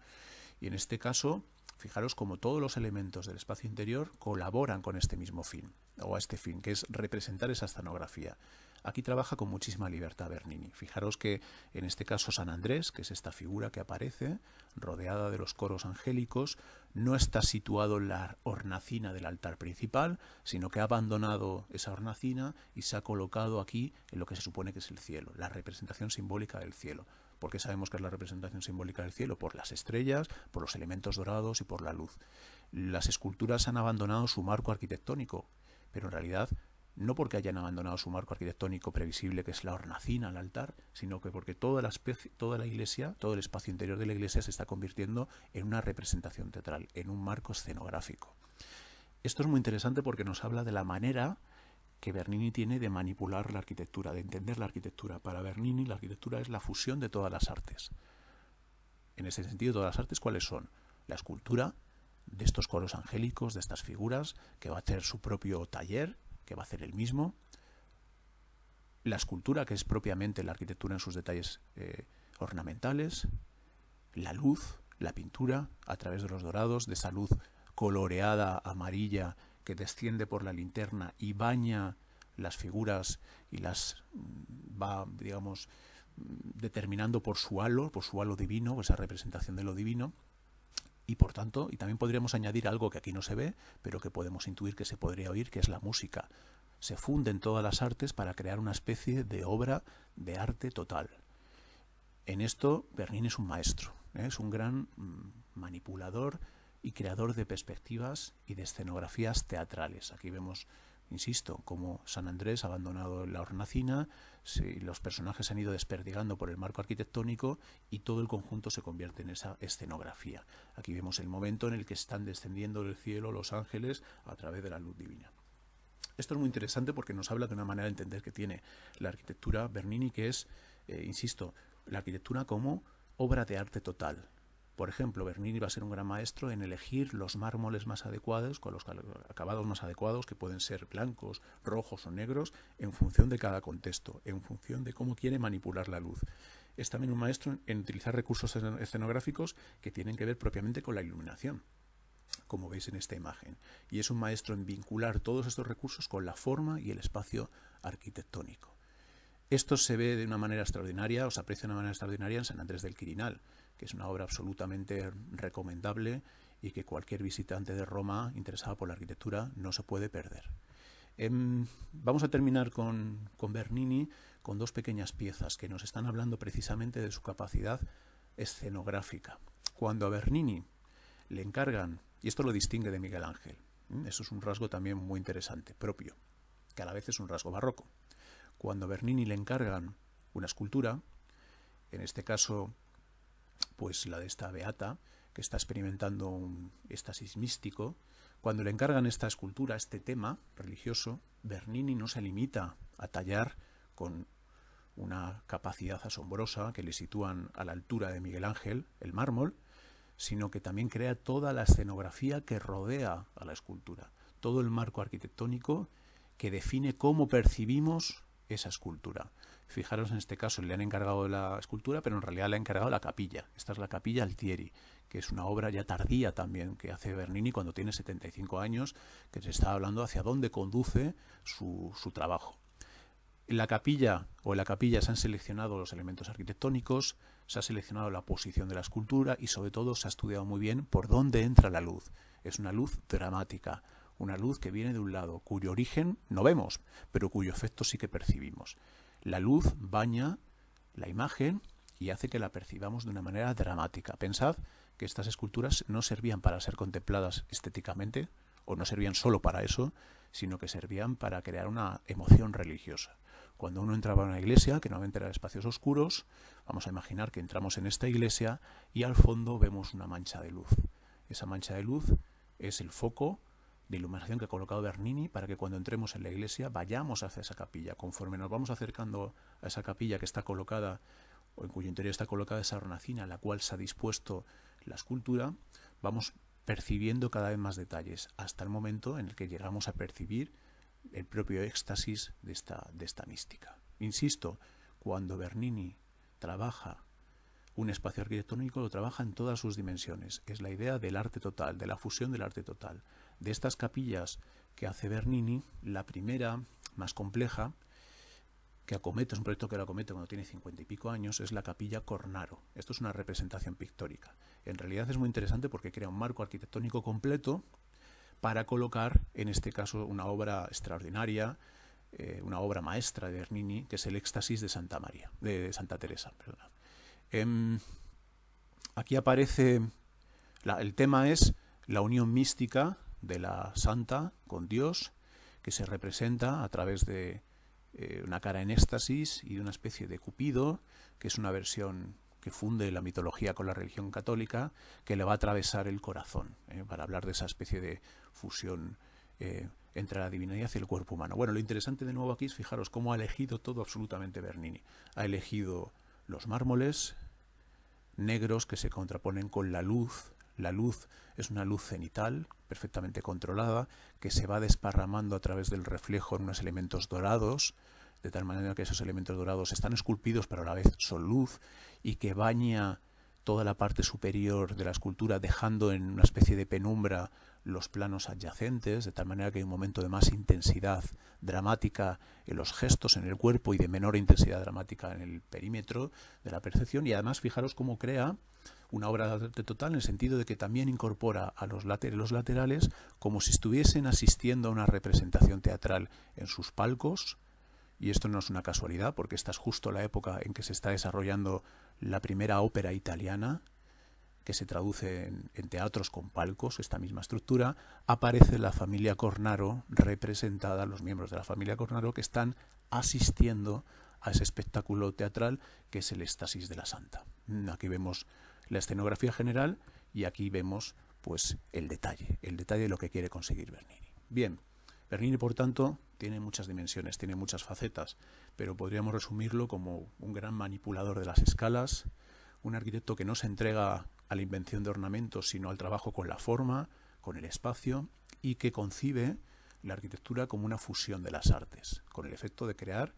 Y en este caso, fijaros como todos los elementos del espacio interior colaboran con este mismo fin, o a este fin, que es representar esa escenografía. Aquí trabaja con muchísima libertad Bernini. Fijaros que en este caso San Andrés, que es esta figura que aparece, rodeada de los coros angélicos, no está situado en la hornacina del altar principal, sino que ha abandonado esa hornacina y se ha colocado aquí en lo que se supone que es el cielo, la representación simbólica del cielo. ¿Por qué sabemos que es la representación simbólica del cielo? Por las estrellas, por los elementos dorados y por la luz. Las esculturas han abandonado su marco arquitectónico, pero en realidad no porque hayan abandonado su marco arquitectónico previsible, que es la hornacina al altar, sino que porque toda la, toda la iglesia, todo el espacio interior de la iglesia se está convirtiendo en una representación teatral, en un marco escenográfico. Esto es muy interesante porque nos habla de la manera que Bernini tiene de manipular la arquitectura, de entender la arquitectura. Para Bernini la arquitectura es la fusión de todas las artes. En ese sentido, todas las artes, ¿cuáles son? La escultura, de estos coros angélicos, de estas figuras, que va a hacer su propio taller, que va a hacer el mismo, la escultura, que es propiamente la arquitectura en sus detalles eh, ornamentales, la luz, la pintura a través de los dorados, de esa luz coloreada amarilla que desciende por la linterna y baña las figuras y las mm, va, digamos, mm, determinando por su halo, por su halo divino, esa representación de lo divino y por tanto, y también podríamos añadir algo que aquí no se ve, pero que podemos intuir que se podría oír, que es la música. Se funden todas las artes para crear una especie de obra de arte total. En esto, Bernín es un maestro, ¿eh? es un gran mm, manipulador y creador de perspectivas y de escenografías teatrales. Aquí vemos, insisto, como San Andrés ha abandonado la hornacina, los personajes se han ido desperdigando por el marco arquitectónico y todo el conjunto se convierte en esa escenografía. Aquí vemos el momento en el que están descendiendo del cielo los ángeles a través de la luz divina. Esto es muy interesante porque nos habla de una manera de entender que tiene la arquitectura Bernini, que es, eh, insisto, la arquitectura como obra de arte total, por ejemplo, Bernini va a ser un gran maestro en elegir los mármoles más adecuados, con los acabados más adecuados, que pueden ser blancos, rojos o negros, en función de cada contexto, en función de cómo quiere manipular la luz. Es también un maestro en utilizar recursos escenográficos que tienen que ver propiamente con la iluminación como veis en esta imagen, y es un maestro en vincular todos estos recursos con la forma y el espacio arquitectónico. Esto se ve de una manera extraordinaria, o se aprecia de una manera extraordinaria en San Andrés del Quirinal, que es una obra absolutamente recomendable y que cualquier visitante de Roma interesado por la arquitectura no se puede perder. Em, vamos a terminar con, Bernini con dos pequeñas piezas que nos están hablando precisamente de su capacidad escenográfica. Cuando a Bernini le encargan, y esto lo distingue de Miguel Ángel, eso es un rasgo también muy interesante, propio, que a la vez es un rasgo barroco. Cuando a Bernini le encargan una escultura, en este caso pues la de esta beata, que está experimentando un éxtasis místico, cuando le encargan esta escultura, este tema religioso, Bernini no se limita a tallar con una capacidad asombrosa que le sitúan a la altura de Miguel Ángel, el mármol, sino que también crea toda la escenografía que rodea a la escultura, todo el marco arquitectónico que define cómo percibimos esa escultura. Fijaros en este caso, le han encargado la escultura, pero en realidad le ha encargado la capilla. Esta es la capilla Altieri, que es una obra ya tardía también que hace Bernini cuando tiene 75 años, que se está hablando hacia dónde conduce su, su trabajo. En la capilla o en la capilla se han seleccionado los elementos arquitectónicos, se ha seleccionado la posición de la escultura y sobre todo se ha estudiado muy bien por dónde entra la luz. Es una luz dramática, una luz que viene de un lado, cuyo origen no vemos, pero cuyo efecto sí que percibimos. La luz baña la imagen y hace que la percibamos de una manera dramática. Pensad que estas esculturas no servían para ser contempladas estéticamente, o no servían solo para eso, sino que servían para crear una emoción religiosa. Cuando uno entraba a una iglesia, que normalmente eran espacios oscuros, vamos a imaginar que entramos en esta iglesia y al fondo vemos una mancha de luz. Esa mancha de luz es el foco de iluminación que ha colocado Bernini para que cuando entremos en la iglesia vayamos hacia esa capilla. Conforme nos vamos acercando a esa capilla que está colocada o en cuyo interior está colocada esa hornacina a la cual se ha dispuesto la escultura, vamos percibiendo cada vez más detalles, hasta el momento en el que llegamos a percibir el propio éxtasis de esta, de esta mística. Insisto, cuando Bernini trabaja un espacio arquitectónico, lo trabaja en todas sus dimensiones. Es la idea del arte total, de la fusión del arte total de estas capillas que hace Bernini, la primera, más compleja, que acomete, es un proyecto que lo acomete cuando tiene cincuenta y pico años, es la capilla Cornaro. Esto es una representación pictórica. En realidad es muy interesante porque crea un marco arquitectónico completo para colocar, en este caso, una obra extraordinaria, eh, una obra maestra de Bernini, que es el éxtasis de Santa María, de Santa Teresa. Em, aquí aparece, el tema es la unión mística de la santa con Dios, que se representa a través de eh, una cara en éxtasis y de una especie de Cupido, que es una versión que funde la mitología con la religión católica, que le va a atravesar el corazón, eh, para hablar de esa especie de fusión eh, entre la divinidad y el cuerpo humano. Bueno, lo interesante de nuevo aquí es fijaros cómo ha elegido todo absolutamente Bernini. Ha elegido los mármoles negros que se contraponen con la luz la luz es una luz cenital, perfectamente controlada, que se va desparramando a través del reflejo en unos elementos dorados, de tal manera que esos elementos dorados están esculpidos, pero a la vez son luz, y que baña toda la parte superior de la escultura, dejando en una especie de penumbra los planos adyacentes, de tal manera que hay un momento de más intensidad dramática en los gestos, en el cuerpo, y de menor intensidad dramática en el perímetro de la percepción. Y además, fijaros cómo crea una obra de arte total en el sentido de que también incorpora a los, laterales como si estuviesen asistiendo a una representación teatral en sus palcos, y esto no es una casualidad porque esta es justo la época en que se está desarrollando la primera ópera italiana, que se traduce en, teatros con palcos, esta misma estructura, aparece la familia Cornaro representada, los miembros de la familia Cornaro que están asistiendo a ese espectáculo teatral que es el éxtasis de la Santa. Aquí vemos la escenografía general y aquí vemos pues el detalle, el detalle de lo que quiere conseguir Bernini. Bien, Bernini por tanto tiene muchas dimensiones, tiene muchas facetas, pero podríamos resumirlo como un gran manipulador de las escalas, un arquitecto que no se entrega a la invención de ornamentos, sino al trabajo con la forma, con el espacio y que concibe la arquitectura como una fusión de las artes, con el efecto de crear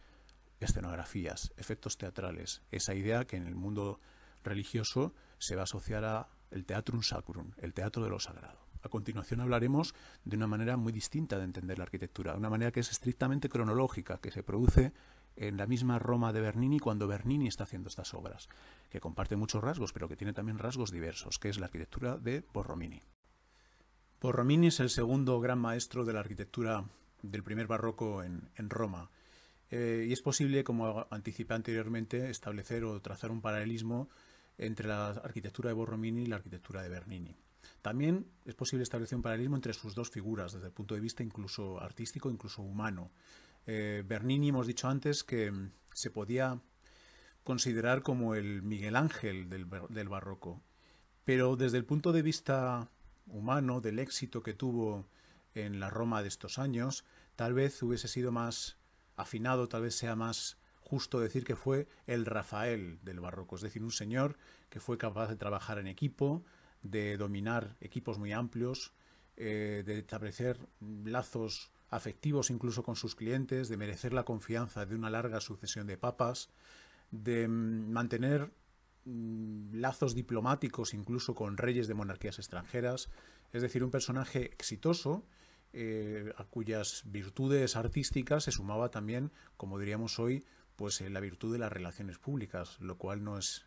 escenografías, efectos teatrales, esa idea que en el mundo religioso se va a asociar a el teatrum sacrum, el teatro de lo sagrado. A continuación hablaremos de una manera muy distinta de entender la arquitectura, una manera que es estrictamente cronológica, que se produce en la misma Roma de Bernini cuando Bernini está haciendo estas obras, que comparte muchos rasgos, pero que tiene también rasgos diversos, que es la arquitectura de Borromini. Borromini es el segundo gran maestro de la arquitectura del primer barroco en, en Roma. Eh, y es posible, como anticipé anteriormente, establecer o trazar un paralelismo entre la arquitectura de Borromini y la arquitectura de Bernini. También es posible establecer un paralelismo entre sus dos figuras, desde el punto de vista incluso artístico, incluso humano. Eh, Bernini hemos dicho antes que mm, se podía considerar como el Miguel Ángel del barroco, pero desde el punto de vista humano, del éxito que tuvo en la Roma de estos años, tal vez hubiese sido más afinado, tal vez sea más justo decir que fue el Rafael del barroco, es decir, un señor que fue capaz de trabajar en equipo, de dominar equipos muy amplios, eh, de establecer lazos afectivos incluso con sus clientes, de merecer la confianza de una larga sucesión de papas, de mm, mantener mm, lazos diplomáticos incluso con reyes de monarquías extranjeras, es decir, un personaje exitoso eh, a cuyas virtudes artísticas se sumaba también, como diríamos hoy, pues en eh, la virtud de las relaciones públicas, lo cual no es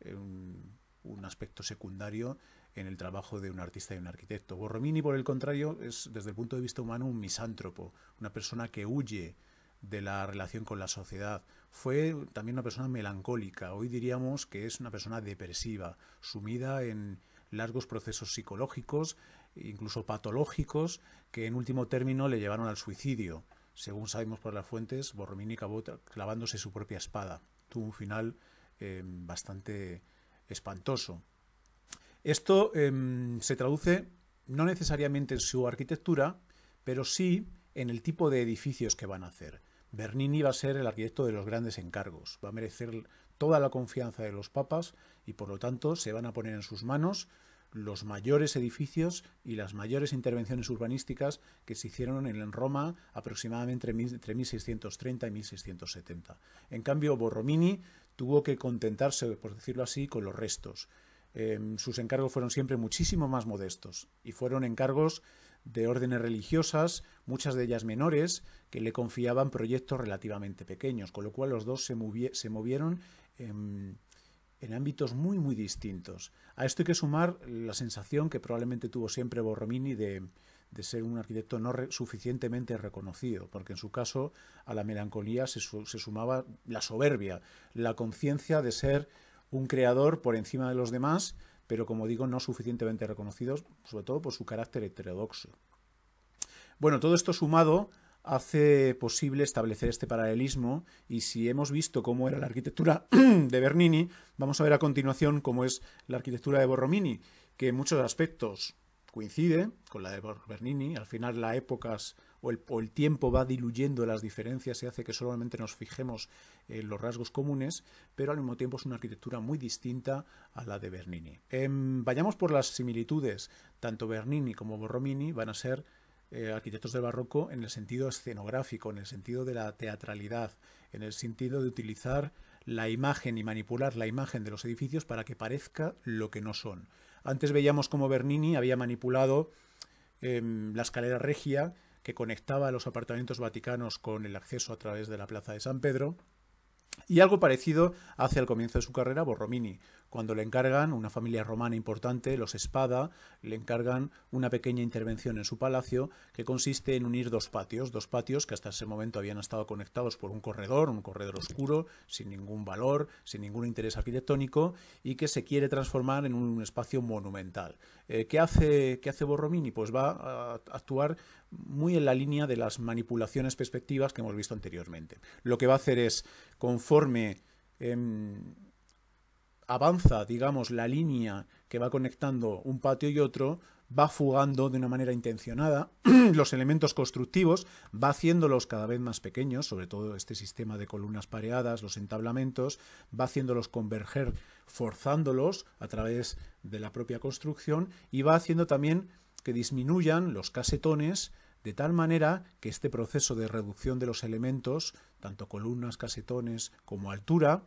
eh, un, un, aspecto secundario en el trabajo de un artista y un arquitecto. Borromini, por el contrario, es desde el punto de vista humano un misántropo, una persona que huye de la relación con la sociedad. Fue también una persona melancólica, hoy diríamos que es una persona depresiva, sumida en largos procesos psicológicos, incluso patológicos, que en último término le llevaron al suicidio según sabemos por las fuentes, Borromini acabó clavándose su propia espada. Tuvo un final em, bastante espantoso. Esto em, se traduce no necesariamente en su arquitectura, pero sí en el tipo de edificios que van a hacer. Bernini va a ser el arquitecto de los grandes encargos, va a merecer toda la confianza de los papas y por lo tanto se van a poner en sus manos los mayores edificios y las mayores intervenciones urbanísticas que se hicieron en Roma aproximadamente entre 1630 y 1670. En cambio, Borromini tuvo que contentarse, por decirlo así, con los restos. Em, sus encargos fueron siempre muchísimo más modestos y fueron encargos de órdenes religiosas, muchas de ellas menores, que le confiaban proyectos relativamente pequeños, con lo cual los dos se, movieron em, en ámbitos muy, muy distintos. A esto hay que sumar la sensación que probablemente tuvo siempre Borromini de, ser un arquitecto no suficientemente reconocido, porque en su caso a la melancolía se, se sumaba la soberbia, la conciencia de ser un creador por encima de los demás, pero como digo, no suficientemente reconocidos, sobre todo por su carácter heterodoxo. Bueno, todo esto sumado hace posible establecer este paralelismo y si hemos visto cómo era la arquitectura [clears throat] de Bernini, vamos a ver a continuación cómo es la arquitectura de Borromini, que en muchos aspectos coincide con la de Bernini, al final la época o el, tiempo va diluyendo las diferencias y hace que solamente nos fijemos en los rasgos comunes, pero al mismo tiempo es una arquitectura muy distinta a la de Bernini. Em, vayamos por las similitudes, tanto Bernini como Borromini van a ser eh, arquitectos del barroco en el sentido escenográfico, en el sentido de la teatralidad, en el sentido de utilizar la imagen y manipular la imagen de los edificios para que parezca lo que no son. Antes veíamos cómo Bernini había manipulado em, la escalera regia que conectaba los apartamentos vaticanos con el acceso a través de la Plaza de San Pedro, y algo parecido hace al comienzo de su carrera Borromini, cuando le encargan una familia romana importante, los Espada, le encargan una pequeña intervención en su palacio que consiste en unir dos patios, dos patios que hasta ese momento habían estado conectados por un corredor, un corredor oscuro, sin ningún valor, sin ningún interés arquitectónico y que se quiere transformar en un espacio monumental. Eh, ¿qué, hace, Borromini? Pues va a actuar muy en la línea de las manipulaciones perspectivas que hemos visto anteriormente. Lo que va a hacer es, conforme em, avanza, digamos, la línea que va conectando un patio y otro, va fugando de una manera intencionada [clears throat] los elementos constructivos, va haciéndolos cada vez más pequeños, sobre todo este sistema de columnas pareadas, los entablamentos, va haciéndolos converger, forzándolos a través de la propia construcción y va haciendo también que disminuyan los casetones de tal manera que este proceso de reducción de los elementos, tanto columnas, casetones como altura,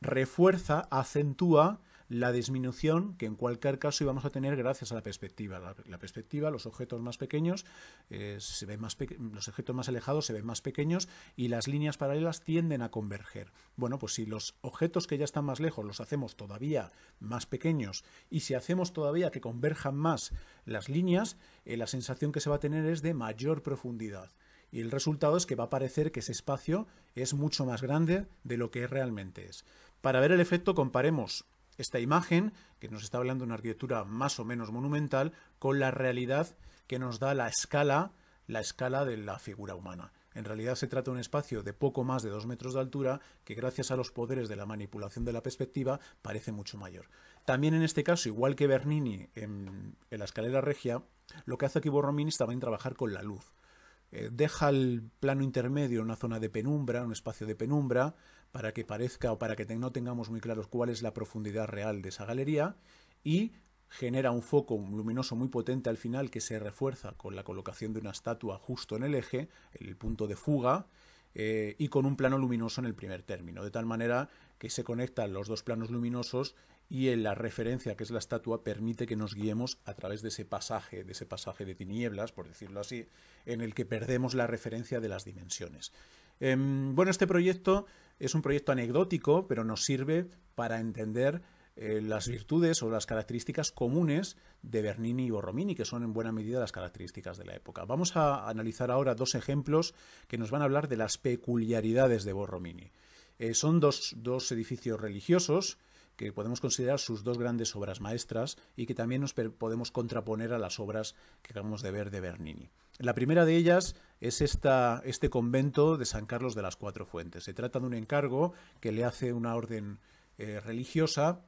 refuerza, acentúa la disminución que en cualquier caso íbamos a tener gracias a la perspectiva. La, perspectiva, los objetos más pequeños, eh, se ven más los objetos más alejados se ven más pequeños y las líneas paralelas tienden a converger. Bueno, pues si los objetos que ya están más lejos los hacemos todavía más pequeños y si hacemos todavía que converjan más las líneas, eh, la sensación que se va a tener es de mayor profundidad. Y el resultado es que va a parecer que ese espacio es mucho más grande de lo que realmente es. Para ver el efecto comparemos esta imagen, que nos está hablando de una arquitectura más o menos monumental, con la realidad que nos da la escala, la escala de la figura humana. En realidad se trata de un espacio de poco más de dos metros de altura que gracias a los poderes de la manipulación de la perspectiva parece mucho mayor. También en este caso, igual que Bernini en, la escalera regia, lo que hace aquí Borromini estaba en trabajar con la luz. Eh, deja el plano intermedio en una zona de penumbra, un espacio de penumbra, para que parezca o para que no tengamos muy claros cuál es la profundidad real de esa galería y genera un foco luminoso muy potente al final que se refuerza con la colocación de una estatua justo en el eje, el punto de fuga, eh, y con un plano luminoso en el primer término, de tal manera que se conectan los dos planos luminosos y la referencia que es la estatua permite que nos guiemos a través de ese pasaje, de ese pasaje de tinieblas, por decirlo así, en el que perdemos la referencia de las dimensiones. Em, bueno, este proyecto es un proyecto anecdótico, pero nos sirve para entender eh, las virtudes o las características comunes de Bernini y Borromini, que son en buena medida las características de la época. Vamos a analizar ahora dos ejemplos que nos van a hablar de las peculiaridades de Borromini. Eh, son dos, dos edificios religiosos, que podemos considerar sus dos grandes obras maestras y que también nos podemos contraponer a las obras que acabamos de ver de Bernini. La primera de ellas es este convento de San Carlos de las Cuatro Fuentes. Se trata de un encargo que le hace una orden eh, religiosa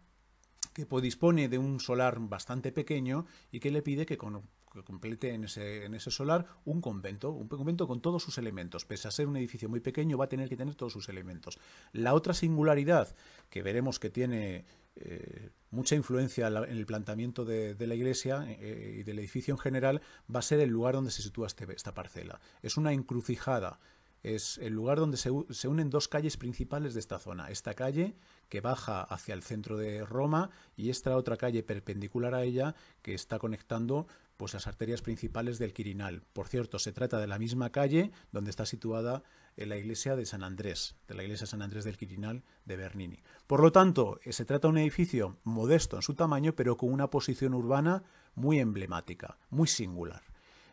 que pues dispone de un solar bastante pequeño y que le pide que, complete en ese, solar un convento, un convento con todos sus elementos. Pese a ser un edificio muy pequeño, va a tener que tener todos sus elementos. La otra singularidad que veremos que tiene eh, mucha influencia en, el planteamiento de, la iglesia eh, y del edificio en general, va a ser el lugar donde se sitúa este, esta parcela. Es una encrucijada, es el lugar donde se, unen dos calles principales de esta zona, esta calle que baja hacia el centro de Roma y esta otra calle perpendicular a ella que está conectando pues las arterias principales del Quirinal. Por cierto, se trata de la misma calle donde está situada eh, la iglesia de San Andrés, de la iglesia San Andrés del Quirinal de Bernini. Por lo tanto, eh, se trata de un edificio modesto en su tamaño, pero con una posición urbana muy emblemática, muy singular.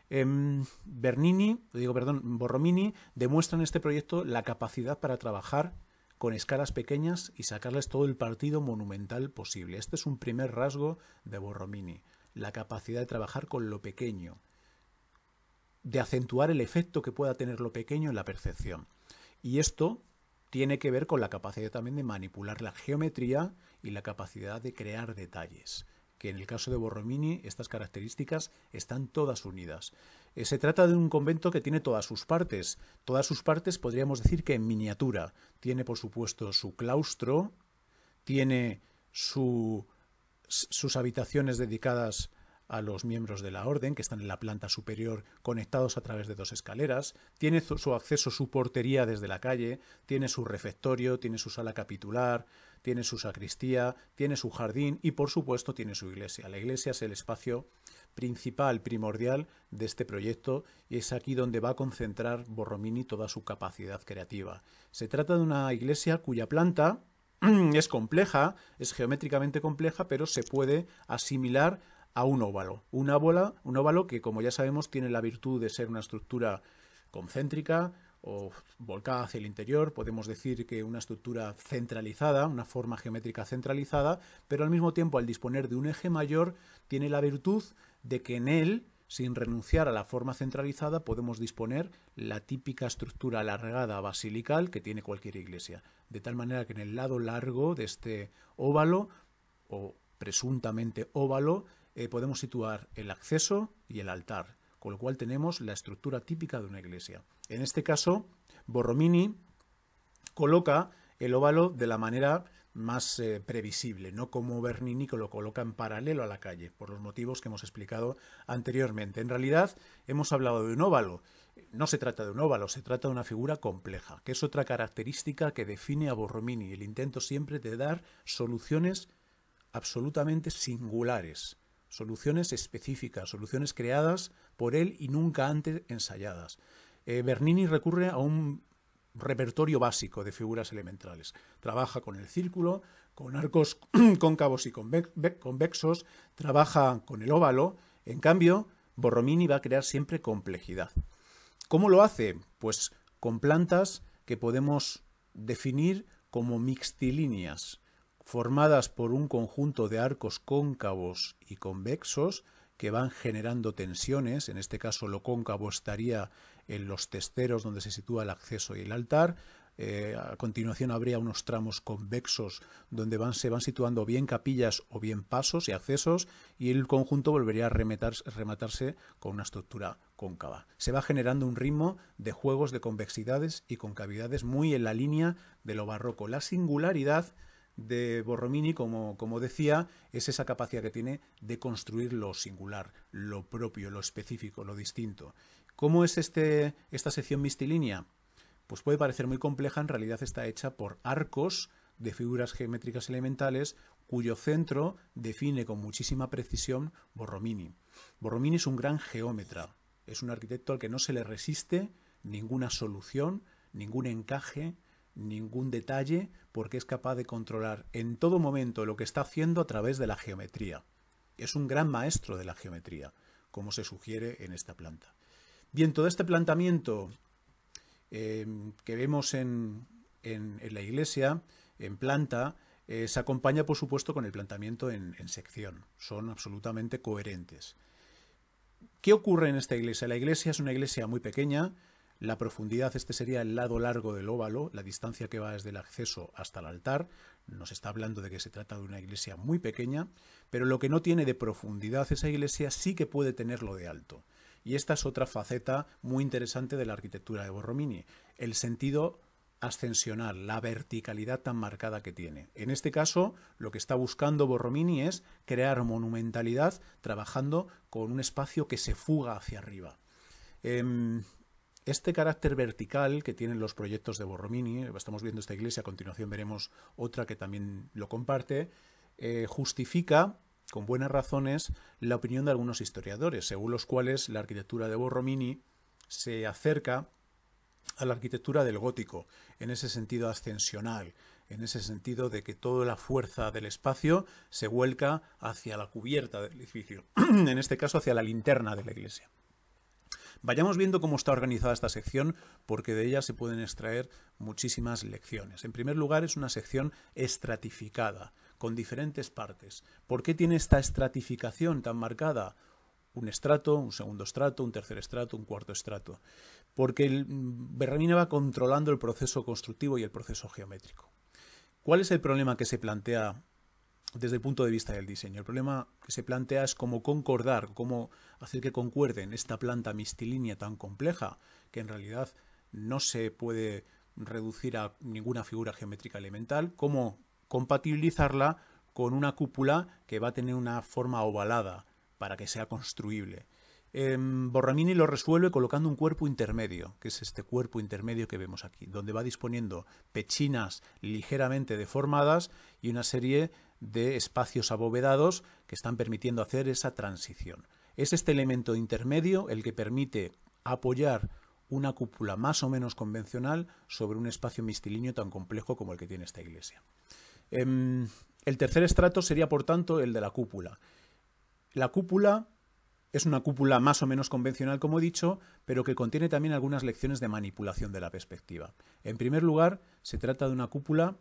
Em, Bernini, digo, perdón, Borromini demuestra en este proyecto la capacidad para trabajar con escalas pequeñas y sacarles todo el partido monumental posible. Este es un primer rasgo de Borromini, la capacidad de trabajar con lo pequeño, de acentuar el efecto que pueda tener lo pequeño en la percepción. Y esto tiene que ver con la capacidad también de manipular la geometría y la capacidad de crear detalles, que en el caso de Borromini estas características están todas unidas. Eh, se trata de un convento que tiene todas sus partes. Todas sus partes podríamos decir que en miniatura. Tiene, por supuesto, su claustro, tiene sus habitaciones dedicadas a los miembros de la orden, que están en la planta superior conectados a través de dos escaleras, tiene su acceso, su portería desde la calle, tiene su refectorio, tiene su sala capitular, tiene su sacristía, tiene su jardín y por supuesto tiene su iglesia. La iglesia es el espacio principal, primordial de este proyecto y es aquí donde va a concentrar Borromini toda su capacidad creativa. Se trata de una iglesia cuya planta [clears throat] es compleja, es geométricamente compleja, pero se puede asimilar a un óvalo. Una bola, un óvalo que, como ya sabemos, tiene la virtud de ser una estructura concéntrica, o volcada hacia el interior, podemos decir que una estructura centralizada, una forma geométrica centralizada, pero al mismo tiempo al disponer de un eje mayor tiene la virtud de que en él, sin renunciar a la forma centralizada, podemos disponer la típica estructura alargada basilical que tiene cualquier iglesia, de tal manera que en el lado largo de este óvalo o presuntamente óvalo, eh, podemos situar el acceso y el altar, con lo cual tenemos la estructura típica de una iglesia. En este caso, Borromini coloca el óvalo de la manera más eh, previsible, no como Bernini que lo coloca en paralelo a la calle, por los motivos que hemos explicado anteriormente. En realidad hemos hablado de un óvalo, no se trata de un óvalo, se trata de una figura compleja, que es otra característica que define a Borromini, el intento siempre de dar soluciones absolutamente singulares, soluciones específicas, soluciones creadas por él y nunca antes ensayadas. Eh, Bernini recurre a un repertorio básico de figuras elementales. Trabaja con el círculo, con arcos [clears throat] cóncavos y convexos, trabaja con el óvalo. En cambio, Borromini va a crear siempre complejidad. ¿Cómo lo hace? Pues con plantas que podemos definir como mixtilíneas, formadas por un conjunto de arcos cóncavos y convexos que van generando tensiones. En este caso, lo cóncavo estaría en los testeros donde se sitúa el acceso y el altar. Eh, a continuación habría unos tramos convexos donde se van situando bien capillas o bien pasos y accesos y el conjunto volvería a rematarse con una estructura cóncava. Se va generando un ritmo de juegos de convexidades y concavidades muy en la línea de lo barroco. La singularidad de Borromini, como, decía, es esa capacidad que tiene de construir lo singular, lo propio, lo específico, lo distinto. ¿Cómo es este, esta sección mistilínea? Pues puede parecer muy compleja, en realidad está hecha por arcos de figuras geométricas elementales cuyo centro define con muchísima precisión Borromini. Borromini es un gran geómetra, es un arquitecto al que no se le resiste ninguna solución, ningún encaje, ningún detalle, porque es capaz de controlar en todo momento lo que está haciendo a través de la geometría. Es un gran maestro de la geometría, como se sugiere en esta planta. Bien, todo este planteamiento eh, que vemos en, la iglesia, en planta, eh, se acompaña, por supuesto, con el planteamiento en, en, sección. Son absolutamente coherentes. ¿Qué ocurre en esta iglesia? La iglesia es una iglesia muy pequeña. La profundidad, este sería el lado largo del óvalo, la distancia que va desde el acceso hasta el altar. Nos está hablando de que se trata de una iglesia muy pequeña, pero lo que no tiene de profundidad esa iglesia sí que puede tenerlo de alto. Y esta es otra faceta muy interesante de la arquitectura de Borromini, el sentido ascensional, la verticalidad tan marcada que tiene. En este caso, lo que está buscando Borromini es crear monumentalidad trabajando con un espacio que se fuga hacia arriba. Em, este carácter vertical que tienen los proyectos de Borromini, estamos viendo esta iglesia, a continuación veremos otra que también lo comparte, eh, justifica con buenas razones, la opinión de algunos historiadores, según los cuales la arquitectura de Borromini se acerca a la arquitectura del gótico, en ese sentido ascensional, en ese sentido de que toda la fuerza del espacio se vuelca hacia la cubierta del edificio, [clears throat] en este caso hacia la linterna de la iglesia. Vayamos viendo cómo está organizada esta sección, porque de ella se pueden extraer muchísimas lecciones. En primer lugar, es una sección estratificada con diferentes partes. ¿Por qué tiene esta estratificación tan marcada? Un estrato, un segundo estrato, un tercer estrato, un cuarto estrato. Porque el mm, Berramina va controlando el proceso constructivo y el proceso geométrico. ¿Cuál es el problema que se plantea desde el punto de vista del diseño? El problema que se plantea es cómo concordar, cómo hacer que concuerden esta planta mistilínea tan compleja, que en realidad no se puede reducir a ninguna figura geométrica elemental, cómo compatibilizarla con una cúpula que va a tener una forma ovalada para que sea construible. Em, Borramini lo resuelve colocando un cuerpo intermedio, que es este cuerpo intermedio que vemos aquí, donde va disponiendo pechinas ligeramente deformadas y una serie de espacios abovedados que están permitiendo hacer esa transición. Es este elemento intermedio el que permite apoyar una cúpula más o menos convencional sobre un espacio mistilíneo tan complejo como el que tiene esta iglesia. Em, el tercer estrato sería, por tanto, el de la cúpula. La cúpula es una cúpula más o menos convencional, como he dicho, pero que contiene también algunas lecciones de manipulación de la perspectiva. En primer lugar, se trata de una cúpula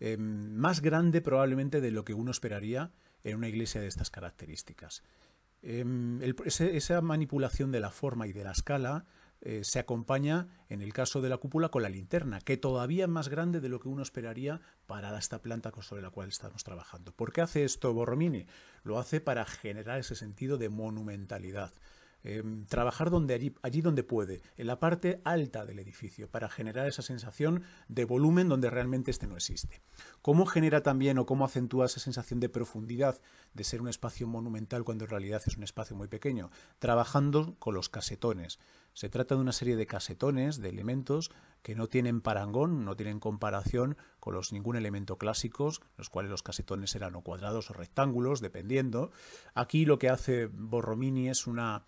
em, más grande probablemente de lo que uno esperaría en una iglesia de estas características. Em, esa manipulación de la forma y de la escala eh, se acompaña, en el caso de la cúpula, con la linterna, que todavía es más grande de lo que uno esperaría para esta planta sobre la cual estamos trabajando. ¿Por qué hace esto Borromini? Lo hace para generar ese sentido de monumentalidad. Em, trabajar allí donde puede, en la parte alta del edificio, para generar esa sensación de volumen donde realmente este no existe. ¿Cómo genera también o cómo acentúa esa sensación de profundidad de ser un espacio monumental cuando en realidad es un espacio muy pequeño? Trabajando con los casetones. Se trata de una serie de casetones, de elementos, que no tienen parangón, no tienen comparación con los ningún elemento clásicos, los cuales los casetones eran o cuadrados o rectángulos, dependiendo. Aquí lo que hace Borromini es una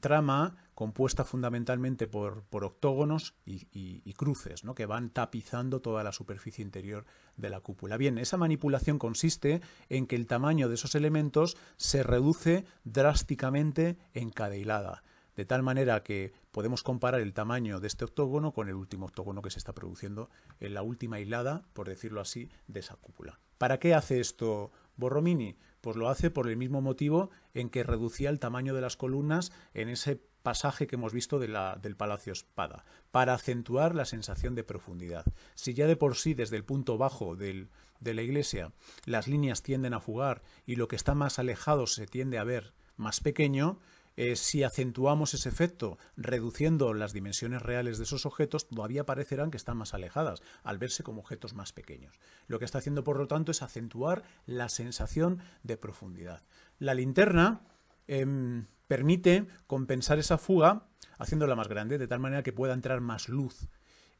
trama compuesta fundamentalmente por, octógonos y, cruces, ¿no? que van tapizando toda la superficie interior de la cúpula. Bien, esa manipulación consiste en que el tamaño de esos elementos se reduce drásticamente en cada hilada de tal manera que podemos comparar el tamaño de este octógono con el último octógono que se está produciendo en la última hilada, por decirlo así, de esa cúpula. ¿Para qué hace esto Borromini? Pues lo hace por el mismo motivo en que reducía el tamaño de las columnas en ese pasaje que hemos visto de la, del Palacio Espada, para acentuar la sensación de profundidad. Si ya de por sí desde el punto bajo del, de la iglesia las líneas tienden a fugar y lo que está más alejado se tiende a ver más pequeño, eh, si acentuamos ese efecto reduciendo las dimensiones reales de esos objetos, todavía parecerán que están más alejadas, al verse como objetos más pequeños. Lo que está haciendo, por lo tanto, es acentuar la sensación de profundidad. La linterna em, permite compensar esa fuga haciéndola más grande, de tal manera que pueda entrar más luz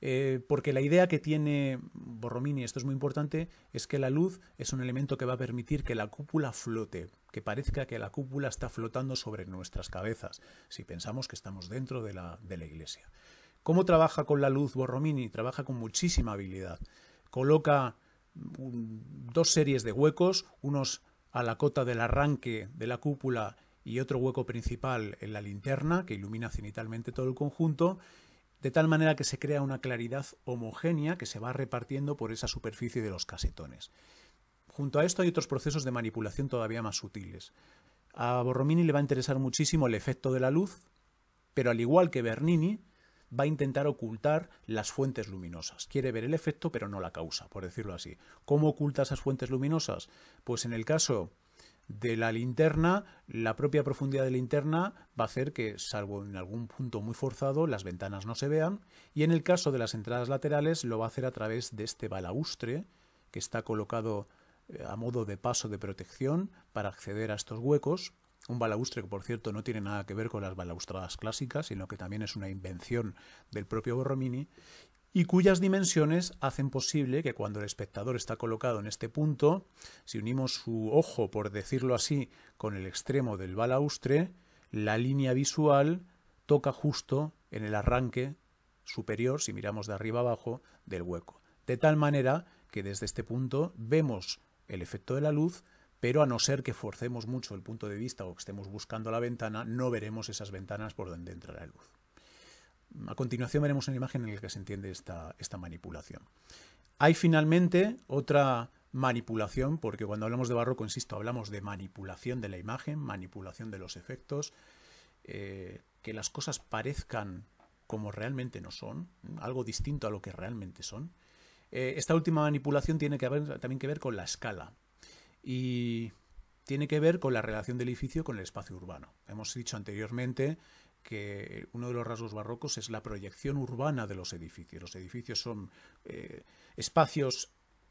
eh, porque la idea que tiene Borromini, esto es muy importante, es que la luz es un elemento que va a permitir que la cúpula flote, que parezca que la cúpula está flotando sobre nuestras cabezas, si pensamos que estamos dentro de la, iglesia. ¿Cómo trabaja con la luz Borromini? Trabaja con muchísima habilidad. Coloca dos series de huecos, unos a la cota del arranque de la cúpula y otro hueco principal en la linterna que ilumina cenitalmente todo el conjunto de tal manera que se crea una claridad homogénea que se va repartiendo por esa superficie de los casetones. Junto a esto hay otros procesos de manipulación todavía más sutiles. A Borromini le va a interesar muchísimo el efecto de la luz, pero al igual que Bernini, va a intentar ocultar las fuentes luminosas. Quiere ver el efecto, pero no la causa, por decirlo así. ¿Cómo oculta esas fuentes luminosas? Pues en el caso de la linterna, la propia profundidad de linterna va a hacer que, salvo en algún punto muy forzado, las ventanas no se vean y en el caso de las entradas laterales lo va a hacer a través de este balaustre que está colocado eh, a modo de paso de protección para acceder a estos huecos. Un balaustre que, por cierto, no tiene nada que ver con las balaustradas clásicas, sino que también es una invención del propio Borromini y cuyas dimensiones hacen posible que cuando el espectador está colocado en este punto, si unimos su ojo, por decirlo así, con el extremo del balaustre, la línea visual toca justo en el arranque superior, si miramos de arriba abajo, del hueco. De tal manera que desde este punto vemos el efecto de la luz, pero a no ser que forcemos mucho el punto de vista o que estemos buscando la ventana, no veremos esas ventanas por donde entra la luz. A continuación veremos una imagen en la que se entiende esta, manipulación. Hay finalmente otra manipulación, porque cuando hablamos de barroco, insisto, hablamos de manipulación de la imagen, manipulación de los efectos, eh, que las cosas parezcan como realmente no son, algo distinto a lo que realmente son. Eh, esta última manipulación tiene que también que ver con la escala y tiene que ver con la relación del edificio con el espacio urbano. Hemos dicho anteriormente que uno de los rasgos barrocos es la proyección urbana de los edificios. Los edificios son eh, espacios,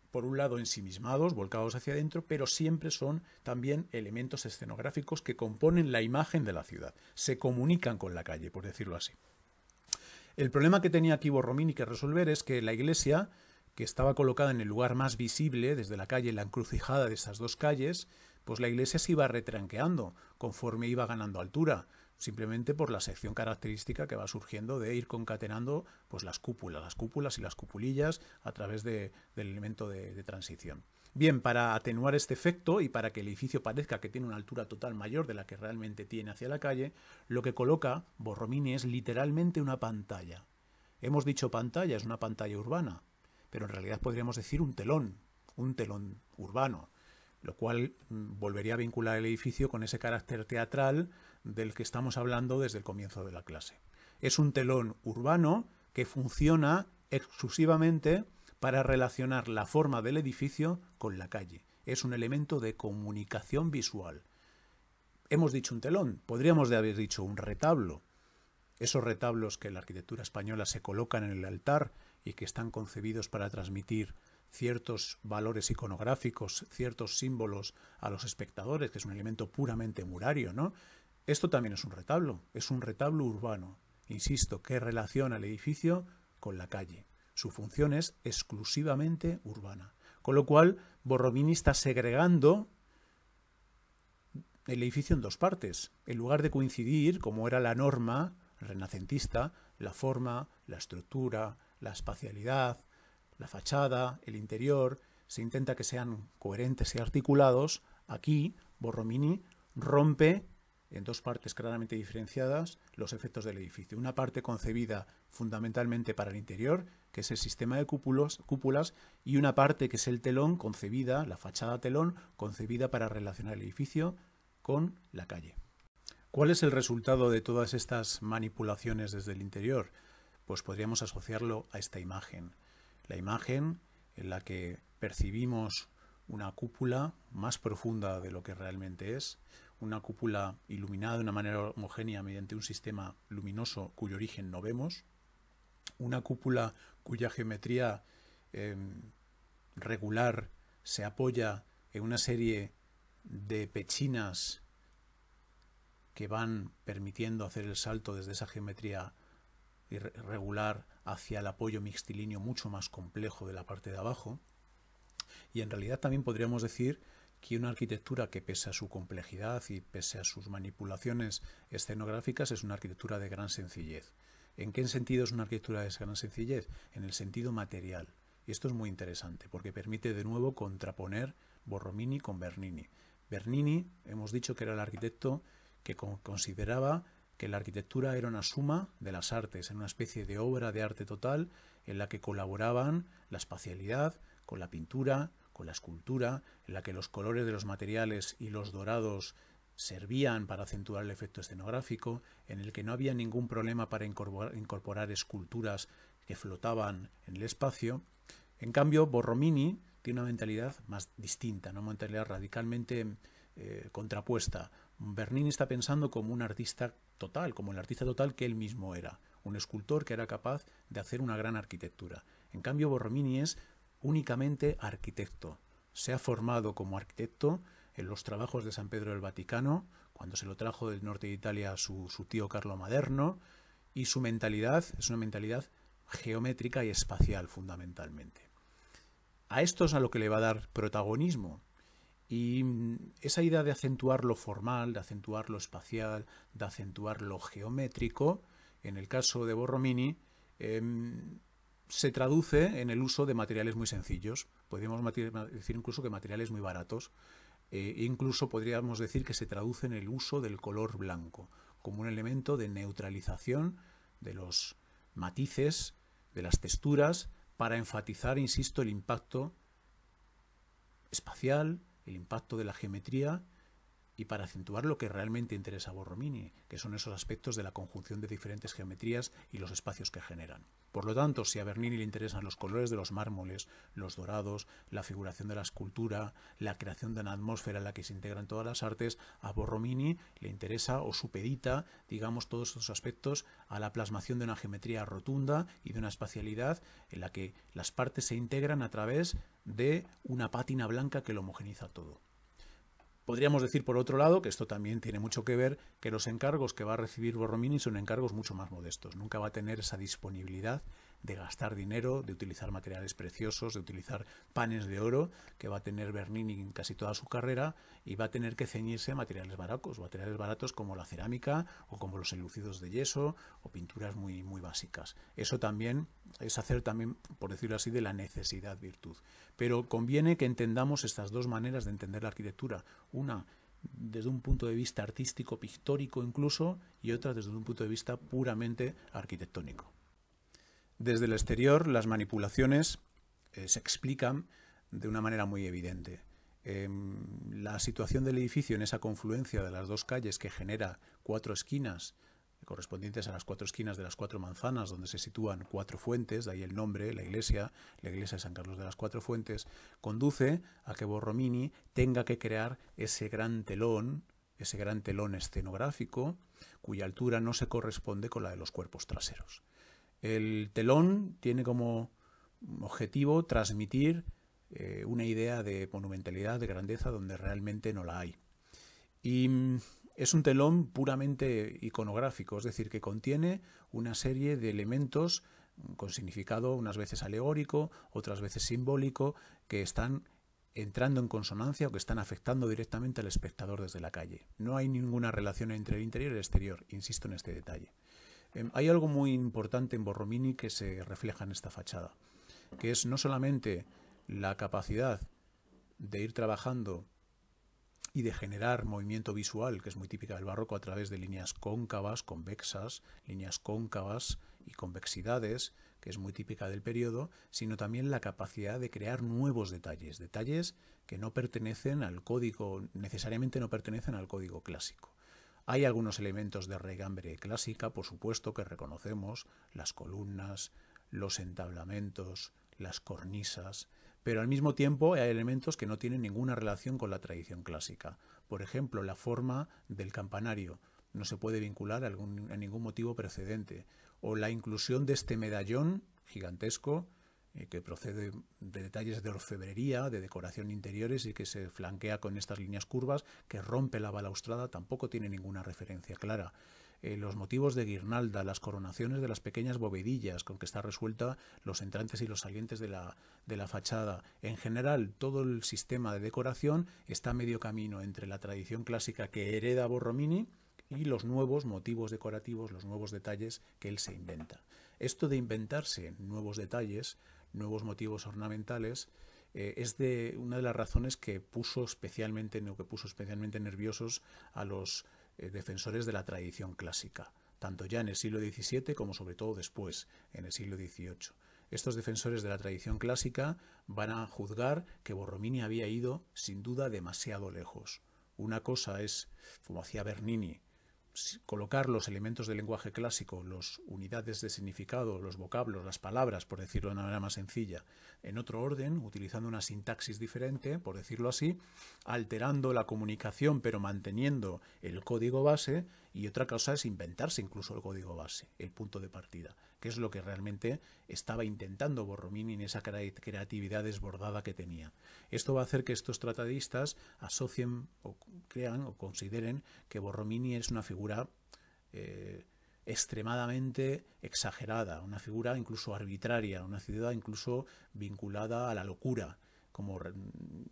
por un lado, ensimismados, volcados hacia adentro, pero siempre son también elementos escenográficos que componen la imagen de la ciudad, se comunican con la calle, por decirlo así. El problema que tenía aquí Borromini que resolver es que la iglesia, que estaba colocada en el lugar más visible, desde la calle, la encrucijada de estas dos calles, pues la iglesia se iba retranqueando conforme iba ganando altura simplemente por la sección característica que va surgiendo de ir concatenando pues, las cúpulas, las cúpulas y las cupulillas a través del elemento de transición. Bien, para atenuar este efecto y para que el edificio parezca que tiene una altura total mayor de la que realmente tiene hacia la calle, lo que coloca Borromini es literalmente una pantalla. Hemos dicho pantalla, es una pantalla urbana, pero en realidad podríamos decir un telón, un telón urbano, lo cual mm, volvería a vincular el edificio con ese carácter teatral del que estamos hablando desde el comienzo de la clase. Es un telón urbano que funciona exclusivamente para relacionar la forma del edificio con la calle. Es un elemento de comunicación visual. Hemos dicho un telón, podríamos de haber dicho un retablo. Esos retablos que en la arquitectura española se colocan en el altar y que están concebidos para transmitir ciertos valores iconográficos, ciertos símbolos a los espectadores, que es un elemento puramente murario, ¿no? Esto también es un retablo, es un retablo urbano, insisto, que relaciona el edificio con la calle. Su función es exclusivamente urbana. Con lo cual, Borromini está segregando el edificio en dos partes. En lugar de coincidir, como era la norma renacentista, la forma, la estructura, la espacialidad, la fachada, el interior, se intenta que sean coherentes y articulados, aquí Borromini rompe en dos partes claramente diferenciadas los efectos del edificio. Una parte concebida fundamentalmente para el interior, que es el sistema de cúpulos, cúpulas, y una parte que es el telón concebida, la fachada telón, concebida para relacionar el edificio con la calle. ¿Cuál es el resultado de todas estas manipulaciones desde el interior? Pues podríamos asociarlo a esta imagen. La imagen en la que percibimos una cúpula más profunda de lo que realmente es, una cúpula iluminada de una manera homogénea mediante un sistema luminoso cuyo origen no vemos, una cúpula cuya geometría em, regular se apoya en una serie de pechinas que van permitiendo hacer el salto desde esa geometría regular hacia el apoyo mixtilíneo mucho más complejo de la parte de abajo. Y en realidad también podríamos decir que una arquitectura que pese a su complejidad y pese a sus manipulaciones escenográficas es una arquitectura de gran sencillez. ¿En qué sentido es una arquitectura de gran sencillez? En el sentido material. Y esto es muy interesante porque permite de nuevo contraponer Borromini con Bernini. Bernini, hemos dicho que era el arquitecto que consideraba que la arquitectura era una suma de las artes, en una especie de obra de arte total en la que colaboraban la espacialidad con la pintura, con la escultura, en la que los colores de los materiales y los dorados servían para acentuar el efecto escenográfico, en el que no había ningún problema para incorporar esculturas que flotaban en el espacio. En cambio, Borromini tiene una mentalidad más distinta, una mentalidad radicalmente eh, contrapuesta. Bernini está pensando como un artista total, como el artista total que él mismo era, un escultor que era capaz de hacer una gran arquitectura. En cambio, Borromini es únicamente arquitecto. Se ha formado como arquitecto en los trabajos de San Pedro del Vaticano, cuando se lo trajo del norte de Italia su, su tío Carlo Maderno, y su mentalidad es una mentalidad geométrica y espacial fundamentalmente. A esto es a lo que le va a dar protagonismo. Y mm, esa idea de acentuar lo formal, de acentuar lo espacial, de acentuar lo geométrico, en el caso de Borromini, em, se traduce en el uso de materiales muy sencillos. Podríamos decir incluso que materiales muy baratos. e incluso podríamos decir que se traduce en el uso del color blanco como un elemento de neutralización de los matices, de las texturas, para enfatizar, insisto, el impacto espacial, el impacto de la geometría y para acentuar lo que realmente interesa a Borromini, que son esos aspectos de la conjunción de diferentes geometrías y los espacios que generan. Por lo tanto, si a Bernini le interesan los colores de los mármoles, los dorados, la figuración de la escultura, la creación de una atmósfera en la que se integran todas las artes, a Borromini le interesa o supedita, digamos, todos esos aspectos a la plasmación de una geometría rotunda y de una espacialidad en la que las partes se integran a través de una pátina blanca que lo homogeniza todo. Podríamos decir, por otro lado, que esto también tiene mucho que ver, que los encargos que va a recibir Borromini son encargos mucho más modestos. Nunca va a tener esa disponibilidad de gastar dinero, de utilizar materiales preciosos, de utilizar panes de oro que va a tener Bernini en casi toda su carrera y va a tener que ceñirse a materiales baratos, materiales baratos como la cerámica o como los elucidos de yeso o pinturas muy, muy básicas. Eso también es hacer también, por decirlo así, de la necesidad virtud. Pero conviene que entendamos estas dos maneras de entender la arquitectura. Una desde un punto de vista artístico, pictórico incluso, y otra desde un punto de vista puramente arquitectónico. Desde el exterior, las manipulaciones eh, se explican de una manera muy evidente. Em, la situación del edificio en esa confluencia de las dos calles que genera cuatro esquinas correspondientes a las cuatro esquinas de las cuatro manzanas, donde se sitúan cuatro fuentes, de ahí el nombre, la iglesia, la iglesia de San Carlos de las Cuatro Fuentes, conduce a que Borromini tenga que crear ese gran telón, ese gran telón escenográfico, cuya altura no se corresponde con la de los cuerpos traseros. El telón tiene como objetivo transmitir eh, una idea de monumentalidad, de grandeza, donde realmente no la hay. Y mm, es un telón puramente iconográfico, es decir, que contiene una serie de elementos con significado unas veces alegórico, otras veces simbólico, que están entrando en consonancia o que están afectando directamente al espectador desde la calle. No hay ninguna relación entre el interior y el exterior, insisto en este detalle. Em, hay algo muy importante en Borromini que se refleja en esta fachada, que es no solamente la capacidad de ir trabajando y de generar movimiento visual, que es muy típica del barroco, a través de líneas cóncavas, convexas, líneas cóncavas y convexidades, que es muy típica del periodo, sino también la capacidad de crear nuevos detalles, detalles que no pertenecen al código, necesariamente no pertenecen al código clásico. Hay algunos elementos de regambre clásica, por supuesto, que reconocemos, las columnas, los entablamentos, las cornisas, pero al mismo tiempo hay elementos que no tienen ninguna relación con la tradición clásica. Por ejemplo, la forma del campanario no se puede vincular a, a ningún motivo precedente, o la inclusión de este medallón gigantesco eh, que procede de detalles de orfebrería, de decoración interiores y que se flanquea con estas líneas curvas, que rompe la balaustrada, tampoco tiene ninguna referencia clara. Eh, los motivos de guirnalda, las coronaciones de las pequeñas bovedillas con que está resuelta los entrantes y los salientes de la, de la fachada. En general, todo el sistema de decoración está medio camino entre la tradición clásica que hereda Borromini y los nuevos motivos decorativos, los nuevos detalles que él se inventa. Esto de inventarse nuevos detalles nuevos motivos ornamentales, eh, es de una de las razones que puso especialmente, que puso especialmente nerviosos a los eh, defensores de la tradición clásica, tanto ya en el siglo XVII como sobre todo después, en el siglo XVIII. Estos defensores de la tradición clásica van a juzgar que Borromini había ido, sin duda, demasiado lejos. Una cosa es, como hacía Bernini, colocar los elementos del lenguaje clásico, las unidades de significado, los vocablos, las palabras, por decirlo de una manera más sencilla, en otro orden, utilizando una sintaxis diferente, por decirlo así, alterando la comunicación pero manteniendo el código base y otra cosa es inventarse incluso el código base, el punto de partida, que es lo que realmente estaba intentando Borromini en esa creatividad desbordada que tenía. Esto va a hacer que estos tratadistas asocien o crean o consideren que Borromini es una figura eh, extremadamente exagerada, una figura incluso arbitraria, una ciudad incluso vinculada a la locura, como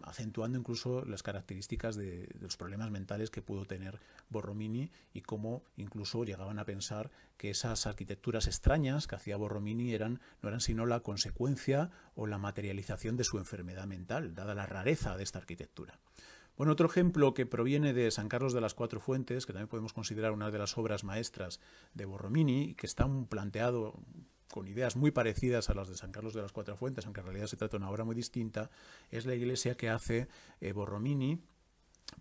acentuando incluso las características de, los problemas mentales que pudo tener Borromini y cómo incluso llegaban a pensar que esas arquitecturas extrañas que hacía Borromini eran, no eran sino la consecuencia o la materialización de su enfermedad mental, dada la rareza de esta arquitectura. Bueno, otro ejemplo que proviene de San Carlos de las Cuatro Fuentes, que también podemos considerar una de las obras maestras de Borromini, que está planteado con ideas muy parecidas a las de San Carlos de las Cuatro Fuentes, aunque en realidad se trata de una obra muy distinta, es la iglesia que hace eh, Borromini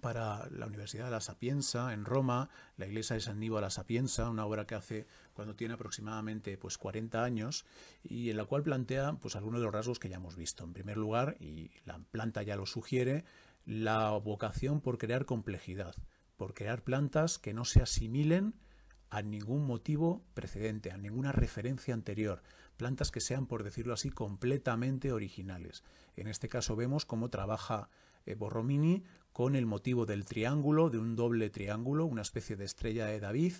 para la Universidad de la Sapienza en Roma, la iglesia de San Nibo a la Sapienza, una obra que hace cuando tiene aproximadamente pues 40 años y en la cual plantea pues algunos de los rasgos que ya hemos visto. En primer lugar, y la planta ya lo sugiere, la vocación por crear complejidad, por crear plantas que no se asimilen a ningún motivo precedente, a ninguna referencia anterior, plantas que sean, por decirlo así, completamente originales. En este caso vemos cómo trabaja eh, Borromini con el motivo del triángulo, de un doble triángulo, una especie de estrella de David,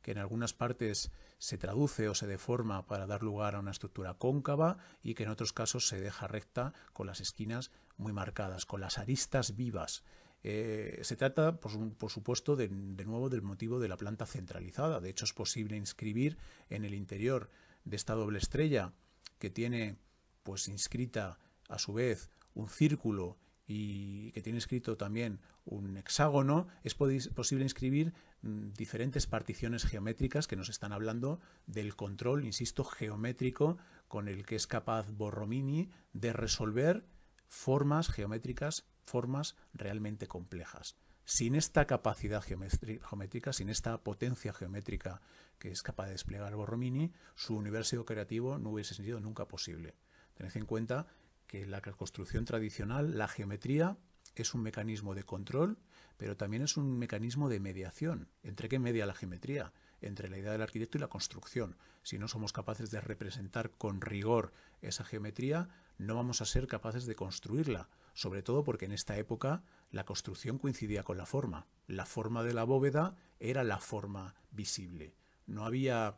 que en algunas partes se traduce o se deforma para dar lugar a una estructura cóncava y que en otros casos se deja recta con las esquinas muy marcadas, con las aristas vivas. Eh, se trata, por, supuesto, de, nuevo del motivo de la planta centralizada. De hecho, es posible inscribir en el interior de esta doble estrella que tiene pues inscrita a su vez un círculo y que tiene escrito también un hexágono, es posible inscribir mm, diferentes particiones geométricas que nos están hablando del control, insisto, geométrico con el que es capaz Borromini de resolver formas geométricas formas realmente complejas. Sin esta capacidad geométrica, sin esta potencia geométrica que es capaz de desplegar Borromini, su universo creativo no hubiese sido nunca posible. Tened en cuenta que la construcción tradicional, la geometría, es un mecanismo de control, pero también es un mecanismo de mediación. ¿Entre qué media la geometría? Entre la idea del arquitecto y la construcción. Si no somos capaces de representar con rigor esa geometría, no vamos a ser capaces de construirla sobre todo porque en esta época la construcción coincidía con la forma. La forma de la bóveda era la forma visible. No había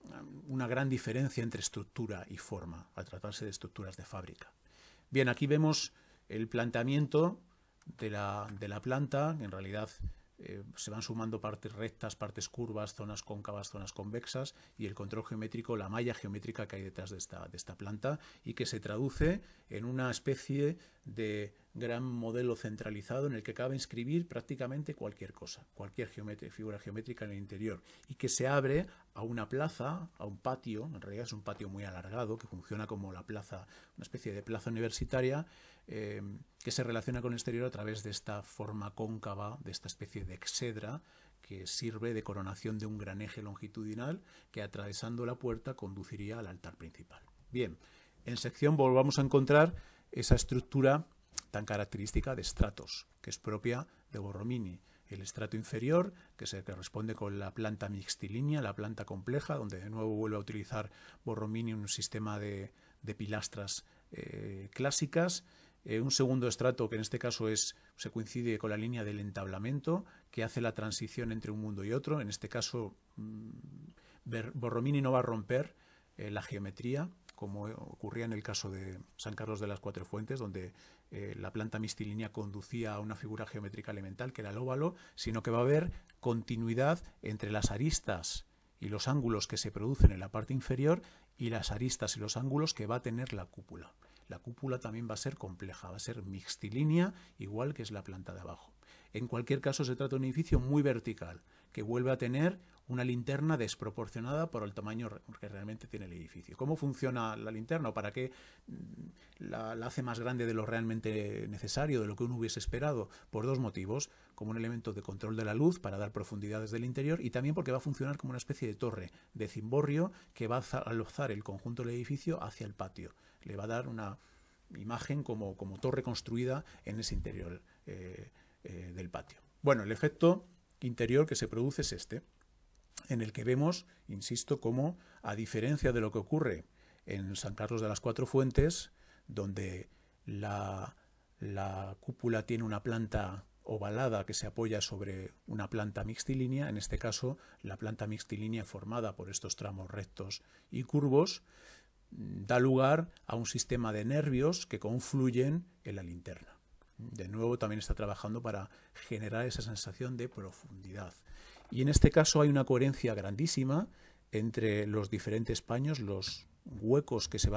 um, una gran diferencia entre estructura y forma al tratarse de estructuras de fábrica. Bien, aquí vemos el planteamiento de la, planta, en realidad eh, se van sumando partes rectas, partes curvas, zonas cóncavas, zonas convexas y el control geométrico, la malla geométrica que hay detrás de esta, planta y que se traduce en una especie de gran modelo centralizado en el que cabe inscribir prácticamente cualquier cosa, cualquier figura geométrica en el interior y que se abre a una plaza, a un patio, en realidad es un patio muy alargado que funciona como la plaza, una especie de plaza universitaria eh, que se relaciona con el exterior a través de esta forma cóncava, de esta especie de exedra que sirve de coronación de un gran eje longitudinal que atravesando la puerta conduciría al altar principal. Bien, en sección volvamos a encontrar esa estructura tan característica de estratos, que es propia de Borromini. El estrato inferior, que se corresponde con la planta mixtilínea, la planta compleja, donde de nuevo vuelve a utilizar Borromini un sistema de, pilastras eh, clásicas. Eh, un segundo estrato que en este caso se coincide con la línea del entablamento, que hace la transición entre un mundo y otro. En este caso, mm, Borromini no va a romper eh, la geometría, como ocurría en el caso de San Carlos de las Cuatro Fuentes, donde eh, la planta mistilínea conducía a una figura geométrica elemental, que era el óvalo, sino que va a haber continuidad entre las aristas y los ángulos que se producen en la parte inferior y las aristas y los ángulos que va a tener la cúpula. La cúpula también va a ser compleja, va a ser mixtilínea, igual que es la planta de abajo. En cualquier caso, se trata de un edificio muy vertical, que vuelve a tener una linterna desproporcionada por el tamaño que realmente tiene el edificio. ¿Cómo funciona la linterna? ¿Para qué mm, la, hace más grande de lo realmente necesario, de lo que uno hubiese esperado? Por dos motivos, como un elemento de control de la luz para dar profundidades del interior y también porque va a funcionar como una especie de torre de cimborrio que va a alzar el conjunto del edificio hacia el patio le va a dar una imagen como, como torre construida en ese interior eh, eh, del patio. Bueno, el efecto interior que se produce es este, en el que vemos, insisto, cómo, a diferencia de lo que ocurre en San Carlos de las Cuatro Fuentes, donde la, la cúpula tiene una planta ovalada que se apoya sobre una planta mixtilínea, en este caso la planta mixtilínea formada por estos tramos rectos y curvos, da lugar a un sistema de nervios que confluyen en la linterna. De nuevo, también está trabajando para generar esa sensación de profundidad. Y en este caso hay una coherencia grandísima entre los diferentes paños, los huecos que se,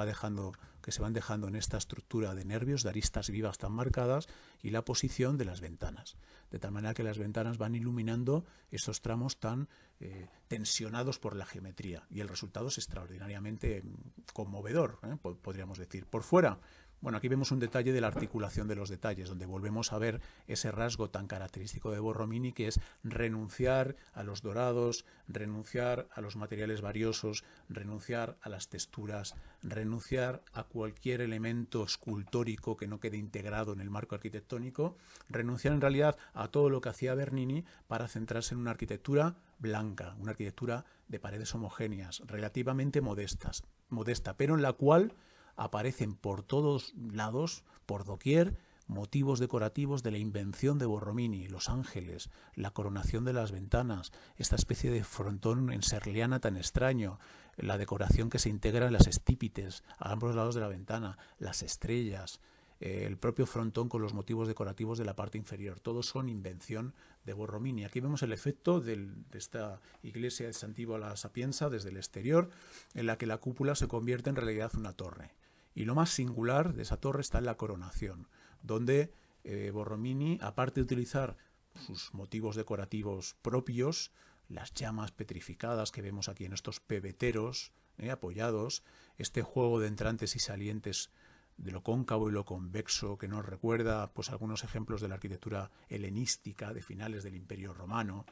que se van dejando en esta estructura de nervios, de aristas vivas tan marcadas, y la posición de las ventanas. De tal manera que las ventanas van iluminando estos tramos tan eh, tensionados por la geometría. Y el resultado es extraordinariamente mm, conmovedor, ¿eh? podríamos decir. Por fuera, bueno, aquí vemos un detalle de la articulación de los detalles, donde volvemos a ver ese rasgo tan característico de Borromini, que es renunciar a los dorados, renunciar a los materiales variosos, renunciar a las texturas, renunciar a cualquier elemento escultórico que no quede integrado en el marco arquitectónico, renunciar en realidad a todo lo que hacía Bernini para centrarse en una arquitectura blanca, una arquitectura de paredes homogéneas, relativamente modestas, modesta, pero en la cual aparecen por todos lados, por doquier, motivos decorativos de la invención de Borromini, los ángeles, la coronación de las ventanas, esta especie de frontón en serliana tan extraño, la decoración que se integra en las estípites a ambos lados de la ventana, las estrellas, eh, el propio frontón con los motivos decorativos de la parte inferior. Todos son invención de Borromini. Aquí vemos el efecto de esta iglesia de Santiago la Sapienza desde el exterior, en la que la cúpula se convierte en realidad una torre. Y lo más singular de esa torre está en la coronación, donde eh, Borromini, aparte de utilizar sus motivos decorativos propios, las llamas petrificadas que vemos aquí en estos pebeteros eh, apoyados, este juego de entrantes y salientes de lo cóncavo y lo convexo que nos recuerda pues algunos ejemplos de la arquitectura helenística de finales del Imperio Romano,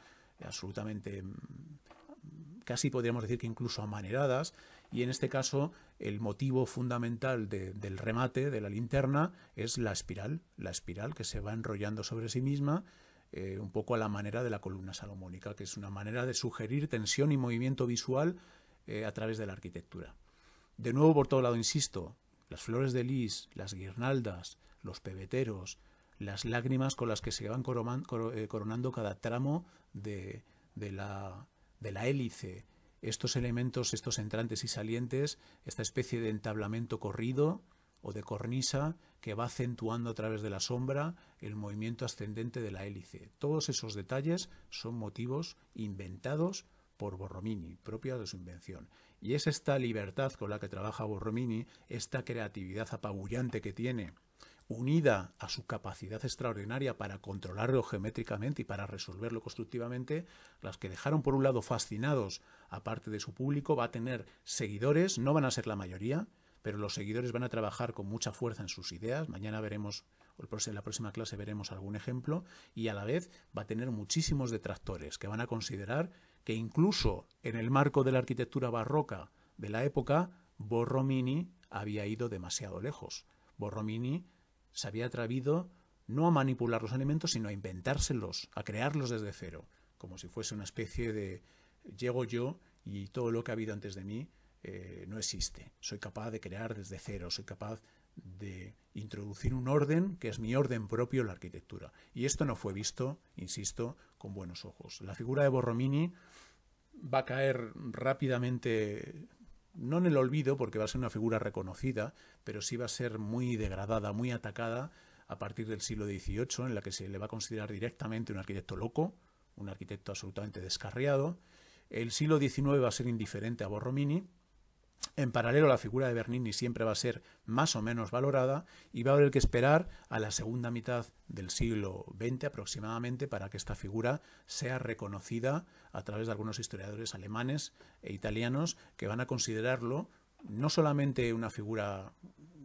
absolutamente mm, casi podríamos decir que incluso amaneradas, y en este caso el motivo fundamental del remate de la linterna es la espiral, la espiral que se va enrollando sobre sí misma, eh, un poco a la manera de la columna salomónica, que es una manera de sugerir tensión y movimiento visual eh, a través de la arquitectura. De nuevo, por todo lado, insisto, las flores de lis, las guirnaldas, los pebeteros, las lágrimas con las que se van eh, coronando cada tramo de la hélice, estos elementos, estos entrantes y salientes, esta especie de entablamento corrido o de cornisa que va acentuando a través de la sombra el movimiento ascendente de la hélice. Todos esos detalles son motivos inventados por Borromini, propia de su invención. Y es esta libertad con la que trabaja Borromini, esta creatividad apabullante que tiene unida a su capacidad extraordinaria para controlarlo geométricamente y para resolverlo constructivamente, las que dejaron por un lado fascinados a parte de su público, va a tener seguidores, no van a ser la mayoría, pero los seguidores van a trabajar con mucha fuerza en sus ideas. Mañana veremos, en la próxima clase veremos algún ejemplo, y a la vez va a tener muchísimos detractores que van a considerar que incluso en el marco de la arquitectura barroca de la época, Borromini había ido demasiado lejos. Borromini se había atrevido no a manipular los elementos, sino a inventárselos, a crearlos desde cero, como si fuese una especie de llego yo y todo lo que ha habido antes de mí eh, no existe. Soy capaz de crear desde cero, soy capaz de introducir un orden que es mi orden propio en la arquitectura. Y esto no fue visto, insisto, con buenos ojos. La figura de Borromini va a caer rápidamente no en el olvido, porque va a ser una figura reconocida, pero sí va a ser muy degradada, muy atacada a partir del siglo XVIII, en la que se le va a considerar directamente un arquitecto loco, un arquitecto absolutamente descarriado. El siglo XIX va a ser indiferente a Borromini. En paralelo, la figura de Bernini siempre va a ser más o menos valorada y va a haber que esperar a la segunda mitad del siglo XX aproximadamente para que esta figura sea reconocida a través de algunos historiadores alemanes e italianos que van a considerarlo no solamente una figura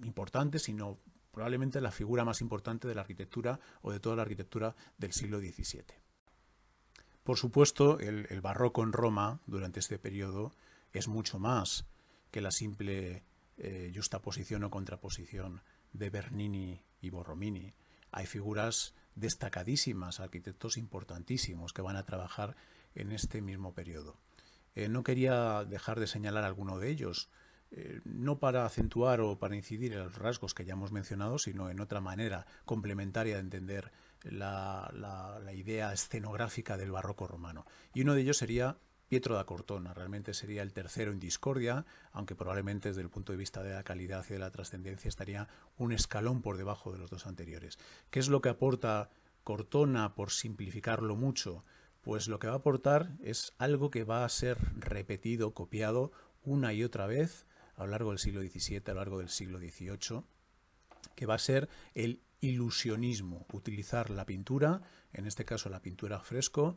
importante, sino probablemente la figura más importante de la arquitectura o de toda la arquitectura del siglo XVII. Por supuesto, el, barroco en Roma durante este periodo es mucho más que la simple eh, justaposición o contraposición de Bernini y Borromini. Hay figuras destacadísimas, arquitectos importantísimos que van a trabajar en este mismo periodo. Eh, no quería dejar de señalar alguno de ellos, eh, no para acentuar o para incidir en los rasgos que ya hemos mencionado, sino en otra manera complementaria de entender la idea escenográfica del barroco romano. Y uno de ellos sería Pietro da Cortona. Realmente sería el tercero en discordia, aunque probablemente desde el punto de vista de la calidad y de la trascendencia estaría un escalón por debajo de los dos anteriores. ¿Qué es lo que aporta Cortona por simplificarlo mucho? pues lo que va a aportar es algo que va a ser repetido, copiado una y otra vez a lo largo del siglo XVII, a lo largo del siglo XVIII, que va a ser el ilusionismo, utilizar la pintura, en este caso la pintura fresco,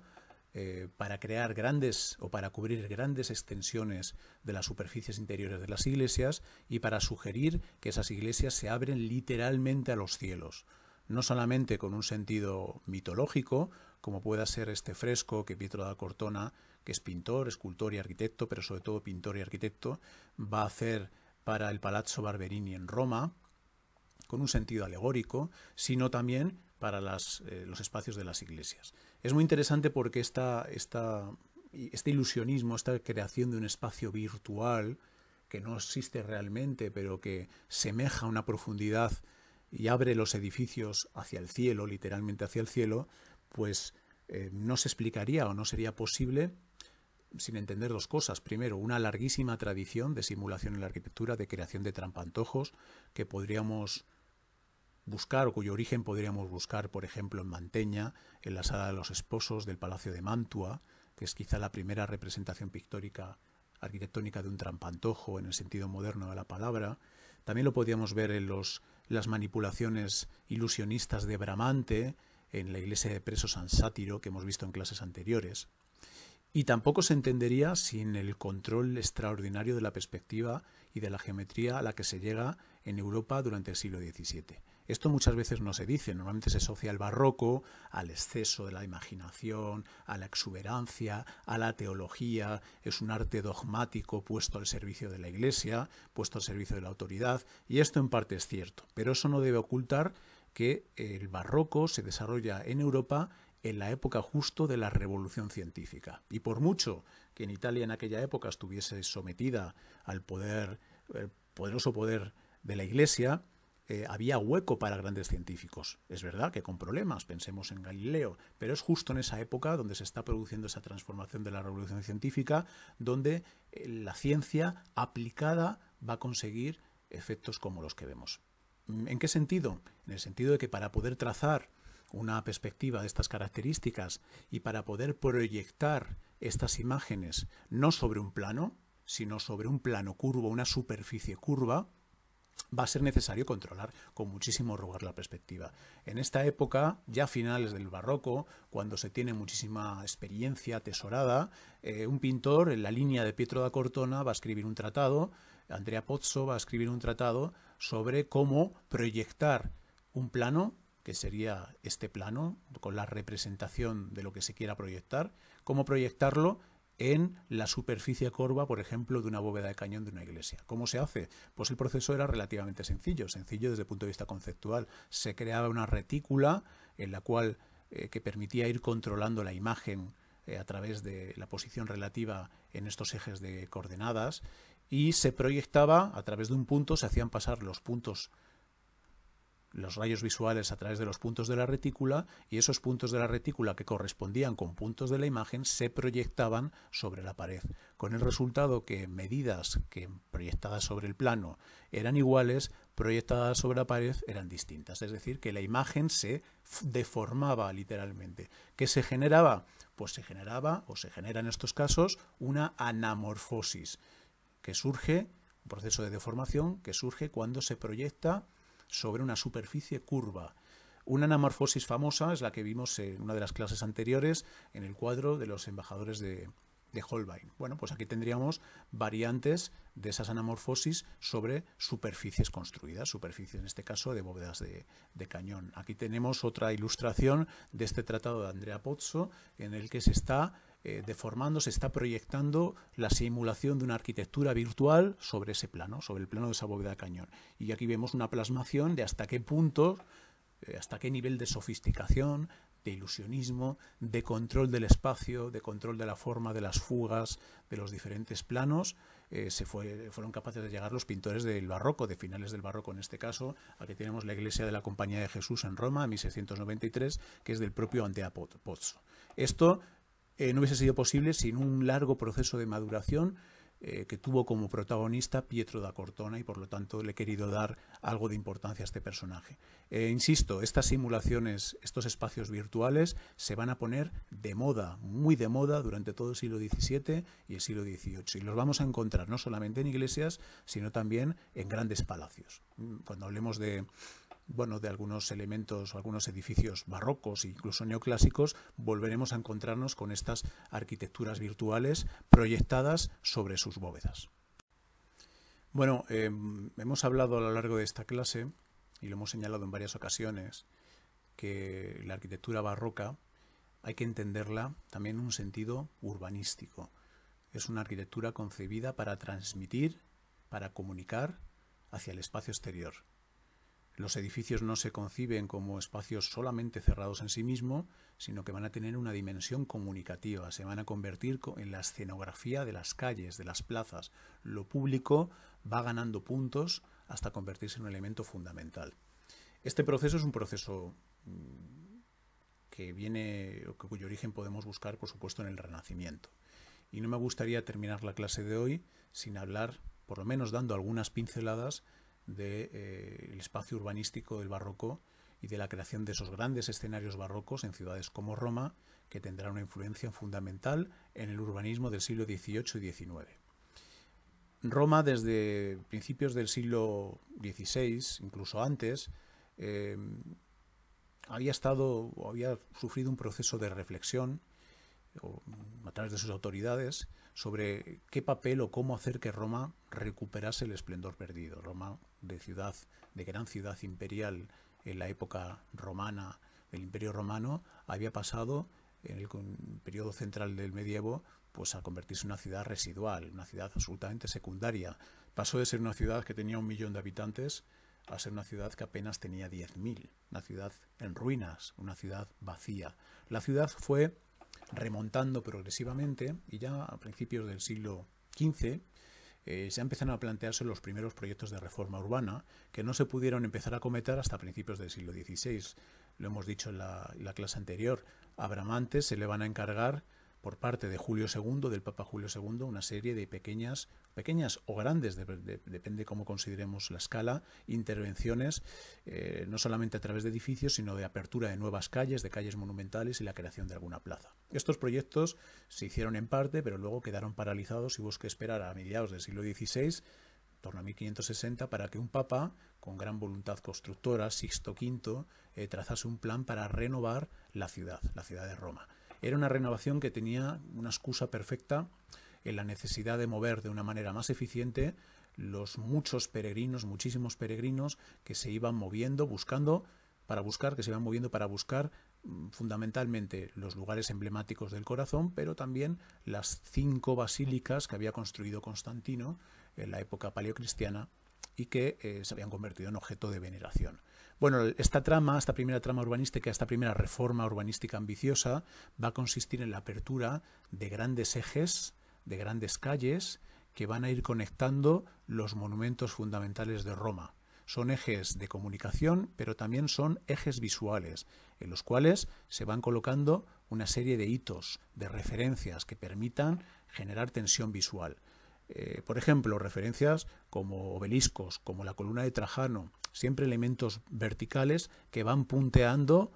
eh, para crear grandes o para cubrir grandes extensiones de las superficies interiores de las iglesias y para sugerir que esas iglesias se abren literalmente a los cielos no solamente con un sentido mitológico, como pueda ser este fresco que Pietro da Cortona, que es pintor, escultor y arquitecto, pero sobre todo pintor y arquitecto, va a hacer para el Palazzo Barberini en Roma, con un sentido alegórico, sino también para eh, los espacios de las iglesias. Es muy interesante porque este ilusionismo, esta creación de un espacio virtual que no existe realmente, pero que semeja una profundidad y abre los edificios hacia el cielo, literalmente hacia el cielo, pues eh, no se explicaría o no sería posible sin entender dos cosas. Primero, una larguísima tradición de simulación en la arquitectura, de creación de trampantojos, que podríamos buscar o cuyo origen podríamos buscar, por ejemplo, en Manteña, en la Sala de los Esposos del Palacio de Mantua, que es quizá la primera representación pictórica arquitectónica de un trampantojo en el sentido moderno de la palabra. También lo podríamos ver en los las manipulaciones ilusionistas de Bramante en la iglesia de presos San Sátiro, que hemos visto en clases anteriores. Y tampoco se entendería sin el control extraordinario de la perspectiva y de la geometría a la que se llega en Europa durante el siglo XVII. Esto muchas veces no se dice, normalmente se asocia al barroco, al exceso de la imaginación, a la exuberancia, a la teología, es un arte dogmático puesto al servicio de la Iglesia, puesto al servicio de la autoridad, y esto en parte es cierto, pero eso no debe ocultar que el barroco se desarrolla en Europa en la época justo de la revolución científica. Y por mucho que en Italia en aquella época estuviese sometida al poder, el poderoso poder de la Iglesia, eh, había hueco para grandes científicos. Es verdad que con problemas, pensemos en Galileo, pero es justo en esa época donde se está produciendo esa transformación de la revolución científica, donde eh, la ciencia aplicada va a conseguir efectos como los que vemos. Mm, ¿En qué sentido? En el sentido de que para poder trazar una perspectiva de estas características y para poder proyectar estas imágenes no sobre un plano, sino sobre un plano curvo, una superficie curva, va a ser necesario controlar con muchísimo rigor la perspectiva. En esta época, ya finales del barroco, cuando se tiene muchísima experiencia atesorada, eh, un pintor en la línea de Pietro da Cortona va a escribir un tratado, Andrea Pozzo va a escribir un tratado sobre cómo proyectar un plano que sería este plano, con la representación de lo que se quiera proyectar, cómo proyectarlo en la superficie corva, por ejemplo, de una bóveda de cañón de una iglesia. ¿Cómo se hace? Pues el proceso era relativamente sencillo, sencillo desde el punto de vista conceptual. Se creaba una retícula en la cual eh, que permitía ir controlando la imagen eh, a través de la posición relativa en estos ejes de coordenadas y se proyectaba a través de un punto, se hacían pasar los puntos los rayos visuales a través de los puntos de la retícula y esos puntos de la retícula que correspondían con puntos de la imagen se proyectaban sobre la pared, con el resultado que medidas que proyectadas sobre el plano eran iguales, proyectadas sobre la pared eran distintas, es decir, que la imagen se deformaba literalmente. ¿Qué se generaba? Pues se generaba o se genera en estos casos una anamorfosis que surge, un proceso de deformación que surge cuando se proyecta sobre una superficie curva. Una anamorfosis famosa es la que vimos en una de las clases anteriores en el cuadro de los embajadores de, Holbein. Bueno, pues aquí tendríamos variantes de esas anamorfosis sobre superficies construidas, superficies en este caso de bóvedas de, de, cañón. Aquí tenemos otra ilustración de este tratado de Andrea Pozzo en el que se está eh, deformando, se está proyectando la simulación de una arquitectura virtual sobre ese plano, sobre el plano de esa bóveda cañón. Y aquí vemos una plasmación de hasta qué punto, eh, hasta qué nivel de sofisticación, de ilusionismo, de control del espacio, de control de la forma, de las fugas, de los diferentes planos, eh, se fue, fueron capaces de llegar los pintores del barroco, de finales del barroco en este caso. que tenemos la iglesia de la Compañía de Jesús en Roma, en 1693, que es del propio Antea Pozzo. Esto eh, no hubiese sido posible sin un largo proceso de maduración eh, que tuvo como protagonista Pietro da Cortona y por lo tanto le he querido dar algo de importancia a este personaje. Eh, insisto, estas simulaciones, estos espacios virtuales se van a poner de moda, muy de moda durante todo el siglo XVII y el siglo XVIII y los vamos a encontrar no solamente en iglesias, sino también en grandes palacios. Mm, cuando hablemos de bueno, de algunos elementos algunos edificios barrocos, e incluso neoclásicos, volveremos a encontrarnos con estas arquitecturas virtuales proyectadas sobre sus bóvedas. Bueno, em, hemos hablado a lo largo de esta clase, y lo hemos señalado en varias ocasiones, que la arquitectura barroca hay que entenderla también en un sentido urbanístico. Es una arquitectura concebida para transmitir, para comunicar hacia el espacio exterior. Los edificios no se conciben como espacios solamente cerrados en sí mismo, sino que van a tener una dimensión comunicativa, se van a convertir en la escenografía de las calles, de las plazas. Lo público va ganando puntos hasta convertirse en un elemento fundamental. Este proceso es un proceso mm, que viene, cuyo origen podemos buscar, por supuesto, en el Renacimiento. Y no me gustaría terminar la clase de hoy sin hablar, por lo menos dando algunas pinceladas, del de, eh, espacio urbanístico del barroco y de la creación de esos grandes escenarios barrocos en ciudades como Roma, que tendrán una influencia fundamental en el urbanismo del siglo XVIII y XIX. Roma desde principios del siglo XVI, incluso antes, eh, había estado había sufrido un proceso de reflexión a través de sus autoridades sobre qué papel o cómo hacer que Roma recuperase el esplendor perdido. Roma de ciudad, de gran ciudad imperial en la época romana, del Imperio Romano, había pasado en el periodo central del medievo pues a convertirse en una ciudad residual, una ciudad absolutamente secundaria. Pasó de ser una ciudad que tenía un millón de habitantes a ser una ciudad que apenas tenía 10.000, una ciudad en ruinas, una ciudad vacía. La ciudad fue remontando progresivamente y ya a principios del siglo XV eh, se empezaron a plantearse los primeros proyectos de reforma urbana que no se pudieron empezar a cometer hasta principios del siglo XVI. Lo hemos dicho en la, clase anterior, a Bramante se le van a encargar por parte de Julio II, del Papa Julio II, una serie de pequeñas, pequeñas o grandes, de, depende cómo consideremos la escala, intervenciones, eh, no solamente a través de edificios, sino de apertura de nuevas calles, de calles monumentales y la creación de alguna plaza. Estos proyectos se hicieron en parte, pero luego quedaron paralizados y hubo que esperar a mediados del siglo XVI torno a 1560, para que un papa, con gran voluntad constructora, Sixto V, eh, trazase un plan para renovar la ciudad, la ciudad de Roma. Era una renovación que tenía una excusa perfecta en la necesidad de mover de una manera más eficiente los muchos peregrinos, muchísimos peregrinos que se iban moviendo, buscando, para buscar, que se iban moviendo para buscar mm, fundamentalmente los lugares emblemáticos del corazón, pero también las cinco basílicas que había construido Constantino en la época paleocristiana y que eh, se habían convertido en objeto de veneración. Bueno, esta trama, esta primera trama urbanística, esta primera reforma urbanística ambiciosa va a consistir en la apertura de grandes ejes, de grandes calles que van a ir conectando los monumentos fundamentales de Roma. Son ejes de comunicación, pero también son ejes visuales, en los cuales se van colocando una serie de hitos, de referencias que permitan generar tensión visual. Eh, por ejemplo, referencias como obeliscos, como la columna de Trajano, siempre elementos verticales que van punteando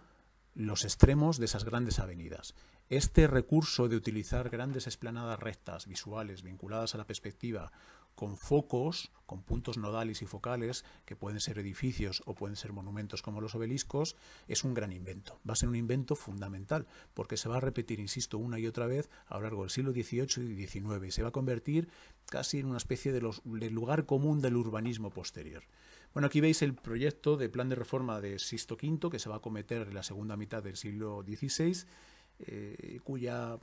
los extremos de esas grandes avenidas. Este recurso de utilizar grandes esplanadas rectas visuales vinculadas a la perspectiva con focos, con puntos nodales y focales, que pueden ser edificios o pueden ser monumentos como los obeliscos, es un gran invento. Va a ser un invento fundamental, porque se va a repetir, insisto, una y otra vez a lo largo del siglo XVIII y XIX. se va a convertir casi en una especie de lugar común del urbanismo posterior. Bueno, aquí veis el proyecto de plan de reforma de Sisto V, que se va a cometer en la segunda mitad del siglo XVI, eh, cuya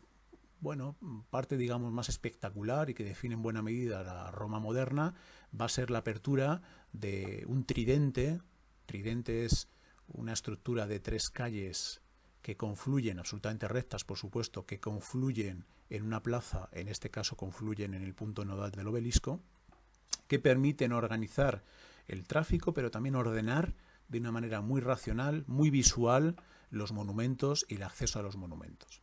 bueno, parte, digamos, más espectacular y que define en buena medida la Roma moderna, va a ser la apertura de un tridente. Tridente es una estructura de tres calles que confluyen, absolutamente rectas, por supuesto, que confluyen en una plaza, en este caso confluyen en el punto nodal del obelisco, que permiten organizar el tráfico, pero también ordenar de una manera muy racional, muy visual, los monumentos y el acceso a los monumentos.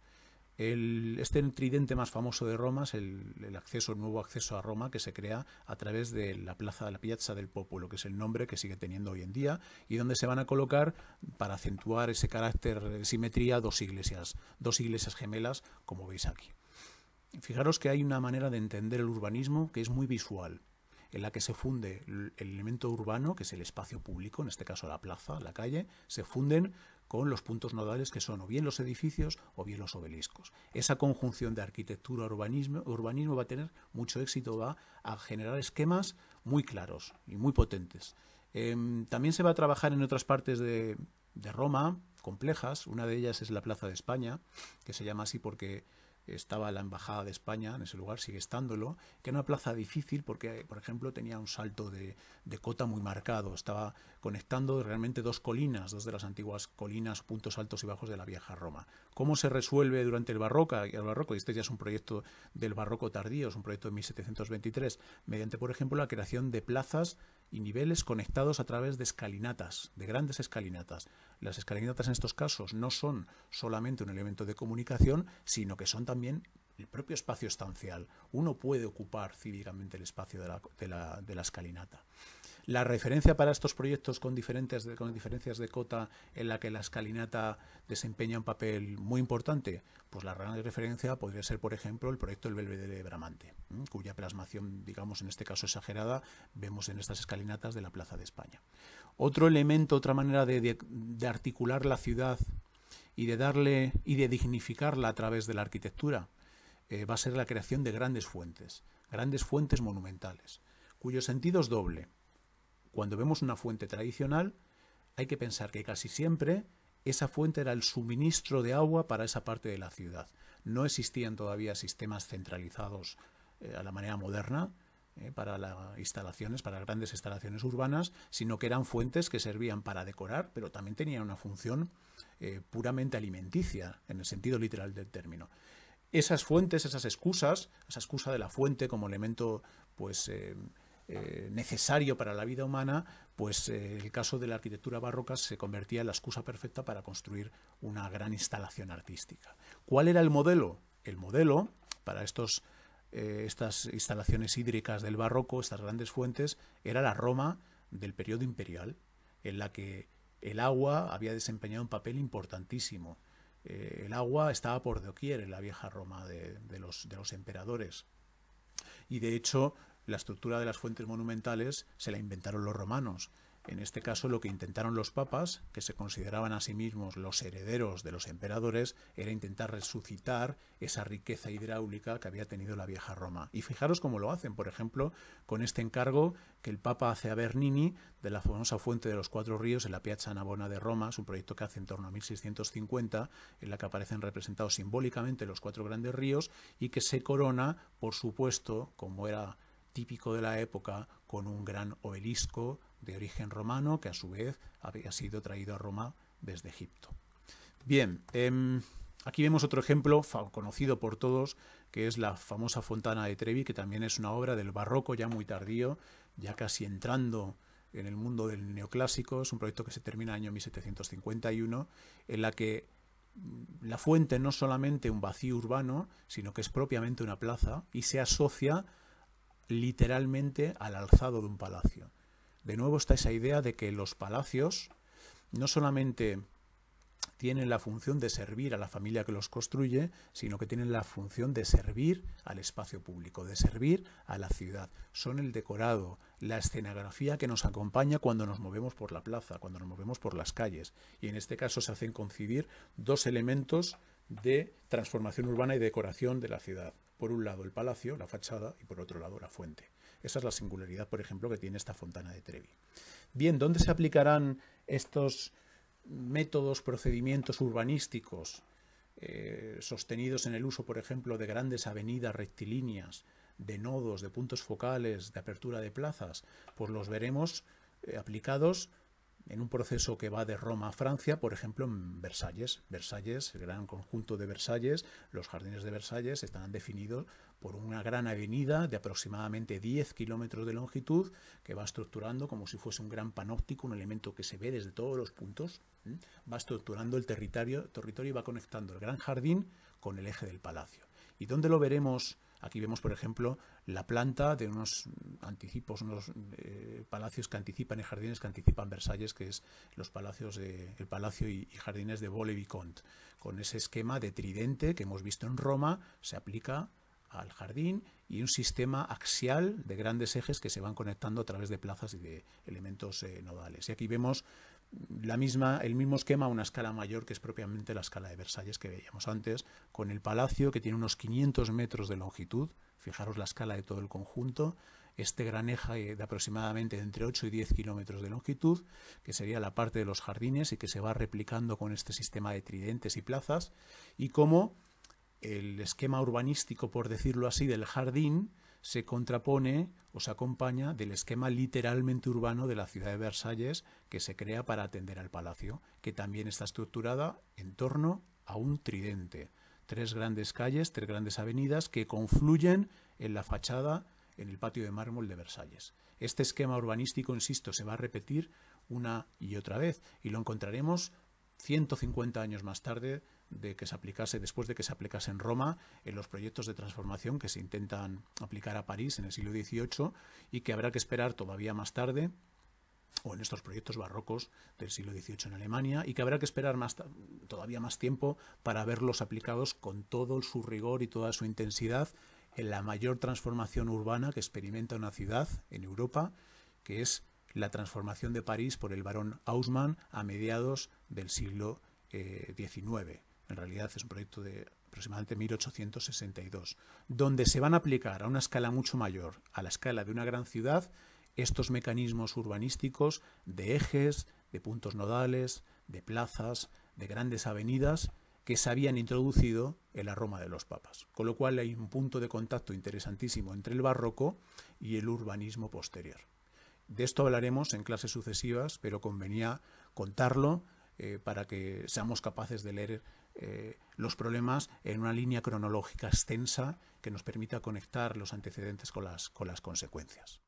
El, este tridente más famoso de Roma es el, acceso, el nuevo acceso a Roma que se crea a través de la plaza, de la Piazza del Popolo, que es el nombre que sigue teniendo hoy en día, y donde se van a colocar, para acentuar ese carácter de simetría, dos iglesias, dos iglesias gemelas, como veis aquí. Fijaros que hay una manera de entender el urbanismo que es muy visual en la que se funde el elemento urbano, que es el espacio público, en este caso la plaza, la calle, se funden con los puntos nodales que son o bien los edificios o bien los obeliscos. Esa conjunción de arquitectura-urbanismo urbanismo va a tener mucho éxito, va a generar esquemas muy claros y muy potentes. Em, también se va a trabajar en otras partes de Roma, complejas. Una de ellas es la Plaza de España, que se llama así porque estaba la Embajada de España en ese lugar, sigue estándolo, que era una plaza difícil porque, por ejemplo, tenía un salto de, de, cota muy marcado, estaba conectando realmente dos colinas, dos de las antiguas colinas, puntos altos y bajos de la vieja Roma. ¿Cómo se resuelve durante el, barroca, el barroco? Y este ya es un proyecto del barroco tardío, es un proyecto de 1723, mediante, por ejemplo, la creación de plazas y niveles conectados a través de escalinatas, de grandes escalinatas. Las escalinatas en estos casos no son solamente un elemento de comunicación, sino que son también el propio espacio estancial. Uno puede ocupar cívicamente el espacio de la, de la escalinata. La referencia para estos proyectos con, diferentes con diferencias de cota en la que la escalinata desempeña un papel muy importante, pues la gran referencia podría ser, por ejemplo, el proyecto del Belvedere de Bramante, cuya plasmación, digamos, en este caso exagerada, vemos en estas escalinatas de la Plaza de España. Otro elemento, otra manera de, articular la ciudad y de darle y de dignificarla a través de la arquitectura eh, va a ser la creación de grandes fuentes, grandes fuentes monumentales, cuyo sentido es doble. Cuando vemos una fuente tradicional, hay que pensar que casi siempre esa fuente era el suministro de agua para esa parte de la ciudad. No existían todavía sistemas centralizados eh, a la manera moderna eh, para las instalaciones, para grandes instalaciones urbanas, sino que eran fuentes que servían para decorar, pero también tenían una función eh, puramente alimenticia, en el sentido literal del término. Esas fuentes, esas excusas, esa excusa de la fuente como elemento, pues eh, necesario para la vida humana, pues eh, el caso de la arquitectura barroca se convertía en la excusa perfecta para construir una gran instalación artística. ¿Cuál era el modelo? El modelo para estos, eh, estas instalaciones hídricas del barroco, estas grandes fuentes, era la Roma del periodo imperial, en la que el agua había desempeñado un papel importantísimo. el agua estaba por doquier en la vieja Roma de, de, los, de los emperadores. Y de hecho, la estructura de las fuentes monumentales se la inventaron los romanos. En este caso lo que intentaron los papas, que se consideraban a sí mismos los herederos de los emperadores, era intentar resucitar esa riqueza hidráulica que había tenido la vieja Roma. Y fijaros cómo lo hacen, por ejemplo, con este encargo que el papa hace a Bernini de la famosa Fuente de los Cuatro Ríos en la Piazza Navona de Roma, es un proyecto que hace en torno a 1650, en la que aparecen representados simbólicamente los cuatro grandes ríos y que se corona, por supuesto, como era típico de la época, con un gran obelisco de origen romano que a su vez había sido traído a Roma desde Egipto. Bien, em, aquí vemos otro ejemplo conocido por todos, que es la famosa Fontana de Trevi, que también es una obra del barroco ya muy tardío, ya casi entrando en el mundo del neoclásico, es un proyecto que se termina en el año 1751, en la que mm, la fuente no es solamente un vacío urbano, sino que es propiamente una plaza y se asocia literalmente al alzado de un palacio. De nuevo está esa idea de que los palacios no solamente tienen la función de servir a la familia que los construye, sino que tienen la función de servir al espacio público, de servir a la ciudad. Son el decorado, la escenografía que nos acompaña cuando nos movemos por la plaza, cuando nos movemos por las calles. Y en este caso se hacen coincidir dos elementos de transformación urbana y decoración de la ciudad por un lado el palacio, la fachada, y por otro lado la fuente. Esa es la singularidad, por ejemplo, que tiene esta fontana de Trevi. Bien, ¿dónde se aplicarán estos métodos, procedimientos urbanísticos eh, sostenidos en el uso, por ejemplo, de grandes avenidas rectilíneas, de nodos, de puntos focales, de apertura de plazas? Pues los veremos eh, aplicados en un proceso que va de Roma a Francia, por ejemplo, en Versalles. Versalles, el gran conjunto de Versalles, los jardines de Versalles están definidos por una gran avenida de aproximadamente 10 kilómetros de longitud que va estructurando como si fuese un gran panóptico, un elemento que se ve desde todos los puntos. Va estructurando el territorio, territorio y va conectando el gran jardín con el eje del palacio. ¿Y dónde lo veremos Aquí vemos, por ejemplo, la planta de unos anticipos, unos eh, palacios que anticipan y jardines que anticipan Versalles, que es los palacios el palacio y, jardines de Vole-Vicomte. Con ese esquema de tridente que hemos visto en Roma, se aplica al jardín y un sistema axial de grandes ejes que se van conectando a través de plazas y de elementos eh, nodales. Y aquí vemos la misma, el mismo esquema una escala mayor que es propiamente la escala de Versalles que veíamos antes, con el palacio que tiene unos 500 metros de longitud, fijaros la escala de todo el conjunto, este gran eje eh, de aproximadamente entre 8 y 10 kilómetros de longitud, que sería la parte de los jardines y que se va replicando con este sistema de tridentes y plazas, y cómo el esquema urbanístico, por decirlo así, del jardín se contrapone o se acompaña del esquema literalmente urbano de la ciudad de Versalles que se crea para atender al palacio, que también está estructurada en torno a un tridente. Tres grandes calles, tres grandes avenidas que confluyen en la fachada, en el patio de mármol de Versalles. Este esquema urbanístico, insisto, se va a repetir una y otra vez y lo encontraremos 150 años más tarde de que se aplicase después de que se aplicase en Roma en los proyectos de transformación que se intentan aplicar a París en el siglo XVIII y que habrá que esperar todavía más tarde o en estos proyectos barrocos del siglo XVIII en Alemania y que habrá que esperar más, todavía más tiempo para verlos aplicados con todo su rigor y toda su intensidad en la mayor transformación urbana que experimenta una ciudad en Europa, que es la transformación de París por el barón Haussmann a mediados del siglo XIX. Eh, en realidad es un proyecto de aproximadamente 1862, donde se van a aplicar a una escala mucho mayor, a la escala de una gran ciudad, estos mecanismos urbanísticos de ejes, de puntos nodales, de plazas, de grandes avenidas que se habían introducido en la Roma de los papas. Con lo cual hay un punto de contacto interesantísimo entre el barroco y el urbanismo posterior. De esto hablaremos en clases sucesivas, pero convenía contarlo eh, para que seamos capaces de leer eh, los problemas en una línea cronológica extensa que nos permita conectar los antecedentes con las, con las consecuencias.